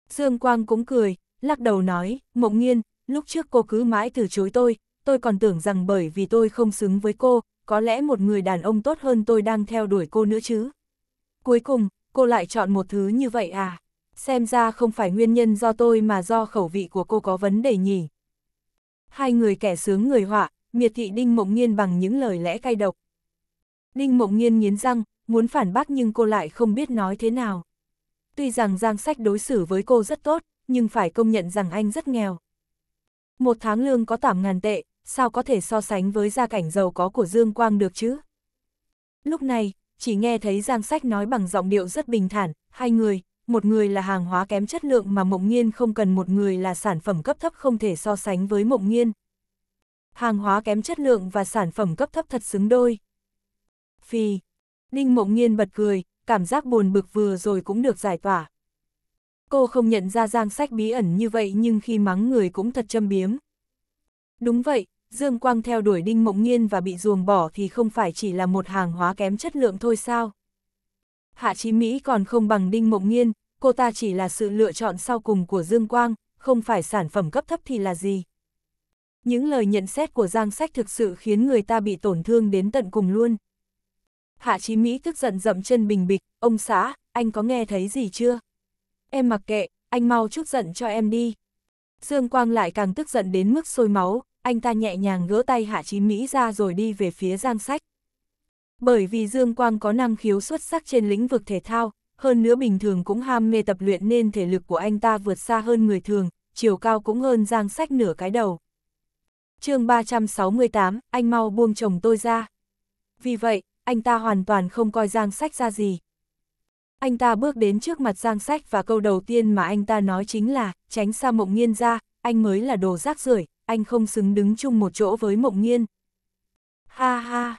Dương Quang cũng cười, lắc đầu nói, mộng nghiên, lúc trước cô cứ mãi từ chối tôi, tôi còn tưởng rằng bởi vì tôi không xứng với cô, có lẽ một người đàn ông tốt hơn tôi đang theo đuổi cô nữa chứ. Cuối cùng, cô lại chọn một thứ như vậy à? Xem ra không phải nguyên nhân do tôi mà do khẩu vị của cô có vấn đề nhỉ. Hai người kẻ sướng người họa, miệt thị Đinh Mộng Nghiên bằng những lời lẽ cay độc. Đinh Mộng Nghiên nghiến răng, muốn phản bác nhưng cô lại không biết nói thế nào. Tuy rằng Giang Sách đối xử với cô rất tốt, nhưng phải công nhận rằng anh rất nghèo. Một tháng lương có tạm ngàn tệ, sao có thể so sánh với gia cảnh giàu có của Dương Quang được chứ? Lúc này, chỉ nghe thấy Giang Sách nói bằng giọng điệu rất bình thản, hai người, một người là hàng hóa kém chất lượng mà Mộng Nhiên không cần một người là sản phẩm cấp thấp không thể so sánh với Mộng Nhiên. Hàng hóa kém chất lượng và sản phẩm cấp thấp thật xứng đôi. Phi, Ninh Mộng Nhiên bật cười, cảm giác buồn bực vừa rồi cũng được giải tỏa. Cô không nhận ra Giang Sách bí ẩn như vậy nhưng khi mắng người cũng thật châm biếm. Đúng vậy, Dương Quang theo đuổi Đinh Mộng Nhiên và bị ruồng bỏ thì không phải chỉ là một hàng hóa kém chất lượng thôi sao. Hạ Chí Mỹ còn không bằng Đinh Mộng Nhiên, cô ta chỉ là sự lựa chọn sau cùng của Dương Quang, không phải sản phẩm cấp thấp thì là gì. Những lời nhận xét của Giang Sách thực sự khiến người ta bị tổn thương đến tận cùng luôn. Hạ Chí Mỹ tức giận dậm chân bình bịch, ông xã, anh có nghe thấy gì chưa? Em mặc kệ, anh mau chút giận cho em đi. Dương Quang lại càng tức giận đến mức sôi máu, anh ta nhẹ nhàng gỡ tay Hạ Chí Mỹ ra rồi đi về phía Giang Sách. Bởi vì Dương Quang có năng khiếu xuất sắc trên lĩnh vực thể thao, hơn nữa bình thường cũng ham mê tập luyện nên thể lực của anh ta vượt xa hơn người thường, chiều cao cũng hơn Giang Sách nửa cái đầu. chương 368, anh mau buông chồng tôi ra. Vì vậy, anh ta hoàn toàn không coi Giang Sách ra gì. Anh ta bước đến trước mặt Giang Sách và câu đầu tiên mà anh ta nói chính là, tránh xa mộng nghiên ra, anh mới là đồ rác rưởi anh không xứng đứng chung một chỗ với mộng nghiên. Ha ha,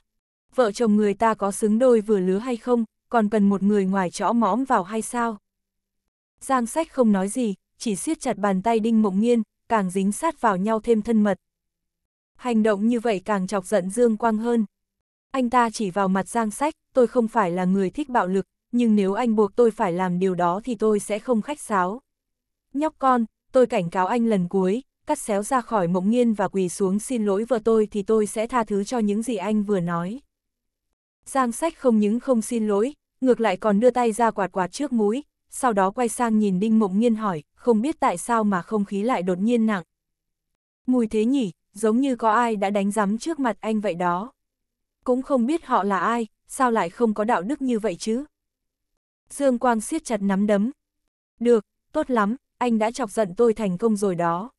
vợ chồng người ta có xứng đôi vừa lứa hay không, còn cần một người ngoài chõ mõm vào hay sao? Giang sách không nói gì, chỉ siết chặt bàn tay đinh mộng nghiên, càng dính sát vào nhau thêm thân mật. Hành động như vậy càng chọc giận Dương Quang hơn. Anh ta chỉ vào mặt Giang Sách, tôi không phải là người thích bạo lực, nhưng nếu anh buộc tôi phải làm điều đó thì tôi sẽ không khách sáo. Nhóc con, tôi cảnh cáo anh lần cuối, cắt xéo ra khỏi mộng nghiên và quỳ xuống xin lỗi vợ tôi thì tôi sẽ tha thứ cho những gì anh vừa nói. Giang sách không những không xin lỗi, ngược lại còn đưa tay ra quạt quạt trước mũi, sau đó quay sang nhìn Đinh Mộng Nghiên hỏi, không biết tại sao mà không khí lại đột nhiên nặng. Mùi thế nhỉ, giống như có ai đã đánh giám trước mặt anh vậy đó. Cũng không biết họ là ai, sao lại không có đạo đức như vậy chứ. Dương Quang siết chặt nắm đấm. Được, tốt lắm, anh đã chọc giận tôi thành công rồi đó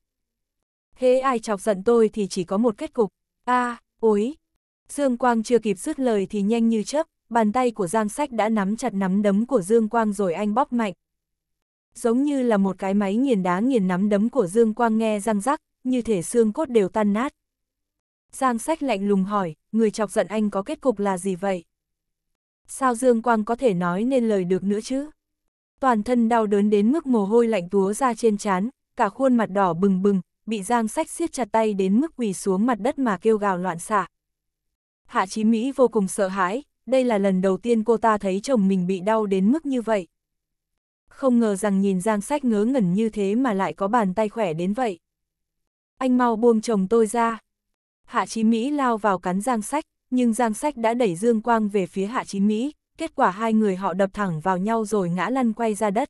thế ai chọc giận tôi thì chỉ có một kết cục. a à, ối. Dương Quang chưa kịp dứt lời thì nhanh như chớp, bàn tay của Giang Sách đã nắm chặt nắm đấm của Dương Quang rồi anh bóp mạnh. Giống như là một cái máy nghiền đá nghiền nắm đấm của Dương Quang nghe răng rắc, như thể xương cốt đều tan nát. Giang Sách lạnh lùng hỏi, người chọc giận anh có kết cục là gì vậy? Sao Dương Quang có thể nói nên lời được nữa chứ? Toàn thân đau đớn đến mức mồ hôi lạnh túa ra trên trán, cả khuôn mặt đỏ bừng bừng, bị Giang Sách siết chặt tay đến mức quỳ xuống mặt đất mà kêu gào loạn xạ. Hạ Chí Mỹ vô cùng sợ hãi, đây là lần đầu tiên cô ta thấy chồng mình bị đau đến mức như vậy. Không ngờ rằng nhìn Giang Sách ngớ ngẩn như thế mà lại có bàn tay khỏe đến vậy. Anh mau buông chồng tôi ra. Hạ Chí Mỹ lao vào cắn Giang Sách, nhưng Giang Sách đã đẩy Dương Quang về phía Hạ Chí Mỹ, kết quả hai người họ đập thẳng vào nhau rồi ngã lăn quay ra đất.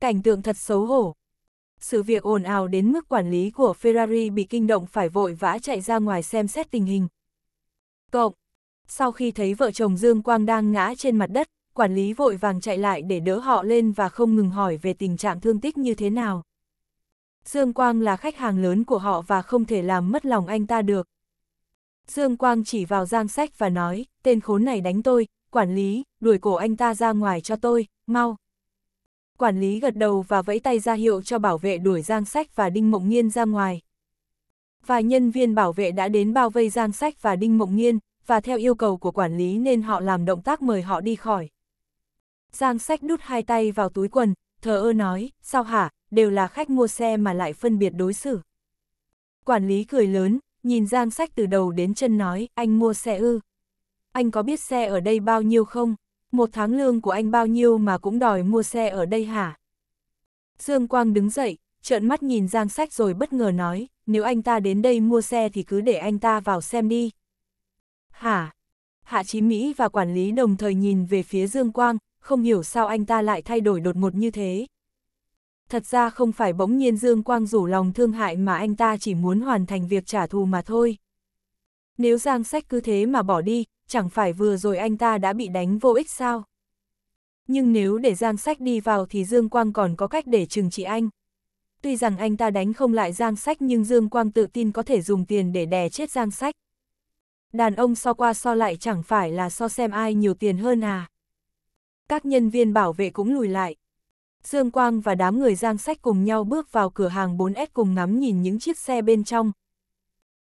Cảnh tượng thật xấu hổ, sự việc ồn ào đến mức quản lý của Ferrari bị kinh động phải vội vã chạy ra ngoài xem xét tình hình. Cộng, sau khi thấy vợ chồng Dương Quang đang ngã trên mặt đất, quản lý vội vàng chạy lại để đỡ họ lên và không ngừng hỏi về tình trạng thương tích như thế nào. Dương Quang là khách hàng lớn của họ và không thể làm mất lòng anh ta được. Dương Quang chỉ vào giang sách và nói, tên khốn này đánh tôi, quản lý, đuổi cổ anh ta ra ngoài cho tôi, mau quản lý gật đầu và vẫy tay ra hiệu cho bảo vệ đuổi Giang Sách và Đinh Mộng Nghiên ra ngoài. Vài nhân viên bảo vệ đã đến bao vây Giang Sách và Đinh Mộng Nghiên, và theo yêu cầu của quản lý nên họ làm động tác mời họ đi khỏi. Giang Sách đút hai tay vào túi quần, thờ ơ nói, sao hả, đều là khách mua xe mà lại phân biệt đối xử. Quản lý cười lớn, nhìn Giang Sách từ đầu đến chân nói, anh mua xe ư. Anh có biết xe ở đây bao nhiêu không? một tháng lương của anh bao nhiêu mà cũng đòi mua xe ở đây hả? Dương Quang đứng dậy, trợn mắt nhìn Giang Sách rồi bất ngờ nói, nếu anh ta đến đây mua xe thì cứ để anh ta vào xem đi. Hả? Hạ Chí Mỹ và quản lý đồng thời nhìn về phía Dương Quang, không hiểu sao anh ta lại thay đổi đột ngột như thế. Thật ra không phải bỗng nhiên Dương Quang rủ lòng thương hại mà anh ta chỉ muốn hoàn thành việc trả thù mà thôi. Nếu Giang Sách cứ thế mà bỏ đi, chẳng phải vừa rồi anh ta đã bị đánh vô ích sao? Nhưng nếu để Giang Sách đi vào thì Dương Quang còn có cách để trừng trị anh. Tuy rằng anh ta đánh không lại Giang Sách nhưng Dương Quang tự tin có thể dùng tiền để đè chết Giang Sách. Đàn ông so qua so lại chẳng phải là so xem ai nhiều tiền hơn à. Các nhân viên bảo vệ cũng lùi lại. Dương Quang và đám người Giang Sách cùng nhau bước vào cửa hàng 4S cùng ngắm nhìn những chiếc xe bên trong.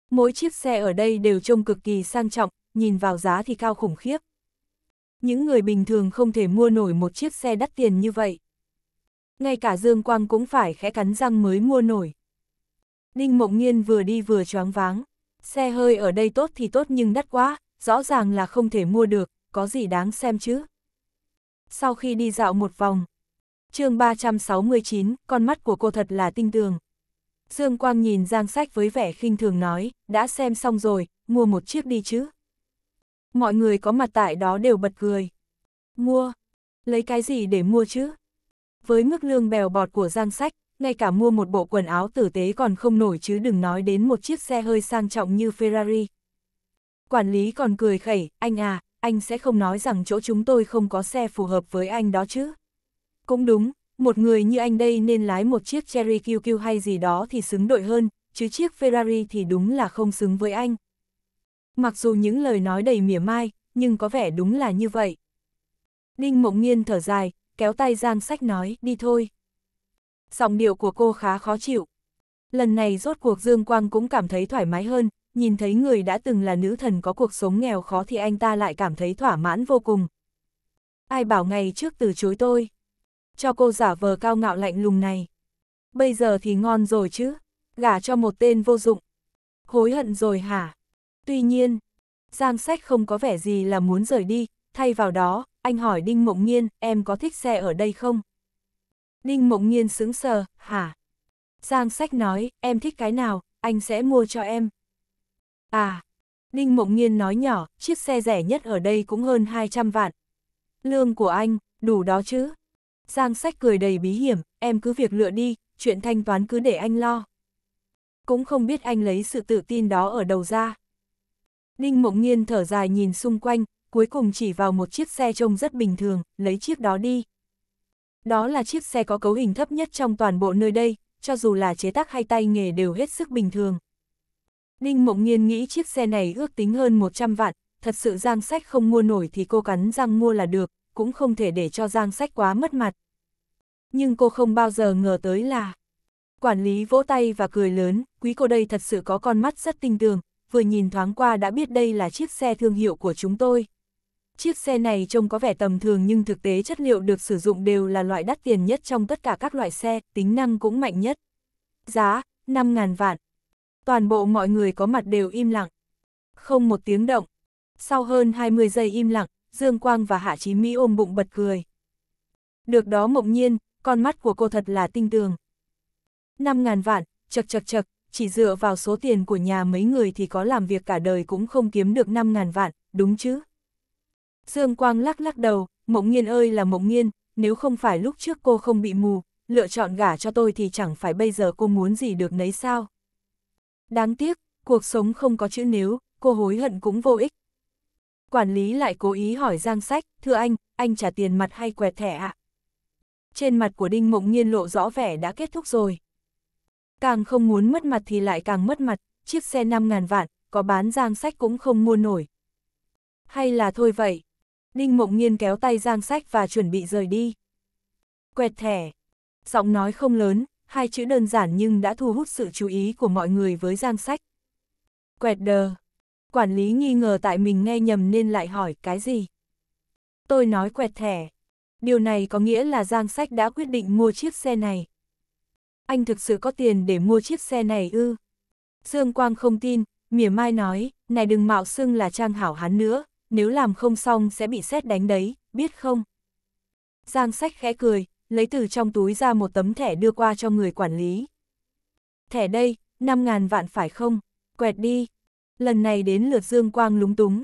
Mỗi chiếc xe ở đây đều trông cực kỳ sang trọng, nhìn vào giá thì cao khủng khiếp. Những người bình thường không thể mua nổi một chiếc xe đắt tiền như vậy. Ngay cả Dương Quang cũng phải khẽ cắn răng mới mua nổi. Đinh Mộng nhiên vừa đi vừa choáng váng. Xe hơi ở đây tốt thì tốt nhưng đắt quá, rõ ràng là không thể mua được, có gì đáng xem chứ. Sau khi đi dạo một vòng, chương 369, con mắt của cô thật là tinh tường. Dương Quang nhìn Giang Sách với vẻ khinh thường nói, đã xem xong rồi, mua một chiếc đi chứ. Mọi người có mặt tại đó đều bật cười. Mua, lấy cái gì để mua chứ? Với mức lương bèo bọt của Giang Sách, ngay cả mua một bộ quần áo tử tế còn không nổi chứ đừng nói đến một chiếc xe hơi sang trọng như Ferrari. Quản lý còn cười khẩy, anh à, anh sẽ không nói rằng chỗ chúng tôi không có xe phù hợp với anh đó chứ. Cũng đúng, một người như anh đây nên lái một chiếc Cherry QQ hay gì đó thì xứng đội hơn, chứ chiếc Ferrari thì đúng là không xứng với anh. Mặc dù những lời nói đầy mỉa mai, nhưng có vẻ đúng là như vậy. Đinh Mộng Nghiên thở dài, kéo tay Giang Sách nói, đi thôi. Giọng điệu của cô khá khó chịu. Lần này rốt cuộc Dương Quang cũng cảm thấy thoải mái hơn, nhìn thấy người đã từng là nữ thần có cuộc sống nghèo khó thì anh ta lại cảm thấy thỏa mãn vô cùng. Ai bảo ngày trước từ chối tôi? Cho cô giả vờ cao ngạo lạnh lùng này. Bây giờ thì ngon rồi chứ, gả cho một tên vô dụng. Hối hận rồi hả? Tuy nhiên, Giang Sách không có vẻ gì là muốn rời đi, thay vào đó, anh hỏi Đinh Mộng Nhiên: em có thích xe ở đây không? Đinh Mộng Nhiên sững sờ, hả? Giang Sách nói, em thích cái nào, anh sẽ mua cho em. À, Đinh Mộng Nhiên nói nhỏ, chiếc xe rẻ nhất ở đây cũng hơn 200 vạn. Lương của anh, đủ đó chứ? Giang Sách cười đầy bí hiểm, em cứ việc lựa đi, chuyện thanh toán cứ để anh lo. Cũng không biết anh lấy sự tự tin đó ở đầu ra. Ninh Mộng Nghiên thở dài nhìn xung quanh, cuối cùng chỉ vào một chiếc xe trông rất bình thường, lấy chiếc đó đi. Đó là chiếc xe có cấu hình thấp nhất trong toàn bộ nơi đây, cho dù là chế tác hay tay nghề đều hết sức bình thường. Ninh Mộng Nghiên nghĩ chiếc xe này ước tính hơn 100 vạn, thật sự Giang Sách không mua nổi thì cô cắn răng mua là được, cũng không thể để cho Giang Sách quá mất mặt. Nhưng cô không bao giờ ngờ tới là... Quản lý vỗ tay và cười lớn, quý cô đây thật sự có con mắt rất tinh tường, vừa nhìn thoáng qua đã biết đây là chiếc xe thương hiệu của chúng tôi. Chiếc xe này trông có vẻ tầm thường nhưng thực tế chất liệu được sử dụng đều là loại đắt tiền nhất trong tất cả các loại xe, tính năng cũng mạnh nhất. Giá, 5.000 vạn. Toàn bộ mọi người có mặt đều im lặng. Không một tiếng động. Sau hơn 20 giây im lặng, Dương Quang và Hạ Chí Mỹ ôm bụng bật cười. Được đó mộng nhiên, con mắt của cô thật là tinh tường. 5.000 vạn, chật chật chật, chỉ dựa vào số tiền của nhà mấy người thì có làm việc cả đời cũng không kiếm được 5.000 vạn, đúng chứ? Dương Quang lắc lắc đầu, mộng Nhiên ơi là mộng Nhiên, nếu không phải lúc trước cô không bị mù, lựa chọn gả cho tôi thì chẳng phải bây giờ cô muốn gì được nấy sao? Đáng tiếc, cuộc sống không có chữ nếu, cô hối hận cũng vô ích. Quản lý lại cố ý hỏi Giang Sách, thưa anh, anh trả tiền mặt hay quẹt thẻ ạ? Trên mặt của Đinh Mộng Nhiên lộ rõ vẻ đã kết thúc rồi càng không muốn mất mặt thì lại càng mất mặt, chiếc xe 5.000 vạn, có bán Giang Sách cũng không mua nổi. Hay là thôi vậy. Đinh Mộng Nhiên kéo tay Giang Sách và chuẩn bị rời đi. Quẹt thẻ. Giọng nói không lớn, hai chữ đơn giản nhưng đã thu hút sự chú ý của mọi người với Giang Sách. Quẹt đờ. Quản lý nghi ngờ tại mình nghe nhầm nên lại hỏi cái gì. Tôi nói quẹt thẻ. Điều này có nghĩa là Giang Sách đã quyết định mua chiếc xe này anh thực sự có tiền để mua chiếc xe này ư? Dương Quang không tin, mỉa mai nói, này đừng mạo xưng là trang hảo hán nữa, nếu làm không xong sẽ bị xét đánh đấy, biết không? Giang sách khẽ cười, lấy từ trong túi ra một tấm thẻ đưa qua cho người quản lý. Thẻ đây, 5.000 vạn phải không? Quẹt đi. Lần này đến lượt Dương Quang lúng túng.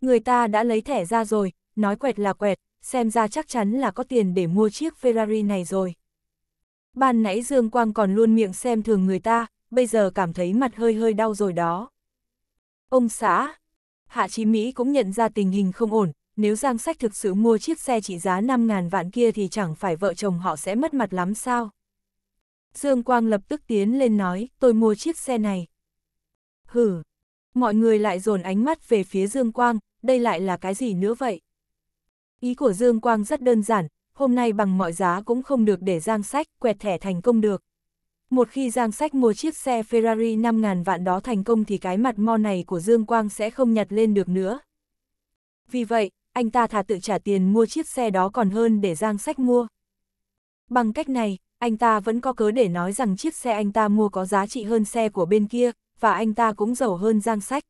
Người ta đã lấy thẻ ra rồi, nói quẹt là quẹt, xem ra chắc chắn là có tiền để mua chiếc Ferrari này rồi. Ban nãy Dương Quang còn luôn miệng xem thường người ta, bây giờ cảm thấy mặt hơi hơi đau rồi đó. Ông xã, Hạ Chí Mỹ cũng nhận ra tình hình không ổn, nếu Giang Sách thực sự mua chiếc xe trị giá 5.000 vạn kia thì chẳng phải vợ chồng họ sẽ mất mặt lắm sao. Dương Quang lập tức tiến lên nói, tôi mua chiếc xe này. hừ mọi người lại dồn ánh mắt về phía Dương Quang, đây lại là cái gì nữa vậy? Ý của Dương Quang rất đơn giản, hôm nay bằng mọi giá cũng không được để Giang Sách quẹt thẻ thành công được. Một khi Giang Sách mua chiếc xe Ferrari 5.000 vạn đó thành công thì cái mặt mo này của Dương Quang sẽ không nhặt lên được nữa. Vì vậy, anh ta thà tự trả tiền mua chiếc xe đó còn hơn để Giang Sách mua. Bằng cách này, anh ta vẫn có cớ để nói rằng chiếc xe anh ta mua có giá trị hơn xe của bên kia, và anh ta cũng giàu hơn Giang Sách.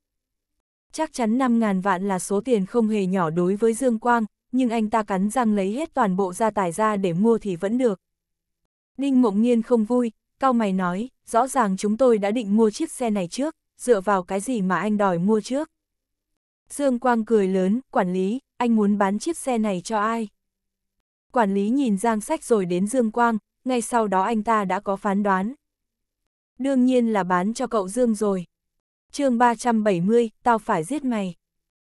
Chắc chắn 5.000 vạn là số tiền không hề nhỏ đối với Dương Quang, nhưng anh ta cắn răng lấy hết toàn bộ gia tài ra để mua thì vẫn được. Đinh Mộng Nhiên không vui, cao mày nói, rõ ràng chúng tôi đã định mua chiếc xe này trước, dựa vào cái gì mà anh đòi mua trước. Dương Quang cười lớn, quản lý, anh muốn bán chiếc xe này cho ai? Quản lý nhìn Giang Sách rồi đến Dương Quang, ngay sau đó anh ta đã có phán đoán. Đương nhiên là bán cho cậu Dương rồi. chương 370, tao phải giết mày.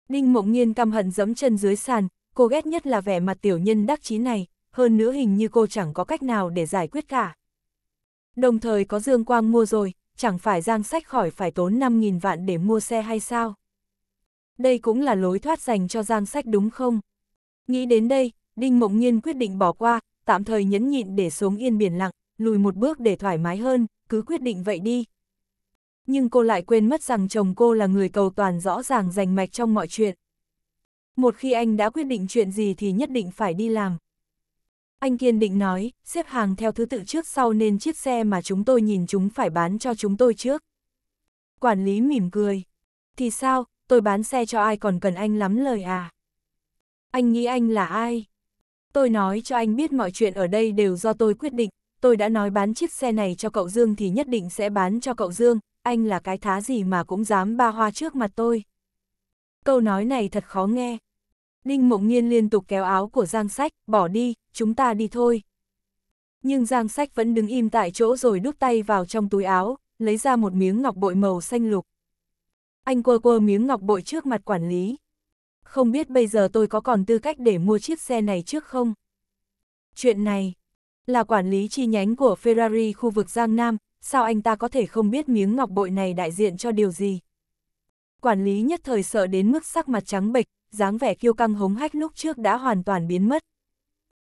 Ninh Mộng Nhiên căm hận giẫm chân dưới sàn, cô ghét nhất là vẻ mặt tiểu nhân đắc chí này, hơn nữa hình như cô chẳng có cách nào để giải quyết cả. Đồng thời có Dương Quang mua rồi, chẳng phải Giang Sách khỏi phải tốn 5.000 vạn để mua xe hay sao? Đây cũng là lối thoát dành cho Giang Sách đúng không? Nghĩ đến đây, Đinh Mộng Nhiên quyết định bỏ qua, tạm thời nhẫn nhịn để xuống yên biển lặng, lùi một bước để thoải mái hơn, cứ quyết định vậy đi. Nhưng cô lại quên mất rằng chồng cô là người cầu toàn rõ ràng rành mạch trong mọi chuyện một khi anh đã quyết định chuyện gì thì nhất định phải đi làm. Anh kiên định nói, xếp hàng theo thứ tự trước sau nên chiếc xe mà chúng tôi nhìn chúng phải bán cho chúng tôi trước. Quản lý mỉm cười. Thì sao, tôi bán xe cho ai còn cần anh lắm lời à? Anh nghĩ anh là ai? Tôi nói cho anh biết mọi chuyện ở đây đều do tôi quyết định, tôi đã nói bán chiếc xe này cho cậu Dương thì nhất định sẽ bán cho cậu Dương, anh là cái thá gì mà cũng dám ba hoa trước mặt tôi. Câu nói này thật khó nghe, Ninh Mộng Nhiên liên tục kéo áo của Giang Sách, bỏ đi, chúng ta đi thôi. Nhưng Giang Sách vẫn đứng im tại chỗ rồi đút tay vào trong túi áo, lấy ra một miếng ngọc bội màu xanh lục. Anh quơ quơ miếng ngọc bội trước mặt quản lý. Không biết bây giờ tôi có còn tư cách để mua chiếc xe này trước không? Chuyện này, là quản lý chi nhánh của Ferrari khu vực Giang Nam, sao anh ta có thể không biết miếng ngọc bội này đại diện cho điều gì? Quản lý nhất thời sợ đến mức sắc mặt trắng bệch, dáng vẻ kiêu căng hống hách lúc trước đã hoàn toàn biến mất.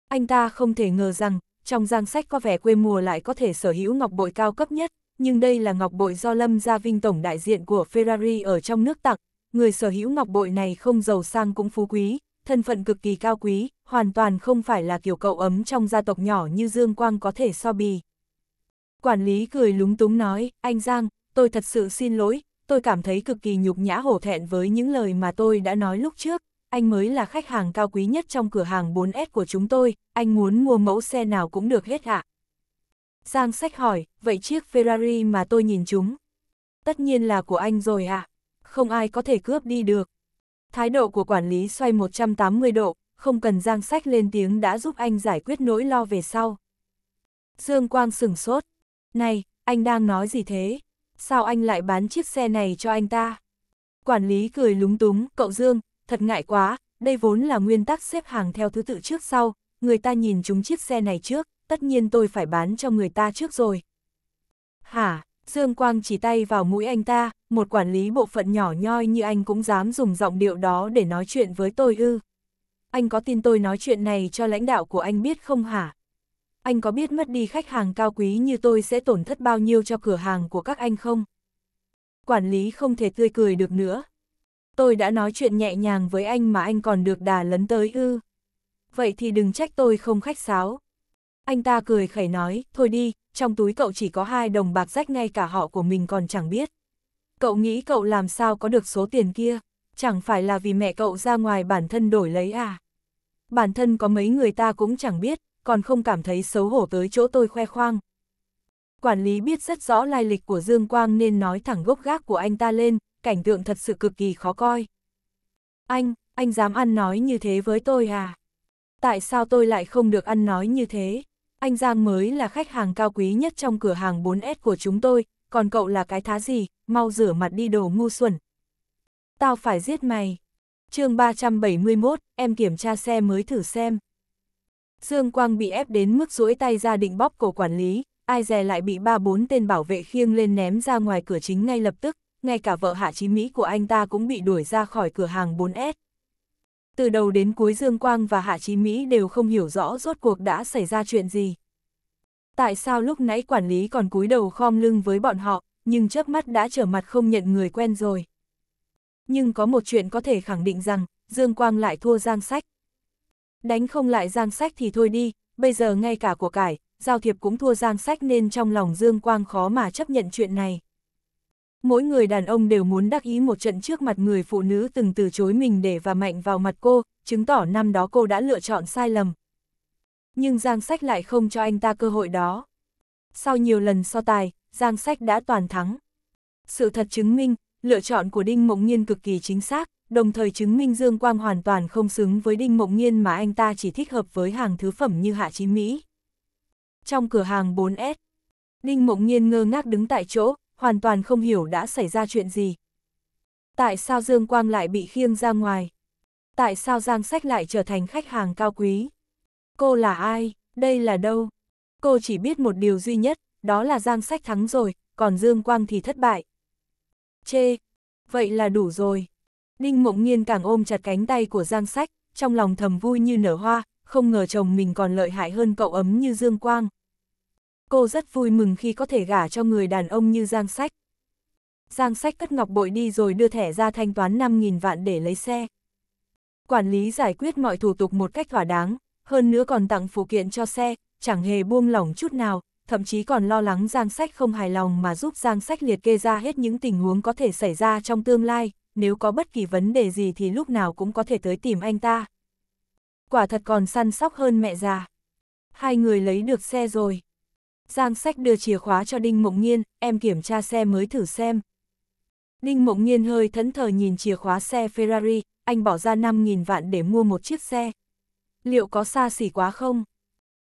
Anh ta không thể ngờ rằng, trong giang sách có vẻ quê mùa lại có thể sở hữu ngọc bội cao cấp nhất, nhưng đây là ngọc bội do Lâm Gia Vinh tổng đại diện của Ferrari ở trong nước tặng, người sở hữu ngọc bội này không giàu sang cũng phú quý, thân phận cực kỳ cao quý, hoàn toàn không phải là kiểu cậu ấm trong gia tộc nhỏ như Dương Quang có thể so bì. Quản lý cười lúng túng nói, anh Giang, tôi thật sự xin lỗi, tôi cảm thấy cực kỳ nhục nhã hổ thẹn với những lời mà tôi đã nói lúc trước. Anh mới là khách hàng cao quý nhất trong cửa hàng 4S của chúng tôi, anh muốn mua mẫu xe nào cũng được hết ạ. Giang sách hỏi, vậy chiếc Ferrari mà tôi nhìn chúng? Tất nhiên là của anh rồi ạ, không ai có thể cướp đi được. Thái độ của quản lý xoay 180 độ, không cần Giang sách lên tiếng đã giúp anh giải quyết nỗi lo về sau. Dương Quang sửng sốt, này, anh đang nói gì thế? sao anh lại bán chiếc xe này cho anh ta? Quản lý cười lúng túng, cậu Dương, thật ngại quá, đây vốn là nguyên tắc xếp hàng theo thứ tự trước sau, người ta nhìn chúng chiếc xe này trước, tất nhiên tôi phải bán cho người ta trước rồi. Hả, Dương Quang chỉ tay vào mũi anh ta, một quản lý bộ phận nhỏ nhoi như anh cũng dám dùng giọng điệu đó để nói chuyện với tôi ư. Anh có tin tôi nói chuyện này cho lãnh đạo của anh biết không hả? anh có biết mất đi khách hàng cao quý như tôi sẽ tổn thất bao nhiêu cho cửa hàng của các anh không? Quản lý không thể tươi cười được nữa. Tôi đã nói chuyện nhẹ nhàng với anh mà anh còn được đà lấn tới ư. Vậy thì đừng trách tôi không khách sáo. Anh ta cười khẩy nói, thôi đi, trong túi cậu chỉ có hai đồng bạc rách ngay cả họ của mình còn chẳng biết. Cậu nghĩ cậu làm sao có được số tiền kia, chẳng phải là vì mẹ cậu ra ngoài bản thân đổi lấy à. Bản thân có mấy người ta cũng chẳng biết, còn không cảm thấy xấu hổ tới chỗ tôi khoe khoang. Quản lý biết rất rõ lai lịch của Dương Quang nên nói thẳng gốc gác của anh ta lên, cảnh tượng thật sự cực kỳ khó coi. Anh, anh dám ăn nói như thế với tôi à? Tại sao tôi lại không được ăn nói như thế? Anh Giang mới là khách hàng cao quý nhất trong cửa hàng 4S của chúng tôi, còn cậu là cái thá gì, mau rửa mặt đi đồ ngu xuẩn. Tao phải giết mày. chương 371, em kiểm tra xe mới thử xem. Dương Quang bị ép đến mức duỗi tay ra định bóp cổ quản lý, ai dè lại bị ba bốn tên bảo vệ khiêng lên ném ra ngoài cửa chính ngay lập tức, ngay cả vợ hạ chí Mỹ của anh ta cũng bị đuổi ra khỏi cửa hàng 4S. Từ đầu đến cuối Dương Quang và Hạ Chí Mỹ đều không hiểu rõ rốt cuộc đã xảy ra chuyện gì. Tại sao lúc nãy quản lý còn cúi đầu khom lưng với bọn họ, nhưng chớp mắt đã trở mặt không nhận người quen rồi. Nhưng có một chuyện có thể khẳng định rằng, Dương Quang lại thua Giang Sách. Đánh không lại Giang Sách thì thôi đi, bây giờ ngay cả của cải, giao thiệp cũng thua Giang Sách nên trong lòng Dương Quang khó mà chấp nhận chuyện này. Mỗi người đàn ông đều muốn đắc ý một trận trước mặt người phụ nữ từng từ chối mình để và mạnh vào mặt cô, chứng tỏ năm đó cô đã lựa chọn sai lầm. Nhưng Giang Sách lại không cho anh ta cơ hội đó. Sau nhiều lần so tài, Giang Sách đã toàn thắng. Sự thật chứng minh, lựa chọn của Đinh Mộng Nhiên cực kỳ chính xác, đồng thời chứng minh Dương Quang hoàn toàn không xứng với Đinh Mộng Nhiên mà anh ta chỉ thích hợp với hàng thứ phẩm như Hạ Chí Mỹ. Trong cửa hàng 4S, Đinh Mộng Nhiên ngơ ngác đứng tại chỗ, hoàn toàn không hiểu đã xảy ra chuyện gì. Tại sao Dương Quang lại bị khiêng ra ngoài? Tại sao Giang Sách lại trở thành khách hàng cao quý? Cô là ai? Đây là đâu? Cô chỉ biết một điều duy nhất, đó là Giang Sách thắng rồi, còn Dương Quang thì thất bại. Chê, vậy là đủ rồi. Ninh Mộng Nhiên càng ôm chặt cánh tay của Giang Sách, trong lòng thầm vui như nở hoa, không ngờ chồng mình còn lợi hại hơn cậu ấm như Dương Quang. Cô rất vui mừng khi có thể gả cho người đàn ông như Giang Sách. Giang Sách cất ngọc bội đi rồi đưa thẻ ra thanh toán 5.000 vạn để lấy xe. Quản lý giải quyết mọi thủ tục một cách thỏa đáng, hơn nữa còn tặng phụ kiện cho xe, chẳng hề buông lỏng chút nào, thậm chí còn lo lắng Giang Sách không hài lòng mà giúp Giang Sách liệt kê ra hết những tình huống có thể xảy ra trong tương lai, nếu có bất kỳ vấn đề gì thì lúc nào cũng có thể tới tìm anh ta. Quả thật còn săn sóc hơn mẹ già. Hai người lấy được xe rồi. Giang sách đưa chìa khóa cho Đinh Mộng Nhiên, em kiểm tra xe mới thử xem. Đinh Mộng Nhiên hơi thẫn thờ nhìn chìa khóa xe Ferrari, anh bỏ ra 5.000 vạn để mua một chiếc xe. Liệu có xa xỉ quá không?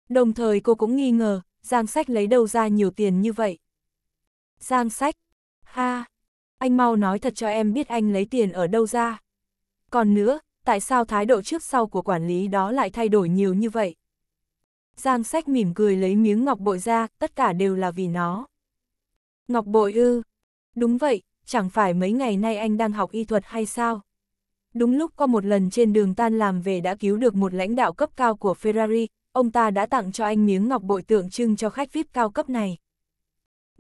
Đồng thời cô cũng nghi ngờ, Giang Sách lấy đâu ra nhiều tiền như vậy? Giang Sách, ha, anh mau nói thật cho em biết anh lấy tiền ở đâu ra. Còn nữa, tại sao thái độ trước sau của quản lý đó lại thay đổi nhiều như vậy? Giang sách mỉm cười lấy miếng ngọc bội ra, tất cả đều là vì nó. Ngọc bội ư? Đúng vậy, chẳng phải mấy ngày nay anh đang học y thuật hay sao? Đúng lúc có một lần trên đường tan làm về đã cứu được một lãnh đạo cấp cao của Ferrari, ông ta đã tặng cho anh miếng ngọc bội tượng trưng cho khách VIP cao cấp này.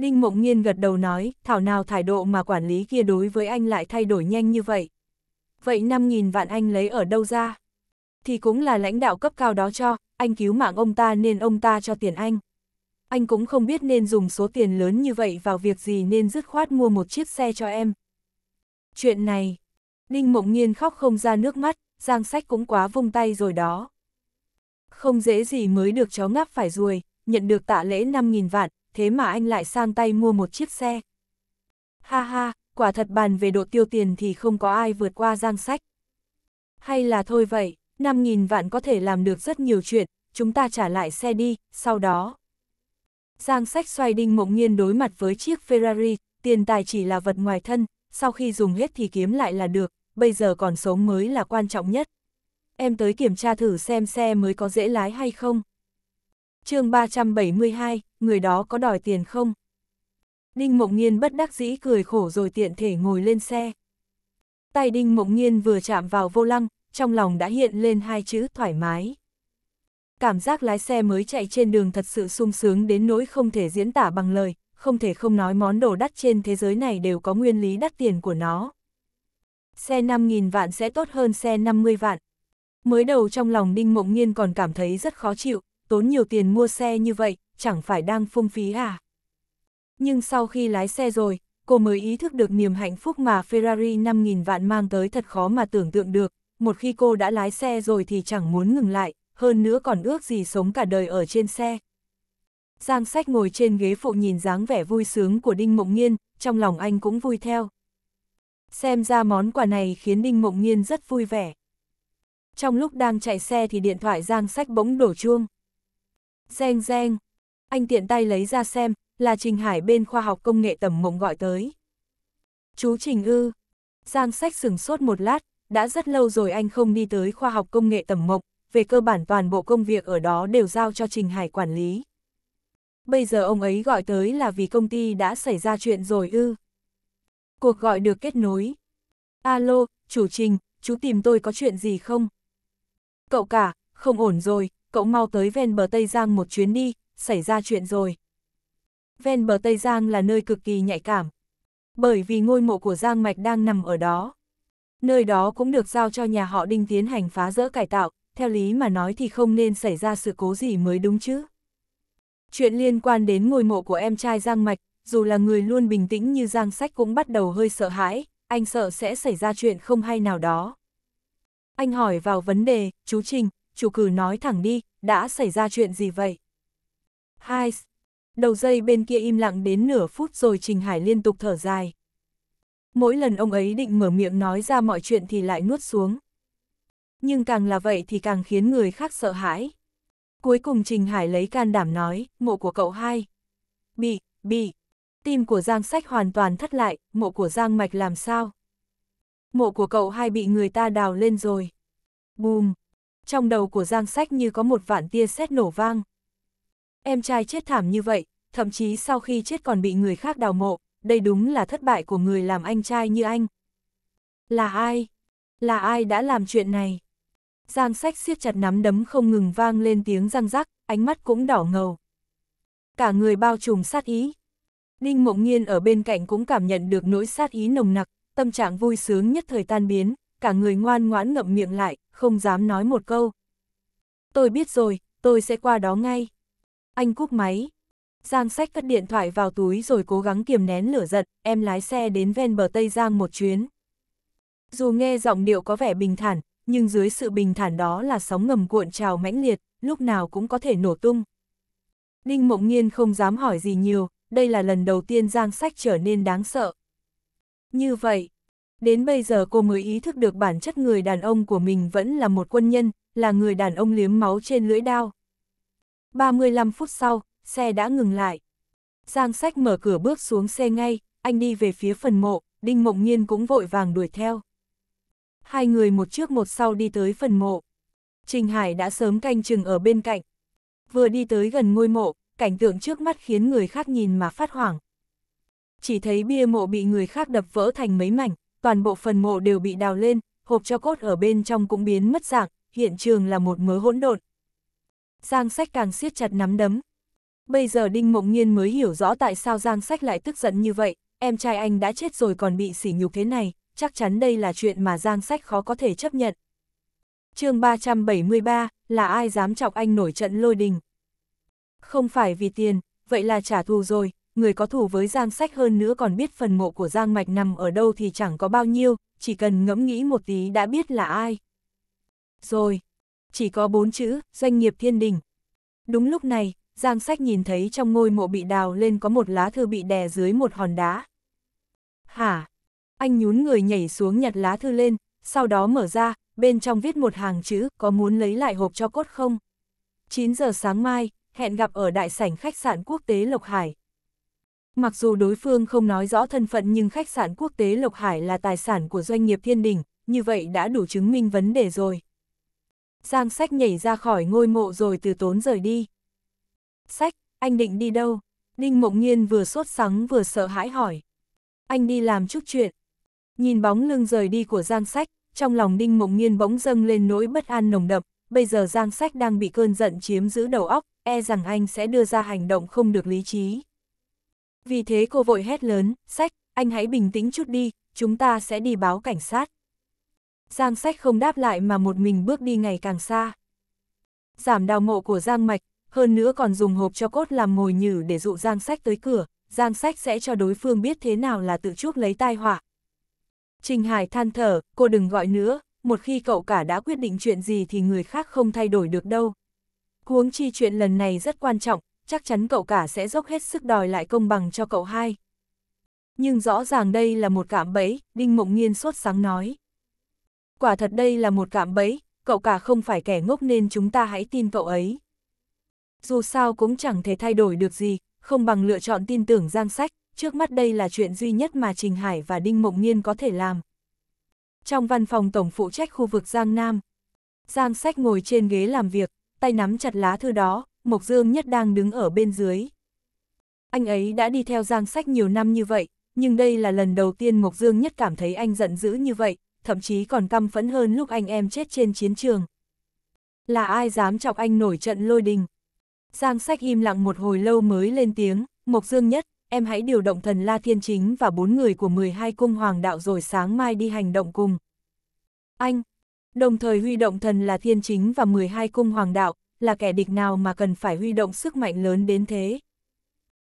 Ninh Mộng Nhiên gật đầu nói, thảo nào thái độ mà quản lý kia đối với anh lại thay đổi nhanh như vậy. Vậy 5.000 vạn anh lấy ở đâu ra? Thì cũng là lãnh đạo cấp cao đó cho, anh cứu mạng ông ta nên ông ta cho tiền anh. Anh cũng không biết nên dùng số tiền lớn như vậy vào việc gì nên dứt khoát mua một chiếc xe cho em. Chuyện này, Ninh Mộng Nhiên khóc không ra nước mắt, Giang Sách cũng quá vung tay rồi đó. Không dễ gì mới được chó ngáp phải ruồi, nhận được tạ lễ 5.000 vạn, thế mà anh lại sang tay mua một chiếc xe. Ha ha, quả thật bàn về độ tiêu tiền thì không có ai vượt qua giang sách. Hay là thôi vậy, 5.000 vạn có thể làm được rất nhiều chuyện, chúng ta trả lại xe đi, sau đó. Giang sách xoay đinh mộng nhiên đối mặt với chiếc Ferrari, tiền tài chỉ là vật ngoài thân, sau khi dùng hết thì kiếm lại là được, bây giờ còn sống mới là quan trọng nhất. Em tới kiểm tra thử xem xe mới có dễ lái hay không chương 372, người đó có đòi tiền không? Đinh Mộng Nhiên bất đắc dĩ cười khổ rồi tiện thể ngồi lên xe. Tay Đinh Mộng Nhiên vừa chạm vào vô lăng, trong lòng đã hiện lên hai chữ thoải mái. Cảm giác lái xe mới chạy trên đường thật sự sung sướng đến nỗi không thể diễn tả bằng lời, không thể không nói món đồ đắt trên thế giới này đều có nguyên lý đắt tiền của nó. Xe 5.000 vạn sẽ tốt hơn xe 50 vạn. Mới đầu trong lòng Đinh Mộng Nhiên còn cảm thấy rất khó chịu, tốn nhiều tiền mua xe như vậy, chẳng phải đang phung phí à? Nhưng sau khi lái xe rồi, cô mới ý thức được niềm hạnh phúc mà Ferrari 5.000 vạn mang tới thật khó mà tưởng tượng được, một khi cô đã lái xe rồi thì chẳng muốn ngừng lại, hơn nữa còn ước gì sống cả đời ở trên xe. Giang sách ngồi trên ghế phụ nhìn dáng vẻ vui sướng của Đinh Mộng Nhiên, trong lòng anh cũng vui theo. Xem ra món quà này khiến Đinh Mộng Nhiên rất vui vẻ. Trong lúc đang chạy xe thì điện thoại Giang sách bỗng đổ chuông. Reng reng. Anh tiện tay lấy ra xem, là Trình Hải bên khoa học công nghệ tầm mộng gọi tới. Chú Trình ư. Giang sách sừng sốt một lát, đã rất lâu rồi anh không đi tới khoa học công nghệ tầm mộng, về cơ bản toàn bộ công việc ở đó đều giao cho Trình Hải quản lý. Bây giờ ông ấy gọi tới là vì công ty đã xảy ra chuyện rồi ư. Cuộc gọi được kết nối. Alo, chủ Trình, chú tìm tôi có chuyện gì không? Cậu cả, không ổn rồi, cậu mau tới ven bờ Tây Giang một chuyến đi, xảy ra chuyện rồi. Ven bờ Tây Giang là nơi cực kỳ nhạy cảm, bởi vì ngôi mộ của Giang Mạch đang nằm ở đó. Nơi đó cũng được giao cho nhà họ Đinh tiến hành phá rỡ cải tạo, theo lý mà nói thì không nên xảy ra sự cố gì mới đúng chứ. Chuyện liên quan đến ngôi mộ của em trai Giang Mạch, dù là người luôn bình tĩnh như Giang Sách cũng bắt đầu hơi sợ hãi, anh sợ sẽ xảy ra chuyện không hay nào đó. Anh hỏi vào vấn đề, chú Trình, chủ cử nói thẳng đi, đã xảy ra chuyện gì vậy? Hai, đầu dây bên kia im lặng đến nửa phút rồi Trình Hải liên tục thở dài. Mỗi lần ông ấy định mở miệng nói ra mọi chuyện thì lại nuốt xuống. Nhưng càng là vậy thì càng khiến người khác sợ hãi. Cuối cùng Trình Hải lấy can đảm nói, mộ của cậu hai. Bị, bị. Tim của Giang Sách hoàn toàn thất lại, mộ của Giang Mạch làm sao? Mộ của cậu hai bị người ta đào lên rồi. Bùm, trong đầu của Giang Sách như có một vạn tia sét nổ vang. Em trai chết thảm như vậy, thậm chí sau khi chết còn bị người khác đào mộ, đây đúng là thất bại của người làm anh trai như anh. Là ai? Là ai đã làm chuyện này? Giang sách siết chặt nắm đấm không ngừng vang lên tiếng răng rắc, ánh mắt cũng đỏ ngầu. Cả người bao trùm sát ý. Đinh Mộng nhiên ở bên cạnh cũng cảm nhận được nỗi sát ý nồng nặc, tâm trạng vui sướng nhất thời tan biến, cả người ngoan ngoãn ngậm miệng lại, không dám nói một câu. Tôi biết rồi, tôi sẽ qua đó ngay. Anh cúp máy. Giang sách cất điện thoại vào túi rồi cố gắng kiềm nén lửa giận, em lái xe đến ven bờ Tây Giang một chuyến. Dù nghe giọng điệu có vẻ bình thản, nhưng dưới sự bình thản đó là sóng ngầm cuộn trào mãnh liệt, lúc nào cũng có thể nổ tung. Ninh Mộng nhiên không dám hỏi gì nhiều, đây là lần đầu tiên Giang Sách trở nên đáng sợ. Như vậy, Đến bây giờ cô mới ý thức được bản chất người đàn ông của mình vẫn là một quân nhân, là người đàn ông liếm máu trên lưỡi đao. 35 phút sau, xe đã ngừng lại. Giang sách mở cửa bước xuống xe ngay, anh đi về phía phần mộ, Đinh Mộng Nhiên cũng vội vàng đuổi theo. Hai người một trước một sau đi tới phần mộ. Trình Hải đã sớm canh chừng ở bên cạnh. Vừa đi tới gần ngôi mộ, cảnh tượng trước mắt khiến người khác nhìn mà phát hoảng. Chỉ thấy bia mộ bị người khác đập vỡ thành mấy mảnh, toàn bộ phần mộ đều bị đào lên, hộp cho cốt ở bên trong cũng biến mất dạng, hiện trường là một mớ hỗn độn. Giang sách càng siết chặt nắm đấm. Bây giờ Đinh Mộng Nhiên mới hiểu rõ tại sao Giang sách lại tức giận như vậy, em trai anh đã chết rồi còn bị sỉ nhục thế này, chắc chắn đây là chuyện mà Giang sách khó có thể chấp nhận. chương 373, là ai dám chọc anh nổi trận lôi đình? Không phải vì tiền, vậy là trả thù rồi, người có thù với Giang Sách hơn nữa còn biết phần mộ của Giang Mạch nằm ở đâu thì chẳng có bao nhiêu, chỉ cần ngẫm nghĩ một tí đã biết là ai. Rồi, chỉ có bốn chữ, doanh nghiệp thiên đình. Đúng lúc này, Giang Sách nhìn thấy trong ngôi mộ bị đào lên có một lá thư bị đè dưới một hòn đá. Hả? Anh nhún người nhảy xuống nhặt lá thư lên, sau đó mở ra, bên trong viết một hàng chữ, có muốn lấy lại hộp cho cốt không? 9 giờ sáng mai, hẹn gặp ở đại sảnh khách sạn quốc tế Lộc Hải. Mặc dù đối phương không nói rõ thân phận nhưng khách sạn quốc tế Lộc Hải là tài sản của doanh nghiệp thiên đình, như vậy đã đủ chứng minh vấn đề rồi. Giang sách nhảy ra khỏi ngôi mộ rồi từ tốn rời đi. Sách, anh định đi đâu? Đinh Mộng Nhiên vừa sốt sắng vừa sợ hãi hỏi. Anh đi làm chút chuyện. Nhìn bóng lưng rời đi của Giang sách, trong lòng Đinh Mộng Nhiên bỗng dâng lên nỗi bất an nồng đậm. Bây giờ Giang sách đang bị cơn giận chiếm giữ đầu óc, e rằng anh sẽ đưa ra hành động không được lý trí. Vì thế cô vội hét lớn, sách, anh hãy bình tĩnh chút đi, chúng ta sẽ đi báo cảnh sát. Giang sách không đáp lại mà một mình bước đi ngày càng xa. Giảm đào mộ của Giang Mạch, hơn nữa còn dùng hộp cho cốt làm mồi nhử để dụ Giang sách tới cửa, Giang sách sẽ cho đối phương biết thế nào là tự chuốc lấy tai họa. Trình Hải than thở, cô đừng gọi nữa, một khi cậu cả đã quyết định chuyện gì thì người khác không thay đổi được đâu. Huống chi chuyện lần này rất quan trọng, chắc chắn cậu cả sẽ dốc hết sức đòi lại công bằng cho cậu hai. Nhưng rõ ràng đây là một cạm bẫy, Đinh Mộng nhiên sốt sáng nói. Quả thật đây là một cạm bẫy, cậu cả không phải kẻ ngốc nên chúng ta hãy tin cậu ấy. Dù sao cũng chẳng thể thay đổi được gì, không bằng lựa chọn tin tưởng Giang Sách, trước mắt đây là chuyện duy nhất mà Trình Hải và Đinh Mộng nhiên có thể làm. Trong văn phòng tổng phụ trách khu vực Giang Nam, Giang Sách ngồi trên ghế làm việc, tay nắm chặt lá thư đó, Mộc Dương Nhất đang đứng ở bên dưới. Anh ấy đã đi theo Giang Sách nhiều năm như vậy, nhưng đây là lần đầu tiên Mộc Dương Nhất cảm thấy anh giận dữ như vậy, thậm chí còn căm phẫn hơn lúc anh em chết trên chiến trường. Là ai dám chọc anh nổi trận lôi đình? Giang Sách im lặng một hồi lâu mới lên tiếng, Mộc Dương Nhất, em hãy điều động thần La Thiên Chính và bốn người của 12 cung hoàng đạo rồi sáng mai đi hành động cùng. Anh, đồng thời huy động thần La Thiên Chính và 12 cung hoàng đạo, là kẻ địch nào mà cần phải huy động sức mạnh lớn đến thế.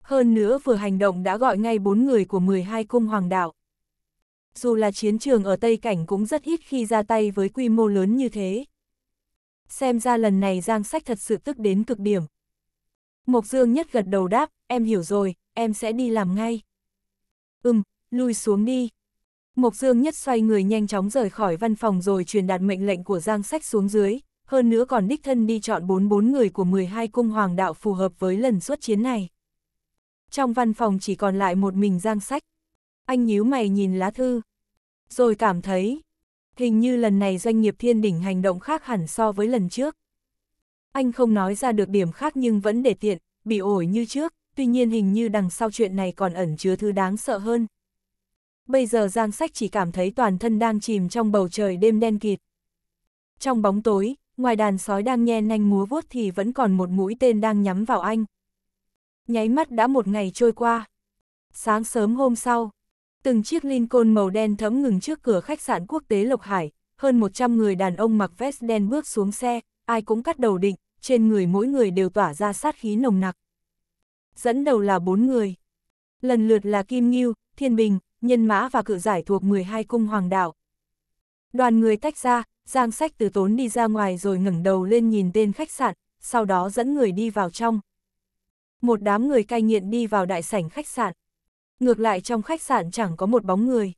Hơn nữa vừa hành động đã gọi ngay bốn người của 12 cung hoàng đạo. Dù là chiến trường ở Tây Cảnh cũng rất ít khi ra tay với quy mô lớn như thế. Xem ra lần này Giang Sách thật sự tức đến cực điểm. Mộc Dương nhất gật đầu đáp, em hiểu rồi, em sẽ đi làm ngay. Ừm, lui xuống đi. Mộc Dương nhất xoay người nhanh chóng rời khỏi văn phòng rồi truyền đạt mệnh lệnh của Giang Sách xuống dưới, hơn nữa còn đích thân đi chọn 44 người của 12 cung hoàng đạo phù hợp với lần xuất chiến này. Trong văn phòng chỉ còn lại một mình giang sách. Anh nhíu mày nhìn lá thư. Rồi cảm thấy, hình như lần này doanh nghiệp thiên đỉnh hành động khác hẳn so với lần trước. Anh không nói ra được điểm khác nhưng vẫn để tiện, bị ổi như trước, tuy nhiên hình như đằng sau chuyện này còn ẩn chứa thứ đáng sợ hơn. Bây giờ Giang Sách chỉ cảm thấy toàn thân đang chìm trong bầu trời đêm đen kịt. Trong bóng tối, ngoài đàn sói đang nhe nanh múa vuốt thì vẫn còn một mũi tên đang nhắm vào anh. Nháy mắt đã một ngày trôi qua. Sáng sớm hôm sau, từng chiếc Lincoln màu đen thấm ngừng trước cửa khách sạn quốc tế Lộc Hải, hơn 100 người đàn ông mặc vest đen bước xuống xe, ai cũng cắt đầu định, trên người mỗi người đều tỏa ra sát khí nồng nặc. Dẫn đầu là bốn người. Lần lượt là Kim Ngưu, Thiên Bình, Nhân Mã và Cự Giải thuộc 12 cung hoàng đạo. Đoàn người tách ra, Giang Sách từ tốn đi ra ngoài rồi ngẩng đầu lên nhìn tên khách sạn, sau đó dẫn người đi vào trong. Một đám người cai nghiện đi vào đại sảnh khách sạn. Ngược lại trong khách sạn chẳng có một bóng người.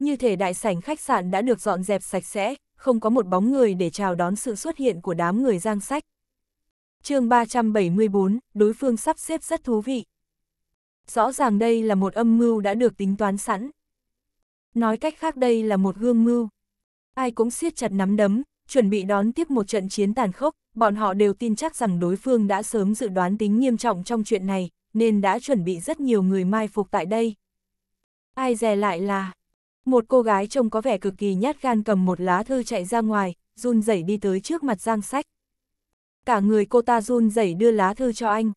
Như thể đại sảnh khách sạn đã được dọn dẹp sạch sẽ, không có một bóng người để chào đón sự xuất hiện của đám người Giang Sách. chương 374, đối phương sắp xếp rất thú vị. Rõ ràng đây là một âm mưu đã được tính toán sẵn. Nói cách khác đây là một gương mưu. Ai cũng siết chặt nắm đấm, chuẩn bị đón tiếp một trận chiến tàn khốc, bọn họ đều tin chắc rằng đối phương đã sớm dự đoán tính nghiêm trọng trong chuyện này, nên đã chuẩn bị rất nhiều người mai phục tại đây. Ai dè lại là, một cô gái trông có vẻ cực kỳ nhát gan cầm một lá thư chạy ra ngoài, run rẩy đi tới trước mặt Giang Sách. Cả người cô ta run rẩy đưa lá thư cho anh.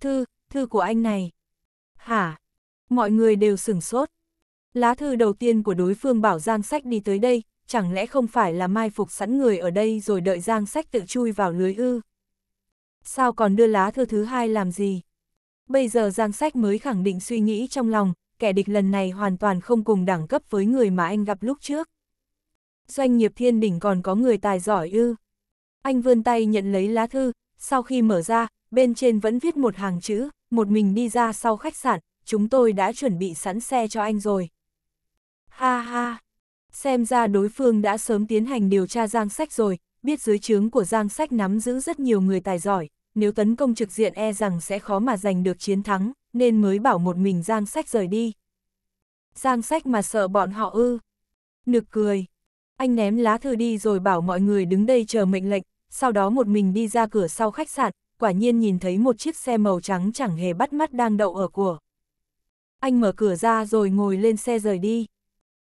Thư, thư của anh này. Hả? Mọi người đều sửng sốt. Lá thư đầu tiên của đối phương bảo Giang Sách đi tới đây, chẳng lẽ không phải là mai phục sẵn người ở đây rồi đợi giang sách tự chui vào lưới ư? Sao còn đưa lá thư thứ hai làm gì? Bây giờ giang sách mới khẳng định suy nghĩ trong lòng, kẻ địch lần này hoàn toàn không cùng đẳng cấp với người mà anh gặp lúc trước. Doanh nghiệp thiên đỉnh còn có người tài giỏi ư? Anh vươn tay nhận lấy lá thư, sau khi mở ra, bên trên vẫn viết một hàng chữ, một mình đi ra sau khách sạn, chúng tôi đã chuẩn bị sẵn xe cho anh rồi. Ha ha! Xem ra đối phương đã sớm tiến hành điều tra giang sách rồi, biết dưới trướng của giang sách nắm giữ rất nhiều người tài giỏi, nếu tấn công trực diện e rằng sẽ khó mà giành được chiến thắng, nên mới bảo một mình giang sách rời đi. Giang sách mà sợ bọn họ ư. Nực cười. Anh ném lá thư đi rồi bảo mọi người đứng đây chờ mệnh lệnh, sau đó một mình đi ra cửa sau khách sạn, quả nhiên nhìn thấy một chiếc xe màu trắng chẳng hề bắt mắt đang đậu ở cửa. Anh mở cửa ra rồi ngồi lên xe rời đi.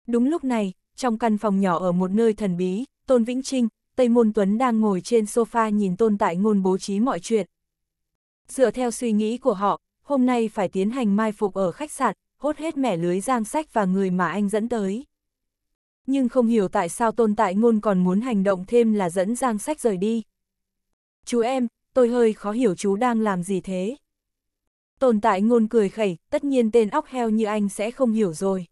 Đúng lúc này, trong căn phòng nhỏ ở một nơi thần bí, Tôn Vĩnh Trinh, Tây Môn Tuấn đang ngồi trên sofa nhìn Tôn Tại Ngôn bố trí mọi chuyện. Dựa theo suy nghĩ của họ, hôm nay phải tiến hành mai phục ở khách sạn, hốt hết mẻ lưới giang sách và người mà anh dẫn tới. Nhưng không hiểu tại sao Tôn Tại Ngôn còn muốn hành động thêm là dẫn giang sách rời đi. Chú em, tôi hơi khó hiểu chú đang làm gì thế. Tồn tại ngôn cười khẩy, tất nhiên tên óc heo như anh sẽ không hiểu rồi.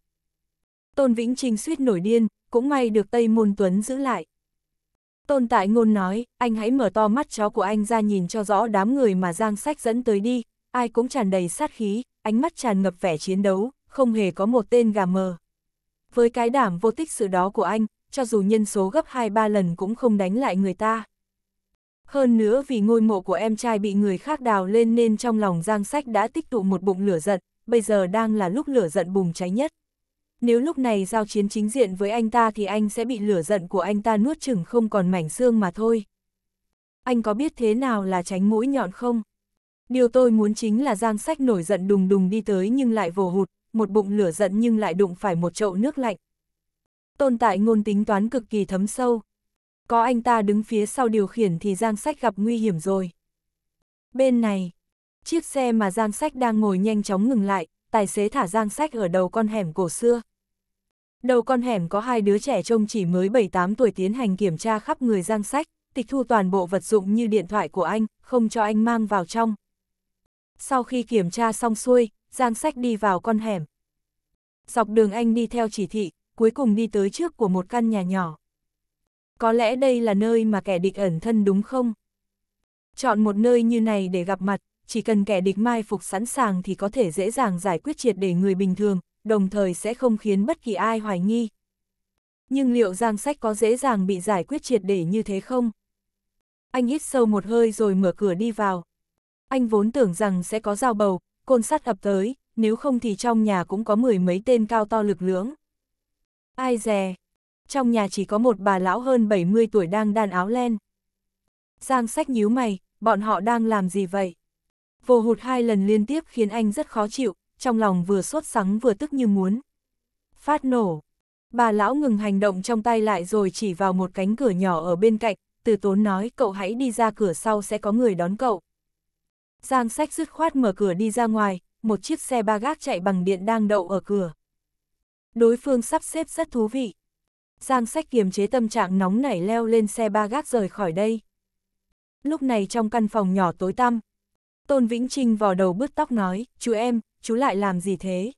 Tôn Vĩnh Trinh suýt nổi điên, cũng may được Tây Môn Tuấn giữ lại. Tôn Tại Ngôn nói, anh hãy mở to mắt chó của anh ra nhìn cho rõ đám người mà Giang Sách dẫn tới đi, ai cũng tràn đầy sát khí, ánh mắt tràn ngập vẻ chiến đấu, không hề có một tên gà mờ. Với cái đảm vô tích sự đó của anh, cho dù nhân số gấp 2-3 lần cũng không đánh lại người ta. Hơn nữa vì ngôi mộ của em trai bị người khác đào lên nên trong lòng Giang Sách đã tích tụ một bụng lửa giận, bây giờ đang là lúc lửa giận bùng cháy nhất. Nếu lúc này giao chiến chính diện với anh ta thì anh sẽ bị lửa giận của anh ta nuốt chừng không còn mảnh xương mà thôi. Anh có biết thế nào là tránh mũi nhọn không? Điều tôi muốn chính là Giang Sách nổi giận đùng đùng đi tới nhưng lại vồ hụt, một bụng lửa giận nhưng lại đụng phải một chậu nước lạnh. Tồn tại ngôn tính toán cực kỳ thấm sâu. Có anh ta đứng phía sau điều khiển thì Giang Sách gặp nguy hiểm rồi. Bên này, chiếc xe mà Giang Sách đang ngồi nhanh chóng ngừng lại, tài xế thả Giang Sách ở đầu con hẻm cổ xưa đầu con hẻm có hai đứa trẻ trông chỉ mới 7-8 tuổi tiến hành kiểm tra khắp người Giang Sách, tịch thu toàn bộ vật dụng như điện thoại của anh, không cho anh mang vào trong. Sau khi kiểm tra xong xuôi, Giang Sách đi vào con hẻm. Dọc đường anh đi theo chỉ thị, cuối cùng đi tới trước của một căn nhà nhỏ. Có lẽ đây là nơi mà kẻ địch ẩn thân đúng không? Chọn một nơi như này để gặp mặt, chỉ cần kẻ địch mai phục sẵn sàng thì có thể dễ dàng giải quyết triệt để người bình thường, đồng thời sẽ không khiến bất kỳ ai hoài nghi. Nhưng liệu Giang Sách có dễ dàng bị giải quyết triệt để như thế không? Anh hít sâu một hơi rồi mở cửa đi vào. Anh vốn tưởng rằng sẽ có dao bầu, côn sắt ập tới, nếu không thì trong nhà cũng có mười mấy tên cao to lực lưỡng. Ai dè, trong nhà chỉ có một bà lão hơn 70 tuổi đang đan áo len. Giang sách nhíu mày, bọn họ đang làm gì vậy? Vô hụt hai lần liên tiếp khiến anh rất khó chịu, trong lòng vừa sốt sắng vừa tức như muốn. Phát nổ. Bà lão ngừng hành động trong tay lại rồi chỉ vào một cánh cửa nhỏ ở bên cạnh, từ tốn nói cậu hãy đi ra cửa sau sẽ có người đón cậu. Giang sách dứt khoát mở cửa đi ra ngoài, một chiếc xe ba gác chạy bằng điện đang đậu ở cửa. Đối phương sắp xếp rất thú vị. Giang sách kiềm chế tâm trạng nóng nảy leo lên xe ba gác rời khỏi đây. Lúc này trong căn phòng nhỏ tối tăm, Tôn Vĩnh Trinh vò đầu bứt tóc nói, chú em, chú lại làm gì thế?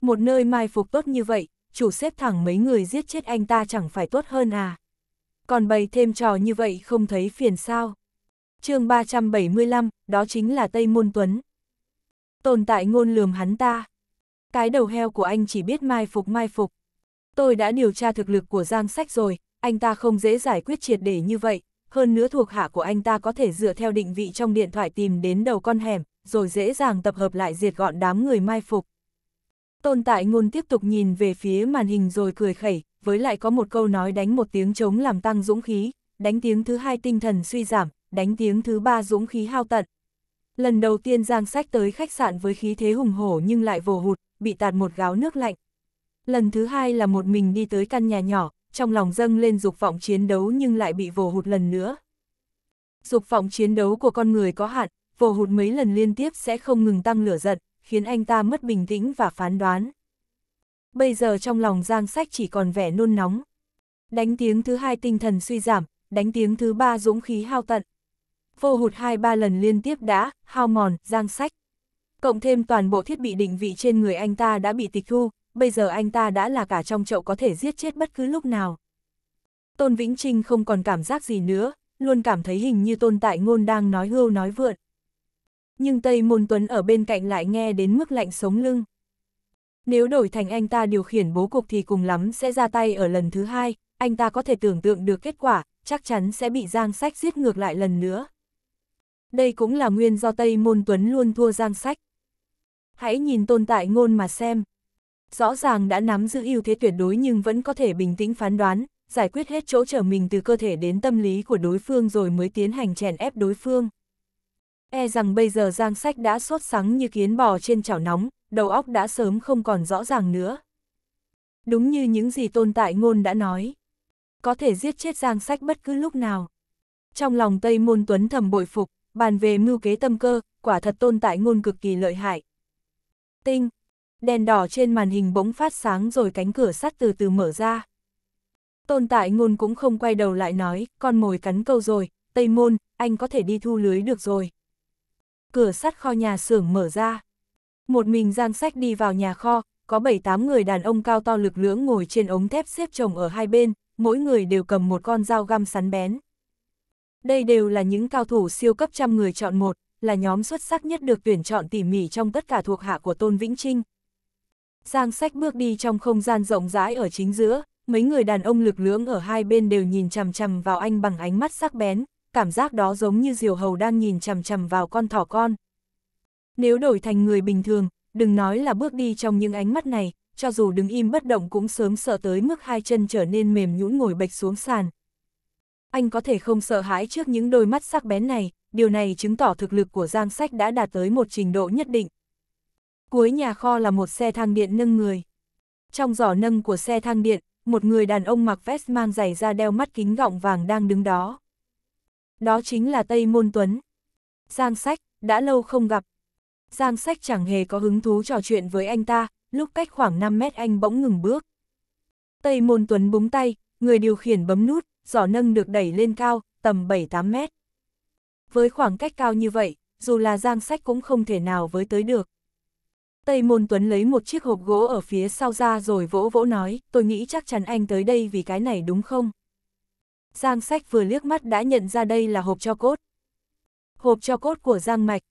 Một nơi mai phục tốt như vậy, chủ xếp thẳng mấy người giết chết anh ta chẳng phải tốt hơn à? Còn bày thêm trò như vậy không thấy phiền sao? chương 375, đó chính là Tây Môn Tuấn. Tồn tại ngôn lường hắn ta. Cái đầu heo của anh chỉ biết mai phục mai phục. Tôi đã điều tra thực lực của Giang Sách rồi, anh ta không dễ giải quyết triệt để như vậy. Hơn nữa thuộc hạ của anh ta có thể dựa theo định vị trong điện thoại tìm đến đầu con hẻm, rồi dễ dàng tập hợp lại diệt gọn đám người mai phục. Tôn Tại Ngôn tiếp tục nhìn về phía màn hình rồi cười khẩy, với lại có một câu nói đánh một tiếng chống làm tăng dũng khí, đánh tiếng thứ hai tinh thần suy giảm, đánh tiếng thứ ba dũng khí hao tận. Lần đầu tiên Giang Sách tới khách sạn với khí thế hùng hổ nhưng lại vồ hụt, bị tạt một gáo nước lạnh. Lần thứ hai là một mình đi tới căn nhà nhỏ, trong lòng dâng lên dục vọng chiến đấu nhưng lại bị vồ hụt lần nữa. Dục vọng chiến đấu của con người có hạn, vồ hụt mấy lần liên tiếp sẽ không ngừng tăng lửa giận, khiến anh ta mất bình tĩnh và phán đoán. Bây giờ trong lòng Giang Sách chỉ còn vẻ nôn nóng. Đánh tiếng thứ hai tinh thần suy giảm, đánh tiếng thứ ba dũng khí hao tận. Vô hụt hai ba lần liên tiếp đã, hao mòn, Giang Sách. Cộng thêm toàn bộ thiết bị định vị trên người anh ta đã bị tịch thu, bây giờ anh ta đã là cả trong chậu có thể giết chết bất cứ lúc nào. Tôn Vĩnh Trinh không còn cảm giác gì nữa, luôn cảm thấy hình như tôn tại ngôn đang nói hưu nói vượn nhưng Tây Môn Tuấn ở bên cạnh lại nghe đến mức lạnh sống lưng. Nếu đổi thành anh ta điều khiển bố cục thì cùng lắm sẽ ra tay ở lần thứ hai, anh ta có thể tưởng tượng được kết quả, chắc chắn sẽ bị Giang Sách giết ngược lại lần nữa. Đây cũng là nguyên do Tây Môn Tuấn luôn thua Giang Sách. Hãy nhìn tồn tại ngôn mà xem. Rõ ràng đã nắm giữ ưu thế tuyệt đối nhưng vẫn có thể bình tĩnh phán đoán, giải quyết hết chỗ trở mình từ cơ thể đến tâm lý của đối phương rồi mới tiến hành chèn ép đối phương. E rằng bây giờ Giang Sách đã sốt sắng như kiến bò trên chảo nóng, đầu óc đã sớm không còn rõ ràng nữa. Đúng như những gì tôn tại ngôn đã nói. Có thể giết chết Giang Sách bất cứ lúc nào. Trong lòng Tây Môn Tuấn thầm bội phục, bàn về mưu kế tâm cơ, quả thật tôn tại ngôn cực kỳ lợi hại. Tinh, đèn đỏ trên màn hình bỗng phát sáng rồi cánh cửa sắt từ từ mở ra. tôn tại ngôn cũng không quay đầu lại nói, con mồi cắn câu rồi, Tây Môn, anh có thể đi thu lưới được rồi cửa sắt kho nhà xưởng mở ra. Một mình Giang sách đi vào nhà kho, có bảy tám người đàn ông cao to lực lưỡng ngồi trên ống thép xếp chồng ở hai bên, mỗi người đều cầm một con dao găm sắn bén. Đây đều là những cao thủ siêu cấp trăm người chọn một, là nhóm xuất sắc nhất được tuyển chọn tỉ mỉ trong tất cả thuộc hạ của Tôn Vĩnh Trinh. Giang sách bước đi trong không gian rộng rãi ở chính giữa, mấy người đàn ông lực lưỡng ở hai bên đều nhìn chằm chằm vào anh bằng ánh mắt sắc bén, cảm giác đó giống như diều hầu đang nhìn chằm chằm vào con thỏ con. Nếu đổi thành người bình thường, đừng nói là bước đi trong những ánh mắt này, cho dù đứng im bất động cũng sớm sợ tới mức hai chân trở nên mềm nhũn ngồi bệch xuống sàn. Anh có thể không sợ hãi trước những đôi mắt sắc bén này, điều này chứng tỏ thực lực của Giang Sách đã đạt tới một trình độ nhất định. Cuối nhà kho là một xe thang điện nâng người. Trong giỏ nâng của xe thang điện, một người đàn ông mặc vest mang giày da đeo mắt kính gọng vàng đang đứng đó. Đó chính là Tây Môn Tuấn. Giang Sách, đã lâu không gặp. Giang Sách chẳng hề có hứng thú trò chuyện với anh ta, lúc cách khoảng 5 mét anh bỗng ngừng bước. Tây Môn Tuấn búng tay, người điều khiển bấm nút, giỏ nâng được đẩy lên cao, tầm 7-8 mét. Với khoảng cách cao như vậy, dù là Giang Sách cũng không thể nào với tới được. Tây Môn Tuấn lấy một chiếc hộp gỗ ở phía sau ra rồi vỗ vỗ nói, tôi nghĩ chắc chắn anh tới đây vì cái này đúng không? Giang sách vừa liếc mắt đã nhận ra đây là hộp cho cốt. Hộp cho cốt của Giang Mạch,